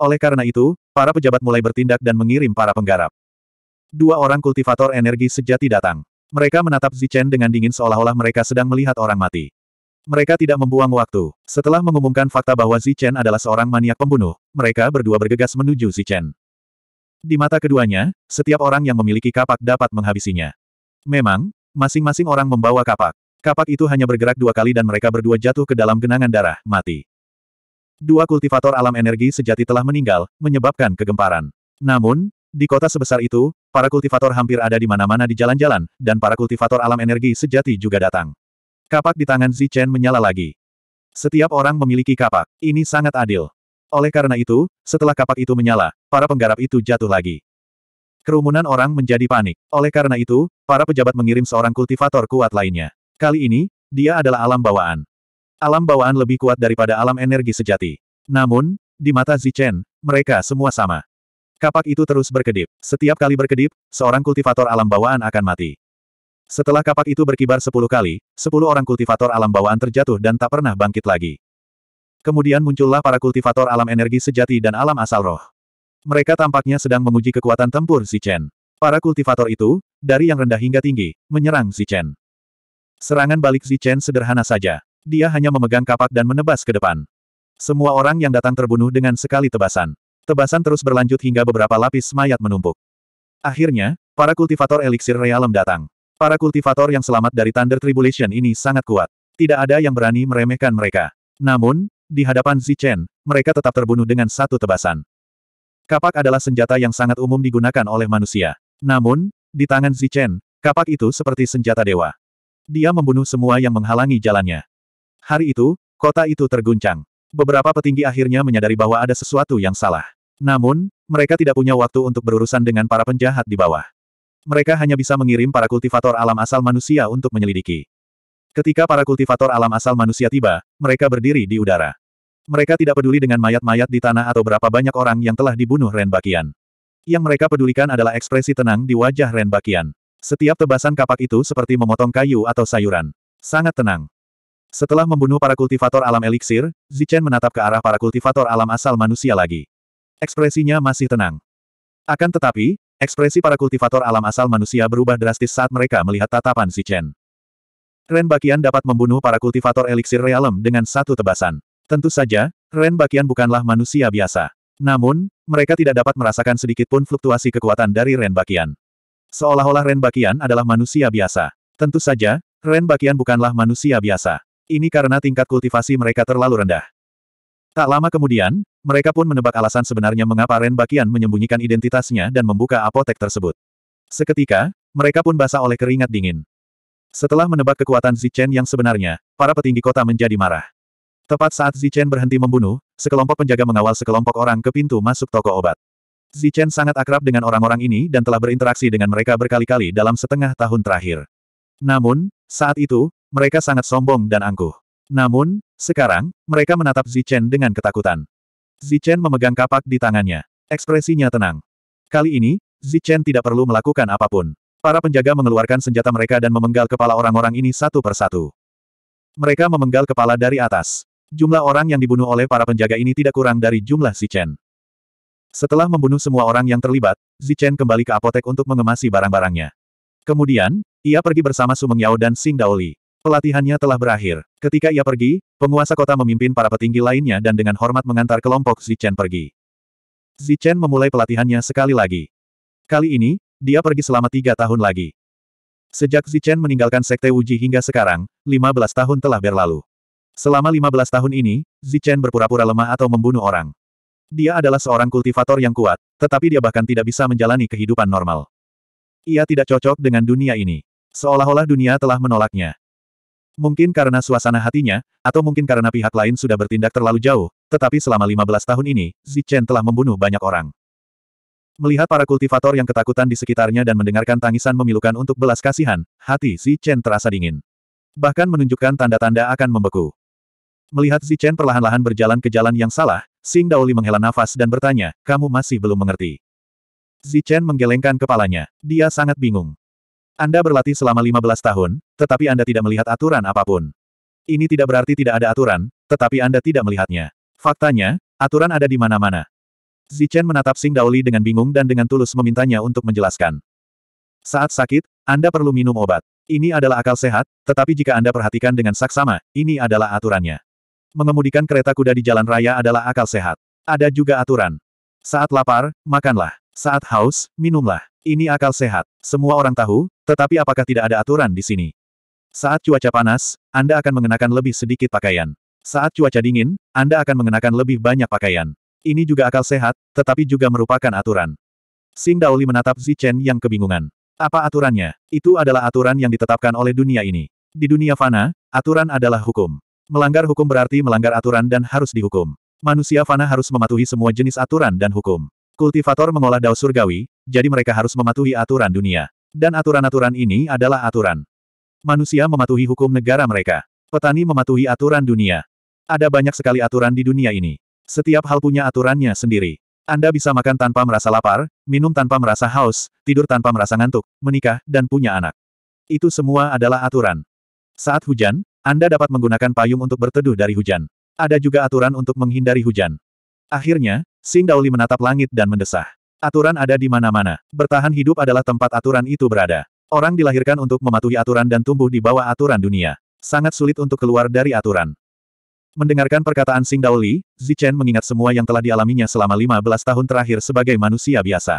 Oleh karena itu, para pejabat mulai bertindak dan mengirim para penggarap. Dua orang kultivator energi sejati datang. Mereka menatap Zichen dengan dingin seolah-olah mereka sedang melihat orang mati. Mereka tidak membuang waktu. Setelah mengumumkan fakta bahwa Zichen adalah seorang maniak pembunuh, mereka berdua bergegas menuju Zichen. Di mata keduanya, setiap orang yang memiliki kapak dapat menghabisinya. Memang, masing-masing orang membawa kapak. Kapak itu hanya bergerak dua kali dan mereka berdua jatuh ke dalam genangan darah, mati. Dua kultivator alam energi sejati telah meninggal, menyebabkan kegemparan. Namun, di kota sebesar itu, para kultivator hampir ada di mana-mana di jalan-jalan, dan para kultivator alam energi sejati juga datang. Kapak di tangan Zichen menyala lagi. Setiap orang memiliki kapak. Ini sangat adil. Oleh karena itu, setelah kapak itu menyala, para penggarap itu jatuh lagi. Kerumunan orang menjadi panik. Oleh karena itu, para pejabat mengirim seorang kultivator kuat lainnya. Kali ini, dia adalah alam bawaan. Alam bawaan lebih kuat daripada alam energi sejati. Namun, di mata Zichen, mereka semua sama. Kapak itu terus berkedip. Setiap kali berkedip, seorang kultivator alam bawaan akan mati. Setelah kapak itu berkibar sepuluh kali, sepuluh orang kultivator alam bawaan terjatuh dan tak pernah bangkit lagi. Kemudian muncullah para kultivator alam energi sejati dan alam asal roh. Mereka tampaknya sedang menguji kekuatan tempur si Chen. Para kultivator itu, dari yang rendah hingga tinggi, menyerang si Chen. Serangan balik si Chen sederhana saja. Dia hanya memegang kapak dan menebas ke depan. Semua orang yang datang terbunuh dengan sekali tebasan. Tebasan terus berlanjut hingga beberapa lapis mayat menumpuk. Akhirnya, para kultivator eliksir realem datang. Para kultivator yang selamat dari Thunder Tribulation ini sangat kuat. Tidak ada yang berani meremehkan mereka. Namun, di hadapan Zichen, mereka tetap terbunuh dengan satu tebasan. Kapak adalah senjata yang sangat umum digunakan oleh manusia. Namun, di tangan Zichen, kapak itu seperti senjata dewa. Dia membunuh semua yang menghalangi jalannya. Hari itu, kota itu terguncang. Beberapa petinggi akhirnya menyadari bahwa ada sesuatu yang salah. Namun, mereka tidak punya waktu untuk berurusan dengan para penjahat di bawah. Mereka hanya bisa mengirim para kultivator alam asal manusia untuk menyelidiki. Ketika para kultivator alam asal manusia tiba, mereka berdiri di udara. Mereka tidak peduli dengan mayat-mayat di tanah atau berapa banyak orang yang telah dibunuh Ren Bakian. Yang mereka pedulikan adalah ekspresi tenang di wajah Ren Bakian. Setiap tebasan kapak itu seperti memotong kayu atau sayuran. Sangat tenang. Setelah membunuh para kultivator alam eliksir, Zichen menatap ke arah para kultivator alam asal manusia lagi. Ekspresinya masih tenang. Akan tetapi, ekspresi para kultivator alam asal manusia berubah drastis saat mereka melihat tatapan Zichen. Ren Bakian dapat membunuh para kultivator eliksir realem dengan satu tebasan. Tentu saja, Ren Bakian bukanlah manusia biasa. Namun, mereka tidak dapat merasakan sedikit pun fluktuasi kekuatan dari Ren Bakian. Seolah-olah Ren Bakian adalah manusia biasa. Tentu saja, Ren Bakian bukanlah manusia biasa. Ini karena tingkat kultivasi mereka terlalu rendah. Tak lama kemudian, mereka pun menebak alasan sebenarnya mengapa Ren Bakian menyembunyikan identitasnya dan membuka apotek tersebut. Seketika, mereka pun basah oleh keringat dingin. Setelah menebak kekuatan Zichen yang sebenarnya, para petinggi kota menjadi marah. Tepat saat Zichen berhenti membunuh, sekelompok penjaga mengawal sekelompok orang ke pintu masuk toko obat. Zichen sangat akrab dengan orang-orang ini dan telah berinteraksi dengan mereka berkali-kali dalam setengah tahun terakhir. Namun, saat itu, mereka sangat sombong dan angkuh. Namun, sekarang, mereka menatap Zichen dengan ketakutan. Zichen memegang kapak di tangannya. Ekspresinya tenang. Kali ini, Zichen tidak perlu melakukan apapun. Para penjaga mengeluarkan senjata mereka dan memenggal kepala orang-orang ini satu persatu. Mereka memenggal kepala dari atas. Jumlah orang yang dibunuh oleh para penjaga ini tidak kurang dari jumlah Zichen. Setelah membunuh semua orang yang terlibat, Zichen kembali ke apotek untuk mengemasi barang-barangnya. Kemudian, ia pergi bersama Sumeng Yao dan Sing Daoli. Pelatihannya telah berakhir. Ketika ia pergi, penguasa kota memimpin para petinggi lainnya dan dengan hormat mengantar kelompok Zichen pergi. Zichen memulai pelatihannya sekali lagi. Kali ini, dia pergi selama tiga tahun lagi. Sejak Zichen meninggalkan Sekte Wuji hingga sekarang, 15 tahun telah berlalu. Selama 15 tahun ini, Zichen berpura-pura lemah atau membunuh orang. Dia adalah seorang kultivator yang kuat, tetapi dia bahkan tidak bisa menjalani kehidupan normal. Ia tidak cocok dengan dunia ini. Seolah-olah dunia telah menolaknya. Mungkin karena suasana hatinya, atau mungkin karena pihak lain sudah bertindak terlalu jauh, tetapi selama 15 tahun ini, Zichen telah membunuh banyak orang. Melihat para kultivator yang ketakutan di sekitarnya dan mendengarkan tangisan memilukan untuk belas kasihan, hati Zichen terasa dingin. Bahkan menunjukkan tanda-tanda akan membeku. Melihat Zichen perlahan-lahan berjalan ke jalan yang salah, Sing Daoli menghela nafas dan bertanya, kamu masih belum mengerti. Zichen menggelengkan kepalanya. Dia sangat bingung. Anda berlatih selama 15 tahun, tetapi Anda tidak melihat aturan apapun. Ini tidak berarti tidak ada aturan, tetapi Anda tidak melihatnya. Faktanya, aturan ada di mana-mana. Zichen menatap Sing Daoli dengan bingung dan dengan tulus memintanya untuk menjelaskan. Saat sakit, Anda perlu minum obat. Ini adalah akal sehat, tetapi jika Anda perhatikan dengan saksama, ini adalah aturannya. Mengemudikan kereta kuda di jalan raya adalah akal sehat. Ada juga aturan. Saat lapar, makanlah. Saat haus, minumlah. Ini akal sehat. Semua orang tahu, tetapi apakah tidak ada aturan di sini? Saat cuaca panas, Anda akan mengenakan lebih sedikit pakaian. Saat cuaca dingin, Anda akan mengenakan lebih banyak pakaian. Ini juga akal sehat, tetapi juga merupakan aturan. Sing Daoli menatap Zichen yang kebingungan. Apa aturannya? Itu adalah aturan yang ditetapkan oleh dunia ini. Di dunia fana, aturan adalah hukum. Melanggar hukum berarti melanggar aturan dan harus dihukum. Manusia fana harus mematuhi semua jenis aturan dan hukum. Kultivator mengolah dao surgawi, jadi mereka harus mematuhi aturan dunia. Dan aturan-aturan ini adalah aturan. Manusia mematuhi hukum negara mereka. Petani mematuhi aturan dunia. Ada banyak sekali aturan di dunia ini. Setiap hal punya aturannya sendiri. Anda bisa makan tanpa merasa lapar, minum tanpa merasa haus, tidur tanpa merasa ngantuk, menikah, dan punya anak. Itu semua adalah aturan. Saat hujan, Anda dapat menggunakan payung untuk berteduh dari hujan. Ada juga aturan untuk menghindari hujan. Akhirnya, Sing Dauli menatap langit dan mendesah. Aturan ada di mana-mana. Bertahan hidup adalah tempat aturan itu berada. Orang dilahirkan untuk mematuhi aturan dan tumbuh di bawah aturan dunia. Sangat sulit untuk keluar dari aturan. Mendengarkan perkataan Sing Daoli, Zichen mengingat semua yang telah dialaminya selama 15 tahun terakhir sebagai manusia biasa.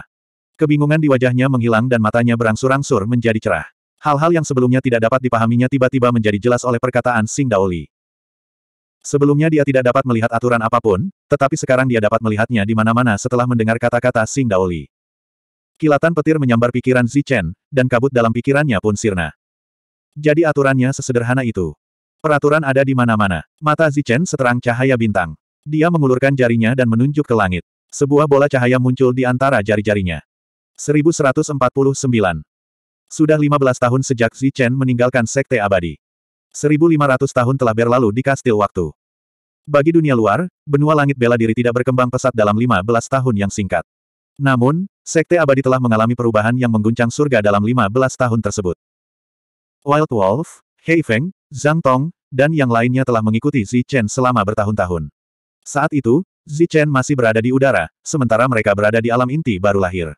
Kebingungan di wajahnya menghilang dan matanya berangsur-angsur menjadi cerah. Hal-hal yang sebelumnya tidak dapat dipahaminya tiba-tiba menjadi jelas oleh perkataan Sing Daoli. Sebelumnya dia tidak dapat melihat aturan apapun, tetapi sekarang dia dapat melihatnya di mana-mana setelah mendengar kata-kata Sing Daoli. Kilatan petir menyambar pikiran Zichen, dan kabut dalam pikirannya pun sirna. Jadi aturannya sesederhana itu. Peraturan ada di mana-mana. Mata Zichen seterang cahaya bintang. Dia mengulurkan jarinya dan menunjuk ke langit. Sebuah bola cahaya muncul di antara jari-jarinya. 1149. Sudah 15 tahun sejak Zichen meninggalkan Sekte Abadi. 1500 tahun telah berlalu di kastil waktu. Bagi dunia luar, benua langit bela diri tidak berkembang pesat dalam 15 tahun yang singkat. Namun, Sekte Abadi telah mengalami perubahan yang mengguncang surga dalam 15 tahun tersebut. Wild Wolf, Feng, Zhang Tong, dan yang lainnya telah mengikuti Zi Chen selama bertahun-tahun. Saat itu, Zi Chen masih berada di udara, sementara mereka berada di alam inti baru lahir.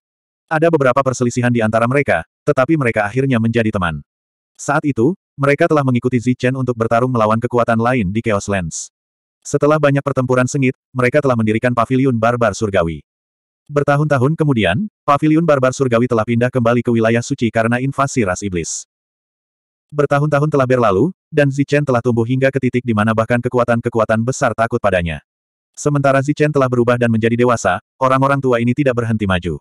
Ada beberapa perselisihan di antara mereka, tetapi mereka akhirnya menjadi teman. Saat itu, mereka telah mengikuti Zichen untuk bertarung melawan kekuatan lain di Chaos Lands. Setelah banyak pertempuran sengit, mereka telah mendirikan Paviliun Barbar Surgawi. Bertahun-tahun kemudian, Paviliun Barbar Surgawi telah pindah kembali ke wilayah suci karena invasi ras iblis. Bertahun-tahun telah berlalu, dan Zichen telah tumbuh hingga ke titik di mana bahkan kekuatan-kekuatan besar takut padanya. Sementara Zichen telah berubah dan menjadi dewasa, orang-orang tua ini tidak berhenti maju.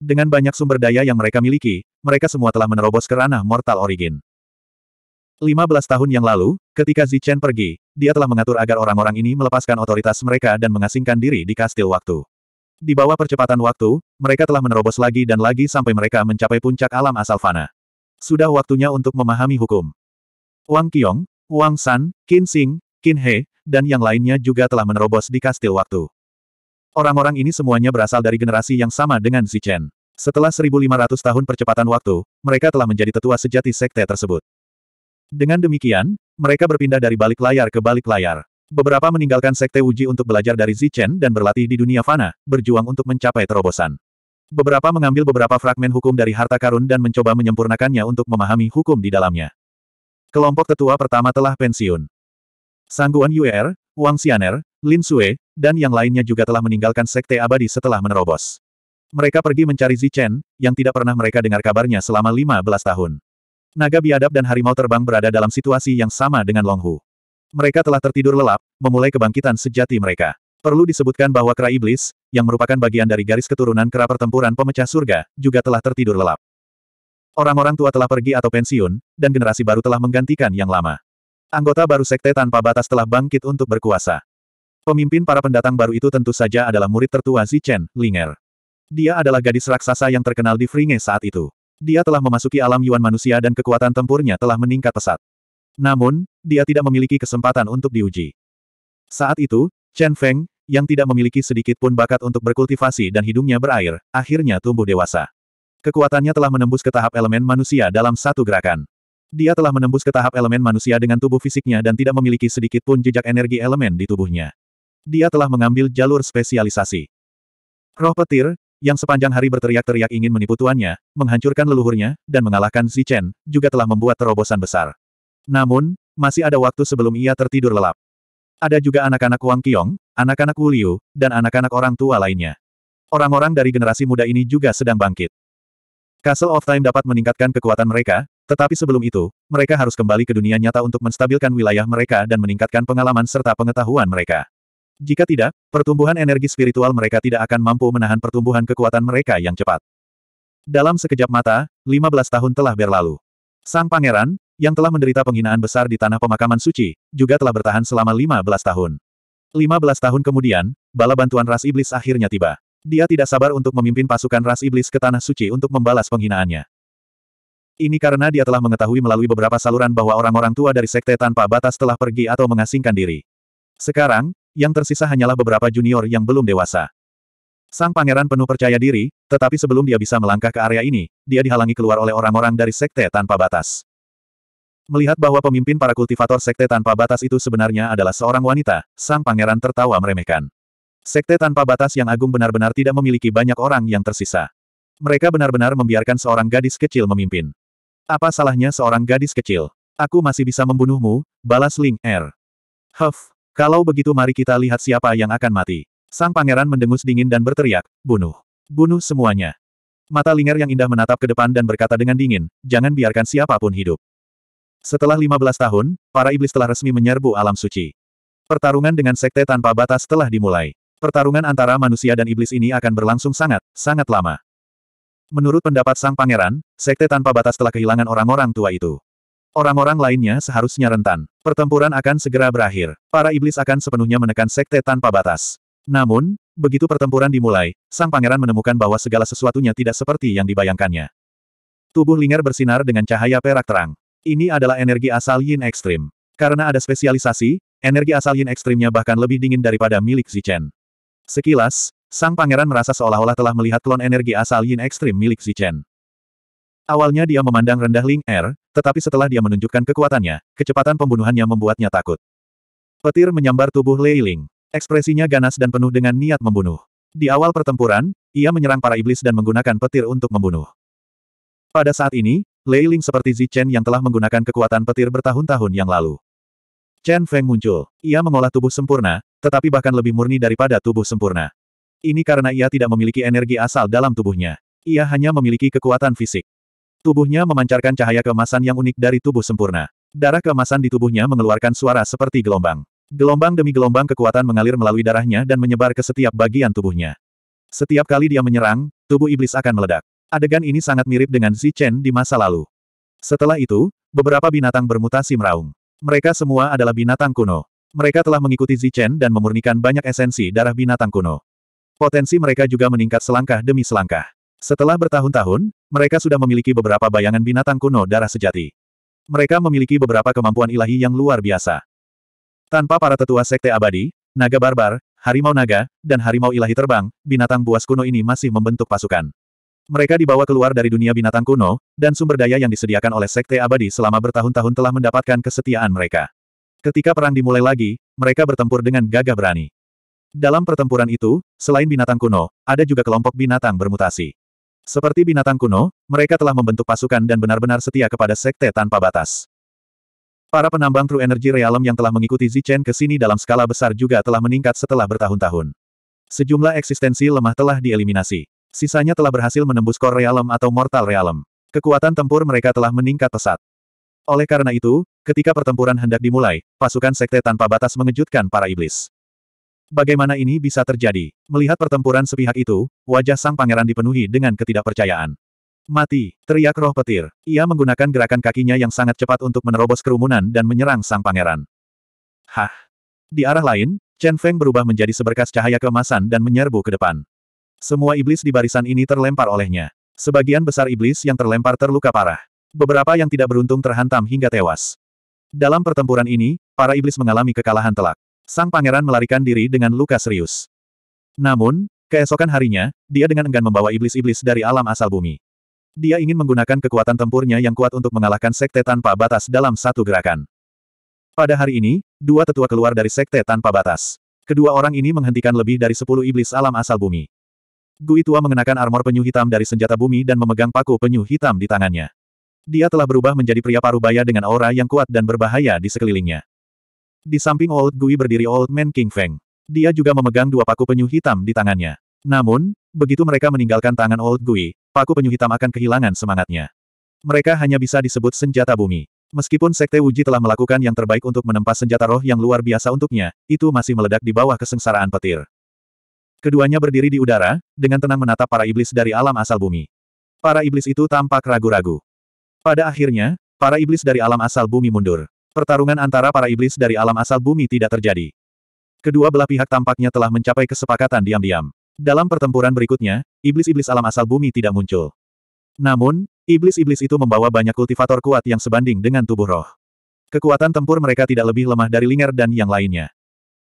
Dengan banyak sumber daya yang mereka miliki, mereka semua telah menerobos ke ranah Mortal Origin. 15 tahun yang lalu, ketika Zichen pergi, dia telah mengatur agar orang-orang ini melepaskan otoritas mereka dan mengasingkan diri di kastil waktu. Di bawah percepatan waktu, mereka telah menerobos lagi dan lagi sampai mereka mencapai puncak alam asal fana. Sudah waktunya untuk memahami hukum. Wang Qiong, Wang San, Qin Xing, Qin He, dan yang lainnya juga telah menerobos di kastil waktu. Orang-orang ini semuanya berasal dari generasi yang sama dengan Zichen. Setelah 1500 tahun percepatan waktu, mereka telah menjadi tetua sejati sekte tersebut. Dengan demikian, mereka berpindah dari balik layar ke balik layar. Beberapa meninggalkan sekte Wuji untuk belajar dari Zichen dan berlatih di dunia fana, berjuang untuk mencapai terobosan. Beberapa mengambil beberapa fragmen hukum dari harta karun dan mencoba menyempurnakannya untuk memahami hukum di dalamnya. Kelompok tetua pertama telah pensiun. Sangguan Yuer, Wang Xianer, Lin Sue, dan yang lainnya juga telah meninggalkan sekte abadi setelah menerobos. Mereka pergi mencari Zichen, yang tidak pernah mereka dengar kabarnya selama 15 tahun. Naga biadab dan harimau terbang berada dalam situasi yang sama dengan Longhu. Mereka telah tertidur lelap, memulai kebangkitan sejati mereka. Perlu disebutkan bahwa kera iblis, yang merupakan bagian dari garis keturunan kera pertempuran pemecah surga, juga telah tertidur lelap. Orang-orang tua telah pergi atau pensiun, dan generasi baru telah menggantikan yang lama. Anggota baru sekte tanpa batas telah bangkit untuk berkuasa. Pemimpin para pendatang baru itu tentu saja adalah murid tertua Zichen, Linger. Dia adalah gadis raksasa yang terkenal di Fringe saat itu dia telah memasuki alam Yuan manusia dan kekuatan tempurnya telah meningkat pesat. Namun, dia tidak memiliki kesempatan untuk diuji. Saat itu, Chen Feng, yang tidak memiliki sedikit pun bakat untuk berkultivasi dan hidungnya berair, akhirnya tumbuh dewasa. Kekuatannya telah menembus ke tahap elemen manusia dalam satu gerakan. Dia telah menembus ke tahap elemen manusia dengan tubuh fisiknya dan tidak memiliki sedikit pun jejak energi elemen di tubuhnya. Dia telah mengambil jalur spesialisasi. Roh petir, yang sepanjang hari berteriak-teriak ingin menipu tuannya, menghancurkan leluhurnya, dan mengalahkan Zichen, juga telah membuat terobosan besar. Namun, masih ada waktu sebelum ia tertidur lelap. Ada juga anak-anak Wang Qiong, anak-anak Wu Liu, dan anak-anak orang tua lainnya. Orang-orang dari generasi muda ini juga sedang bangkit. Castle of Time dapat meningkatkan kekuatan mereka, tetapi sebelum itu, mereka harus kembali ke dunia nyata untuk menstabilkan wilayah mereka dan meningkatkan pengalaman serta pengetahuan mereka. Jika tidak, pertumbuhan energi spiritual mereka tidak akan mampu menahan pertumbuhan kekuatan mereka yang cepat. Dalam sekejap mata, 15 tahun telah berlalu. Sang pangeran, yang telah menderita penghinaan besar di tanah pemakaman suci, juga telah bertahan selama 15 tahun. 15 tahun kemudian, bala bantuan ras iblis akhirnya tiba. Dia tidak sabar untuk memimpin pasukan ras iblis ke tanah suci untuk membalas penghinaannya. Ini karena dia telah mengetahui melalui beberapa saluran bahwa orang-orang tua dari sekte tanpa batas telah pergi atau mengasingkan diri. Sekarang, yang tersisa hanyalah beberapa junior yang belum dewasa. Sang pangeran penuh percaya diri, tetapi sebelum dia bisa melangkah ke area ini, dia dihalangi keluar oleh orang-orang dari sekte tanpa batas. Melihat bahwa pemimpin para kultivator sekte tanpa batas itu sebenarnya adalah seorang wanita, sang pangeran tertawa meremehkan. Sekte tanpa batas yang agung benar-benar tidak memiliki banyak orang yang tersisa. Mereka benar-benar membiarkan seorang gadis kecil memimpin. Apa salahnya seorang gadis kecil? Aku masih bisa membunuhmu, balas Ling Er. Huff, kalau begitu mari kita lihat siapa yang akan mati. Sang pangeran mendengus dingin dan berteriak, bunuh. Bunuh semuanya. Mata Linger yang indah menatap ke depan dan berkata dengan dingin, jangan biarkan siapapun hidup. Setelah 15 tahun, para iblis telah resmi menyerbu alam suci. Pertarungan dengan sekte tanpa batas telah dimulai. Pertarungan antara manusia dan iblis ini akan berlangsung sangat, sangat lama. Menurut pendapat sang pangeran, sekte tanpa batas telah kehilangan orang-orang tua itu. Orang-orang lainnya seharusnya rentan. Pertempuran akan segera berakhir. Para iblis akan sepenuhnya menekan sekte tanpa batas. Namun, begitu pertempuran dimulai, sang pangeran menemukan bahwa segala sesuatunya tidak seperti yang dibayangkannya. Tubuh Linger bersinar dengan cahaya perak terang. Ini adalah energi asal Yin Ekstrim. Karena ada spesialisasi, energi asal Yin Ekstrimnya bahkan lebih dingin daripada milik Zichen. Sekilas, sang pangeran merasa seolah-olah telah melihat klon energi asal Yin Ekstrim milik Zichen. Awalnya dia memandang rendah Ling Er, tetapi setelah dia menunjukkan kekuatannya, kecepatan pembunuhannya membuatnya takut. Petir menyambar tubuh Lei Ling. Ekspresinya ganas dan penuh dengan niat membunuh. Di awal pertempuran, ia menyerang para iblis dan menggunakan petir untuk membunuh. Pada saat ini, Lei Ling seperti Zi Chen yang telah menggunakan kekuatan petir bertahun-tahun yang lalu. Chen Feng muncul. Ia mengolah tubuh sempurna, tetapi bahkan lebih murni daripada tubuh sempurna. Ini karena ia tidak memiliki energi asal dalam tubuhnya. Ia hanya memiliki kekuatan fisik. Tubuhnya memancarkan cahaya keemasan yang unik dari tubuh sempurna. Darah keemasan di tubuhnya mengeluarkan suara seperti gelombang. Gelombang demi gelombang kekuatan mengalir melalui darahnya dan menyebar ke setiap bagian tubuhnya. Setiap kali dia menyerang, tubuh iblis akan meledak. Adegan ini sangat mirip dengan Chen di masa lalu. Setelah itu, beberapa binatang bermutasi meraung. Mereka semua adalah binatang kuno. Mereka telah mengikuti Chen dan memurnikan banyak esensi darah binatang kuno. Potensi mereka juga meningkat selangkah demi selangkah. Setelah bertahun-tahun, mereka sudah memiliki beberapa bayangan binatang kuno darah sejati. Mereka memiliki beberapa kemampuan ilahi yang luar biasa. Tanpa para tetua sekte abadi, naga barbar, harimau naga, dan harimau ilahi terbang, binatang buas kuno ini masih membentuk pasukan. Mereka dibawa keluar dari dunia binatang kuno, dan sumber daya yang disediakan oleh Sekte Abadi selama bertahun-tahun telah mendapatkan kesetiaan mereka. Ketika perang dimulai lagi, mereka bertempur dengan gagah berani. Dalam pertempuran itu, selain binatang kuno, ada juga kelompok binatang bermutasi. Seperti binatang kuno, mereka telah membentuk pasukan dan benar-benar setia kepada sekte tanpa batas. Para penambang True Energy Realm yang telah mengikuti Zichen ke sini dalam skala besar juga telah meningkat setelah bertahun-tahun. Sejumlah eksistensi lemah telah dieliminasi. Sisanya telah berhasil menembus Core Realm atau Mortal Realm. Kekuatan tempur mereka telah meningkat pesat. Oleh karena itu, ketika pertempuran hendak dimulai, pasukan sekte tanpa batas mengejutkan para iblis. Bagaimana ini bisa terjadi? Melihat pertempuran sepihak itu, wajah sang pangeran dipenuhi dengan ketidakpercayaan. Mati, teriak roh petir. Ia menggunakan gerakan kakinya yang sangat cepat untuk menerobos kerumunan dan menyerang sang pangeran. Hah. Di arah lain, Chen Feng berubah menjadi seberkas cahaya kemasan dan menyerbu ke depan. Semua iblis di barisan ini terlempar olehnya. Sebagian besar iblis yang terlempar terluka parah. Beberapa yang tidak beruntung terhantam hingga tewas. Dalam pertempuran ini, para iblis mengalami kekalahan telak. Sang pangeran melarikan diri dengan luka serius. Namun, keesokan harinya, dia dengan enggan membawa iblis-iblis dari alam asal bumi. Dia ingin menggunakan kekuatan tempurnya yang kuat untuk mengalahkan sekte tanpa batas dalam satu gerakan. Pada hari ini, dua tetua keluar dari sekte tanpa batas. Kedua orang ini menghentikan lebih dari sepuluh iblis alam asal bumi. Gui Tua mengenakan armor penyu hitam dari senjata bumi dan memegang paku penyu hitam di tangannya. Dia telah berubah menjadi pria paruh baya dengan aura yang kuat dan berbahaya di sekelilingnya. Di samping Old Gui berdiri Old Man King Feng. Dia juga memegang dua paku penyu hitam di tangannya. Namun, begitu mereka meninggalkan tangan Old Gui, paku penyu hitam akan kehilangan semangatnya. Mereka hanya bisa disebut senjata bumi. Meskipun Sekte Wuji telah melakukan yang terbaik untuk menempa senjata roh yang luar biasa untuknya, itu masih meledak di bawah kesengsaraan petir. Keduanya berdiri di udara, dengan tenang menatap para iblis dari alam asal bumi. Para iblis itu tampak ragu-ragu. Pada akhirnya, para iblis dari alam asal bumi mundur. Pertarungan antara para iblis dari alam asal bumi tidak terjadi. Kedua belah pihak tampaknya telah mencapai kesepakatan diam-diam. Dalam pertempuran berikutnya, iblis-iblis alam asal bumi tidak muncul. Namun, iblis-iblis itu membawa banyak kultivator kuat yang sebanding dengan tubuh roh. Kekuatan tempur mereka tidak lebih lemah dari Linger dan yang lainnya.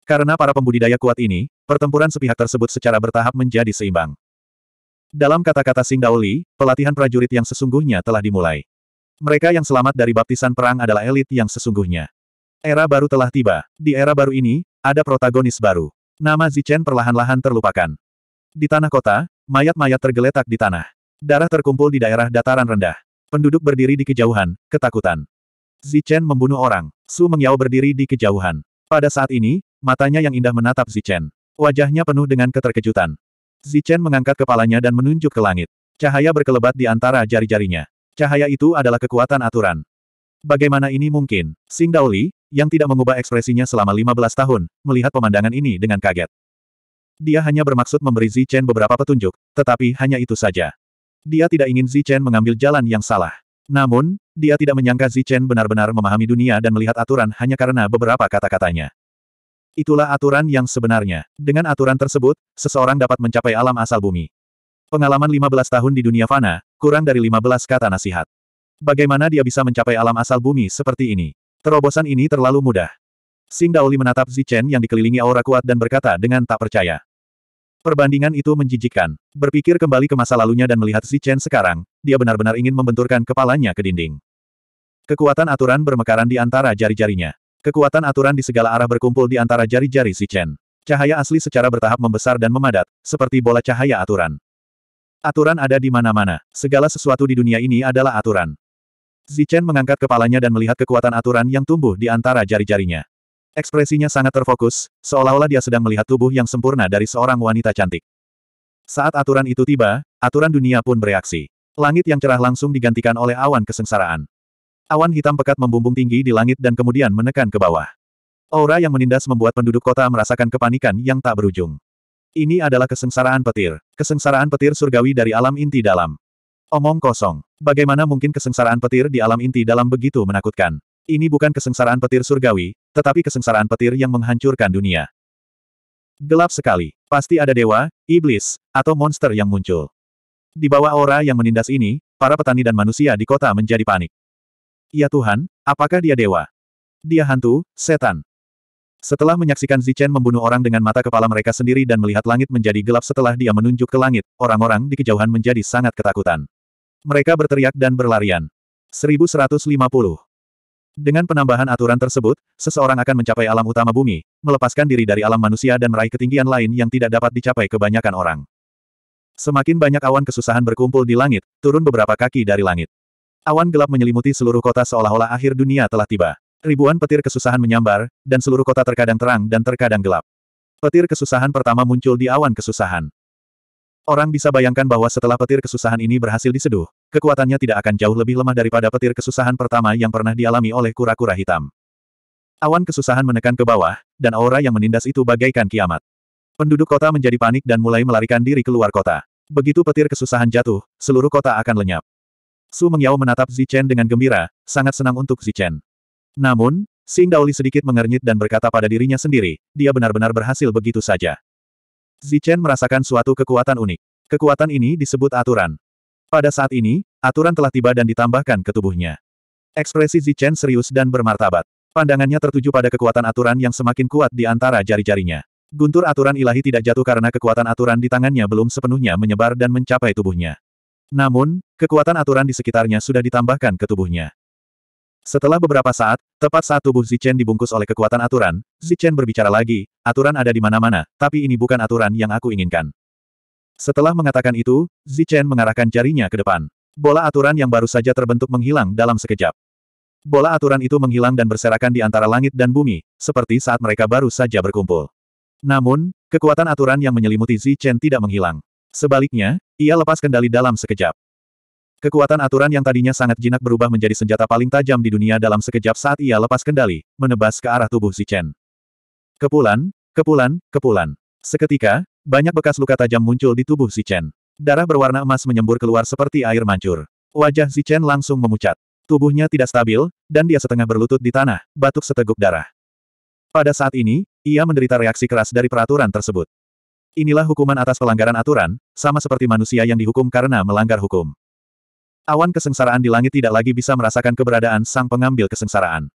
Karena para pembudidaya kuat ini, pertempuran sepihak tersebut secara bertahap menjadi seimbang. Dalam kata-kata Sing pelatihan prajurit yang sesungguhnya telah dimulai. Mereka yang selamat dari baptisan perang adalah elit yang sesungguhnya. Era baru telah tiba. Di era baru ini, ada protagonis baru. Nama Zichen perlahan-lahan terlupakan. Di tanah kota, mayat-mayat tergeletak di tanah. Darah terkumpul di daerah dataran rendah. Penduduk berdiri di kejauhan, ketakutan. Zichen membunuh orang. Su Mengyao berdiri di kejauhan. Pada saat ini, matanya yang indah menatap Zichen. Wajahnya penuh dengan keterkejutan. Zichen mengangkat kepalanya dan menunjuk ke langit. Cahaya berkelebat di antara jari-jarinya. Cahaya itu adalah kekuatan aturan. Bagaimana ini mungkin? Sing Daoli, yang tidak mengubah ekspresinya selama 15 tahun, melihat pemandangan ini dengan kaget. Dia hanya bermaksud memberi Zichen beberapa petunjuk, tetapi hanya itu saja. Dia tidak ingin Zichen mengambil jalan yang salah. Namun, dia tidak menyangka Zichen benar-benar memahami dunia dan melihat aturan hanya karena beberapa kata-katanya. Itulah aturan yang sebenarnya. Dengan aturan tersebut, seseorang dapat mencapai alam asal bumi. Pengalaman 15 tahun di dunia fana, kurang dari 15 kata nasihat. Bagaimana dia bisa mencapai alam asal bumi seperti ini? Terobosan ini terlalu mudah. Sing Daoli menatap Zichen yang dikelilingi aura kuat dan berkata dengan tak percaya. Perbandingan itu menjijikkan. Berpikir kembali ke masa lalunya dan melihat Zichen sekarang, dia benar-benar ingin membenturkan kepalanya ke dinding. Kekuatan aturan bermekaran di antara jari-jarinya. Kekuatan aturan di segala arah berkumpul di antara jari-jari Zichen. Cahaya asli secara bertahap membesar dan memadat, seperti bola cahaya aturan. Aturan ada di mana-mana. Segala sesuatu di dunia ini adalah aturan. Zichen mengangkat kepalanya dan melihat kekuatan aturan yang tumbuh di antara jari-jarinya. Ekspresinya sangat terfokus, seolah-olah dia sedang melihat tubuh yang sempurna dari seorang wanita cantik. Saat aturan itu tiba, aturan dunia pun bereaksi. Langit yang cerah langsung digantikan oleh awan kesengsaraan. Awan hitam pekat membumbung tinggi di langit dan kemudian menekan ke bawah. Aura yang menindas membuat penduduk kota merasakan kepanikan yang tak berujung. Ini adalah kesengsaraan petir. Kesengsaraan petir surgawi dari alam inti dalam. Omong kosong. Bagaimana mungkin kesengsaraan petir di alam inti dalam begitu menakutkan? Ini bukan kesengsaraan petir surgawi, tetapi kesengsaraan petir yang menghancurkan dunia. Gelap sekali. Pasti ada dewa, iblis, atau monster yang muncul. Di bawah aura yang menindas ini, para petani dan manusia di kota menjadi panik. Ya Tuhan, apakah dia dewa? Dia hantu, setan. Setelah menyaksikan Zichen membunuh orang dengan mata kepala mereka sendiri dan melihat langit menjadi gelap setelah dia menunjuk ke langit, orang-orang di kejauhan menjadi sangat ketakutan. Mereka berteriak dan berlarian. 1150. Dengan penambahan aturan tersebut, seseorang akan mencapai alam utama bumi, melepaskan diri dari alam manusia dan meraih ketinggian lain yang tidak dapat dicapai kebanyakan orang. Semakin banyak awan kesusahan berkumpul di langit, turun beberapa kaki dari langit. Awan gelap menyelimuti seluruh kota seolah-olah akhir dunia telah tiba. Ribuan petir kesusahan menyambar, dan seluruh kota terkadang terang dan terkadang gelap. Petir kesusahan pertama muncul di awan kesusahan. Orang bisa bayangkan bahwa setelah petir kesusahan ini berhasil diseduh, kekuatannya tidak akan jauh lebih lemah daripada petir kesusahan pertama yang pernah dialami oleh kura-kura hitam. Awan kesusahan menekan ke bawah, dan aura yang menindas itu bagaikan kiamat. Penduduk kota menjadi panik dan mulai melarikan diri keluar kota. Begitu petir kesusahan jatuh, seluruh kota akan lenyap. Su Mengyao menatap Zichen dengan gembira, sangat senang untuk Zichen. Namun, Sing Daoli sedikit mengernyit dan berkata pada dirinya sendiri, dia benar-benar berhasil begitu saja. Zichen merasakan suatu kekuatan unik. Kekuatan ini disebut aturan. Pada saat ini, aturan telah tiba dan ditambahkan ke tubuhnya. Ekspresi Zichen serius dan bermartabat. Pandangannya tertuju pada kekuatan aturan yang semakin kuat di antara jari-jarinya. Guntur aturan ilahi tidak jatuh karena kekuatan aturan di tangannya belum sepenuhnya menyebar dan mencapai tubuhnya. Namun, kekuatan aturan di sekitarnya sudah ditambahkan ke tubuhnya. Setelah beberapa saat, tepat saat tubuh Zichen dibungkus oleh kekuatan aturan, Zichen berbicara lagi, aturan ada di mana-mana, tapi ini bukan aturan yang aku inginkan. Setelah mengatakan itu, Zichen mengarahkan jarinya ke depan. Bola aturan yang baru saja terbentuk menghilang dalam sekejap. Bola aturan itu menghilang dan berserakan di antara langit dan bumi, seperti saat mereka baru saja berkumpul. Namun, kekuatan aturan yang menyelimuti Zichen tidak menghilang. Sebaliknya, ia lepas kendali dalam sekejap. Kekuatan aturan yang tadinya sangat jinak berubah menjadi senjata paling tajam di dunia dalam sekejap saat ia lepas kendali, menebas ke arah tubuh Zichen. Kepulan, kepulan, kepulan. Seketika, banyak bekas luka tajam muncul di tubuh Zichen. Darah berwarna emas menyembur keluar seperti air mancur. Wajah Zichen langsung memucat. Tubuhnya tidak stabil, dan dia setengah berlutut di tanah, batuk seteguk darah. Pada saat ini, ia menderita reaksi keras dari peraturan tersebut. Inilah hukuman atas pelanggaran aturan, sama seperti manusia yang dihukum karena melanggar hukum. Awan kesengsaraan di langit tidak lagi bisa merasakan keberadaan sang pengambil kesengsaraan.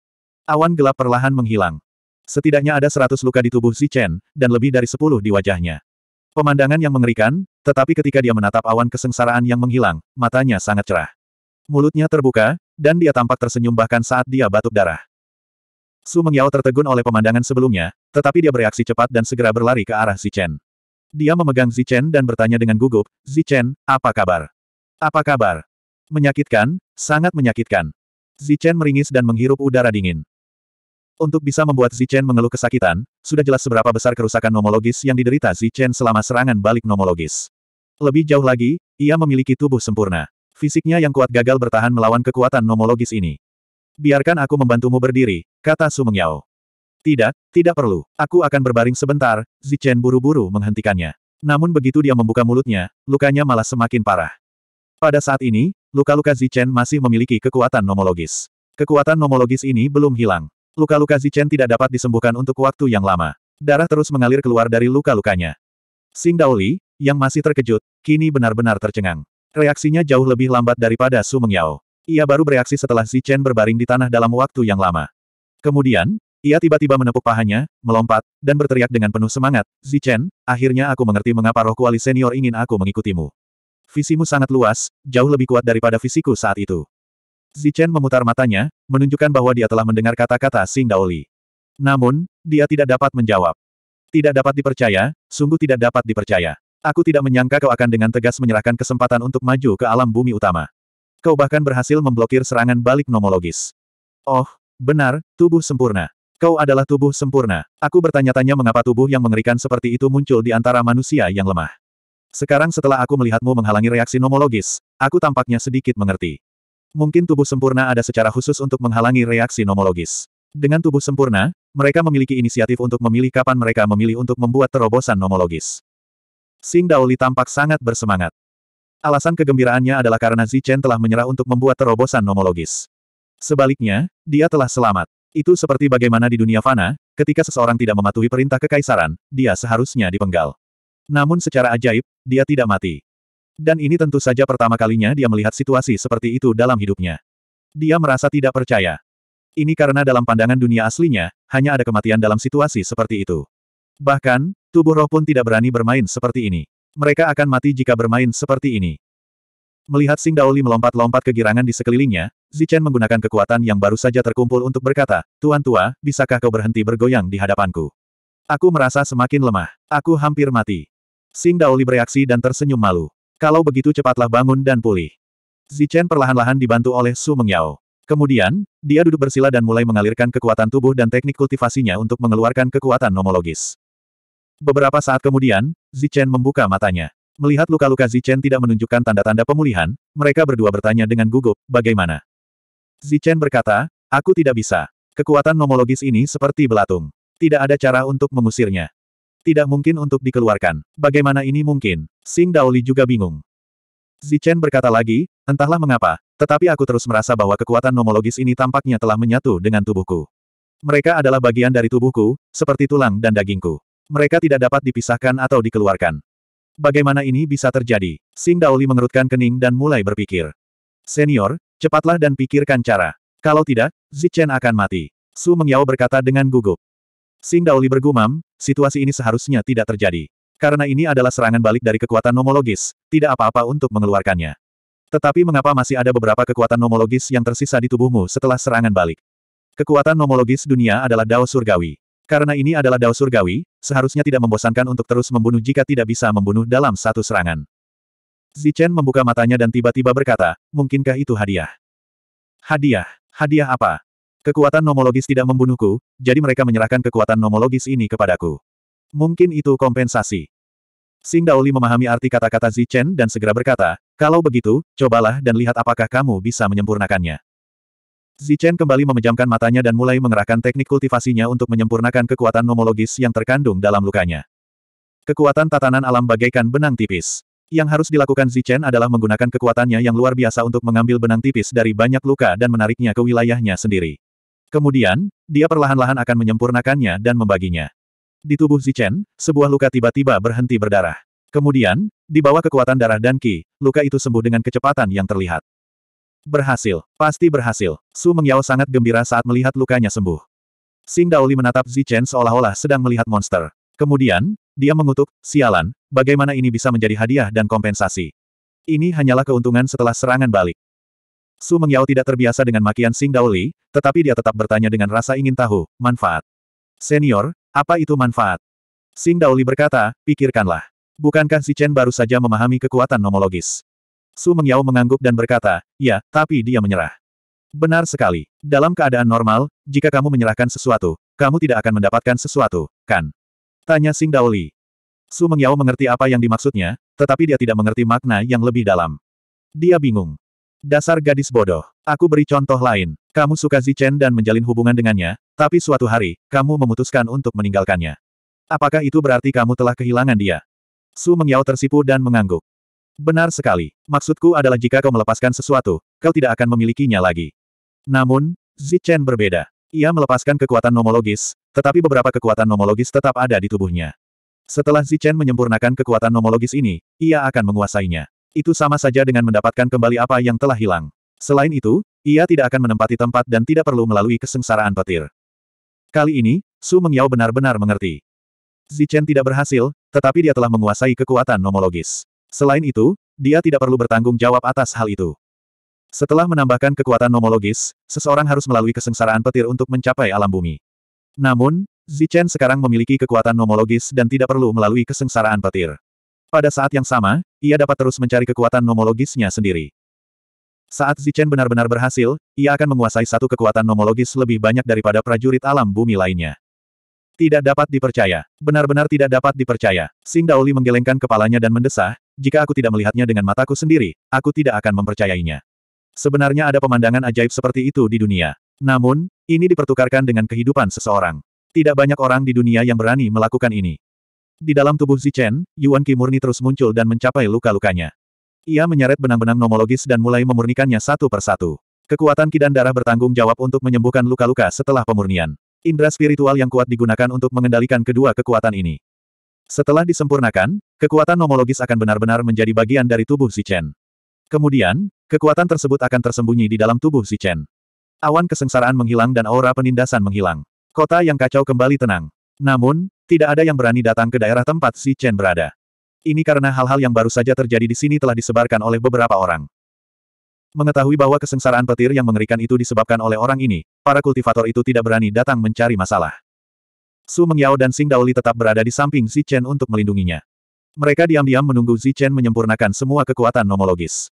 Awan gelap perlahan menghilang. Setidaknya ada seratus luka di tubuh Zichen, dan lebih dari sepuluh di wajahnya. Pemandangan yang mengerikan, tetapi ketika dia menatap awan kesengsaraan yang menghilang, matanya sangat cerah. Mulutnya terbuka, dan dia tampak tersenyum bahkan saat dia batuk darah. Su Mengyao tertegun oleh pemandangan sebelumnya, tetapi dia bereaksi cepat dan segera berlari ke arah Zichen. Dia memegang Zichen dan bertanya dengan gugup, Zichen, apa kabar? Apa kabar? Menyakitkan, sangat menyakitkan. Zichen meringis dan menghirup udara dingin. Untuk bisa membuat Zichen mengeluh kesakitan, sudah jelas seberapa besar kerusakan nomologis yang diderita Zichen selama serangan balik nomologis. Lebih jauh lagi, ia memiliki tubuh sempurna. Fisiknya yang kuat gagal bertahan melawan kekuatan nomologis ini. Biarkan aku membantumu berdiri, kata Su Mengyao. Tidak, tidak perlu. Aku akan berbaring sebentar, Zichen buru-buru menghentikannya. Namun begitu dia membuka mulutnya, lukanya malah semakin parah. Pada saat ini, Luka-luka Zichen masih memiliki kekuatan nomologis. Kekuatan nomologis ini belum hilang. Luka-luka Zichen tidak dapat disembuhkan untuk waktu yang lama. Darah terus mengalir keluar dari luka-lukanya. Sing Daoli, yang masih terkejut, kini benar-benar tercengang. Reaksinya jauh lebih lambat daripada Su Mengyao. Ia baru bereaksi setelah Zichen berbaring di tanah dalam waktu yang lama. Kemudian, ia tiba-tiba menepuk pahanya, melompat, dan berteriak dengan penuh semangat, Zichen, akhirnya aku mengerti mengapa roh kuali senior ingin aku mengikutimu. Visimu sangat luas, jauh lebih kuat daripada visiku saat itu. Zichen memutar matanya, menunjukkan bahwa dia telah mendengar kata-kata Sing Daoli. Namun, dia tidak dapat menjawab. Tidak dapat dipercaya, sungguh tidak dapat dipercaya. Aku tidak menyangka kau akan dengan tegas menyerahkan kesempatan untuk maju ke alam bumi utama. Kau bahkan berhasil memblokir serangan balik nomologis. Oh, benar, tubuh sempurna. Kau adalah tubuh sempurna. Aku bertanya-tanya mengapa tubuh yang mengerikan seperti itu muncul di antara manusia yang lemah. Sekarang setelah aku melihatmu menghalangi reaksi nomologis, aku tampaknya sedikit mengerti. Mungkin tubuh sempurna ada secara khusus untuk menghalangi reaksi nomologis. Dengan tubuh sempurna, mereka memiliki inisiatif untuk memilih kapan mereka memilih untuk membuat terobosan nomologis. Sing Daoli tampak sangat bersemangat. Alasan kegembiraannya adalah karena Zichen telah menyerah untuk membuat terobosan nomologis. Sebaliknya, dia telah selamat. Itu seperti bagaimana di dunia fana, ketika seseorang tidak mematuhi perintah kekaisaran, dia seharusnya dipenggal. Namun secara ajaib, dia tidak mati. Dan ini tentu saja pertama kalinya dia melihat situasi seperti itu dalam hidupnya. Dia merasa tidak percaya. Ini karena dalam pandangan dunia aslinya, hanya ada kematian dalam situasi seperti itu. Bahkan, tubuh roh pun tidak berani bermain seperti ini. Mereka akan mati jika bermain seperti ini. Melihat Sing Daoli melompat-lompat kegirangan di sekelilingnya, Zichen menggunakan kekuatan yang baru saja terkumpul untuk berkata, Tuan Tua, bisakah kau berhenti bergoyang di hadapanku? Aku merasa semakin lemah. Aku hampir mati. Sing Daoli bereaksi dan tersenyum malu. Kalau begitu cepatlah bangun dan pulih. Zichen perlahan-lahan dibantu oleh Su Mengyao. Kemudian, dia duduk bersila dan mulai mengalirkan kekuatan tubuh dan teknik kultivasinya untuk mengeluarkan kekuatan nomologis. Beberapa saat kemudian, Zichen membuka matanya. Melihat luka-luka Zichen tidak menunjukkan tanda-tanda pemulihan, mereka berdua bertanya dengan gugup, bagaimana? Zichen berkata, aku tidak bisa. Kekuatan nomologis ini seperti belatung. Tidak ada cara untuk mengusirnya. Tidak mungkin untuk dikeluarkan. Bagaimana ini mungkin? Sing Daoli juga bingung. Zichen berkata lagi, entahlah mengapa, tetapi aku terus merasa bahwa kekuatan nomologis ini tampaknya telah menyatu dengan tubuhku. Mereka adalah bagian dari tubuhku, seperti tulang dan dagingku. Mereka tidak dapat dipisahkan atau dikeluarkan. Bagaimana ini bisa terjadi? Sing Daoli mengerutkan kening dan mulai berpikir. Senior, cepatlah dan pikirkan cara. Kalau tidak, Zichen akan mati. Su Mengyao berkata dengan gugup. Sing Daoli bergumam, situasi ini seharusnya tidak terjadi. Karena ini adalah serangan balik dari kekuatan nomologis, tidak apa-apa untuk mengeluarkannya. Tetapi mengapa masih ada beberapa kekuatan nomologis yang tersisa di tubuhmu setelah serangan balik? Kekuatan nomologis dunia adalah Dao Surgawi. Karena ini adalah Dao Surgawi, seharusnya tidak membosankan untuk terus membunuh jika tidak bisa membunuh dalam satu serangan. Zichen membuka matanya dan tiba-tiba berkata, mungkinkah itu hadiah? Hadiah? Hadiah apa? Kekuatan nomologis tidak membunuhku, jadi mereka menyerahkan kekuatan nomologis ini kepadaku. Mungkin itu kompensasi. Sing Daoli memahami arti kata-kata Zichen dan segera berkata, kalau begitu, cobalah dan lihat apakah kamu bisa menyempurnakannya. Zichen kembali memejamkan matanya dan mulai mengerahkan teknik kultivasinya untuk menyempurnakan kekuatan nomologis yang terkandung dalam lukanya. Kekuatan tatanan alam bagaikan benang tipis. Yang harus dilakukan Zichen adalah menggunakan kekuatannya yang luar biasa untuk mengambil benang tipis dari banyak luka dan menariknya ke wilayahnya sendiri. Kemudian, dia perlahan-lahan akan menyempurnakannya dan membaginya. Di tubuh Zichen, sebuah luka tiba-tiba berhenti berdarah. Kemudian, di bawah kekuatan darah dan ki, luka itu sembuh dengan kecepatan yang terlihat. Berhasil, pasti berhasil. Su Mengyao sangat gembira saat melihat lukanya sembuh. Sing Daoli menatap Zichen seolah-olah sedang melihat monster. Kemudian, dia mengutuk, sialan, bagaimana ini bisa menjadi hadiah dan kompensasi. Ini hanyalah keuntungan setelah serangan balik. Su Mengyao tidak terbiasa dengan makian Sing Daoli, tetapi dia tetap bertanya dengan rasa ingin tahu, manfaat. Senior, apa itu manfaat? Sing Daoli berkata, pikirkanlah. Bukankah si Chen baru saja memahami kekuatan nomologis? Su Mengyao mengangguk dan berkata, ya, tapi dia menyerah. Benar sekali. Dalam keadaan normal, jika kamu menyerahkan sesuatu, kamu tidak akan mendapatkan sesuatu, kan? Tanya Sing Daoli. Su Mengyao mengerti apa yang dimaksudnya, tetapi dia tidak mengerti makna yang lebih dalam. Dia bingung. Dasar gadis bodoh. Aku beri contoh lain. Kamu suka Zichen dan menjalin hubungan dengannya, tapi suatu hari, kamu memutuskan untuk meninggalkannya. Apakah itu berarti kamu telah kehilangan dia? Su Mengyao tersipu dan mengangguk. Benar sekali. Maksudku adalah jika kau melepaskan sesuatu, kau tidak akan memilikinya lagi. Namun, Zichen berbeda. Ia melepaskan kekuatan nomologis, tetapi beberapa kekuatan nomologis tetap ada di tubuhnya. Setelah Zichen menyempurnakan kekuatan nomologis ini, ia akan menguasainya. Itu sama saja dengan mendapatkan kembali apa yang telah hilang. Selain itu, ia tidak akan menempati tempat dan tidak perlu melalui kesengsaraan petir. Kali ini, Su Mengyao benar-benar mengerti. Zichen tidak berhasil, tetapi dia telah menguasai kekuatan nomologis. Selain itu, dia tidak perlu bertanggung jawab atas hal itu. Setelah menambahkan kekuatan nomologis, seseorang harus melalui kesengsaraan petir untuk mencapai alam bumi. Namun, Zichen sekarang memiliki kekuatan nomologis dan tidak perlu melalui kesengsaraan petir. Pada saat yang sama, ia dapat terus mencari kekuatan nomologisnya sendiri. Saat Zichen benar-benar berhasil, ia akan menguasai satu kekuatan nomologis lebih banyak daripada prajurit alam bumi lainnya. Tidak dapat dipercaya. Benar-benar tidak dapat dipercaya. Sing Daoli menggelengkan kepalanya dan mendesah, jika aku tidak melihatnya dengan mataku sendiri, aku tidak akan mempercayainya. Sebenarnya ada pemandangan ajaib seperti itu di dunia. Namun, ini dipertukarkan dengan kehidupan seseorang. Tidak banyak orang di dunia yang berani melakukan ini. Di dalam tubuh Zichen, Yuan Qi murni terus muncul dan mencapai luka-lukanya. Ia menyeret benang-benang nomologis dan mulai memurnikannya satu persatu. Kekuatan kidan darah bertanggung jawab untuk menyembuhkan luka-luka setelah pemurnian. Indra spiritual yang kuat digunakan untuk mengendalikan kedua kekuatan ini. Setelah disempurnakan, kekuatan nomologis akan benar-benar menjadi bagian dari tubuh Zichen. Kemudian, kekuatan tersebut akan tersembunyi di dalam tubuh Zichen. Awan kesengsaraan menghilang dan aura penindasan menghilang. Kota yang kacau kembali tenang. Namun, tidak ada yang berani datang ke daerah tempat si Chen berada. Ini karena hal-hal yang baru saja terjadi di sini telah disebarkan oleh beberapa orang. Mengetahui bahwa kesengsaraan petir yang mengerikan itu disebabkan oleh orang ini, para kultivator itu tidak berani datang mencari masalah. Su Mengyao dan Sing Daoli tetap berada di samping Si Chen untuk melindunginya. Mereka diam-diam menunggu Si Chen menyempurnakan semua kekuatan nomologis.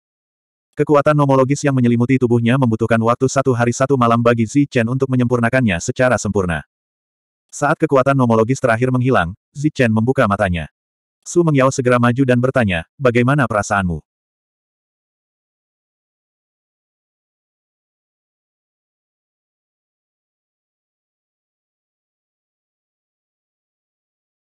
Kekuatan nomologis yang menyelimuti tubuhnya membutuhkan waktu satu hari satu malam bagi Si Chen untuk menyempurnakannya secara sempurna. Saat kekuatan nomologis terakhir menghilang, Zichen membuka matanya. Su Mengyao segera maju dan bertanya, bagaimana perasaanmu?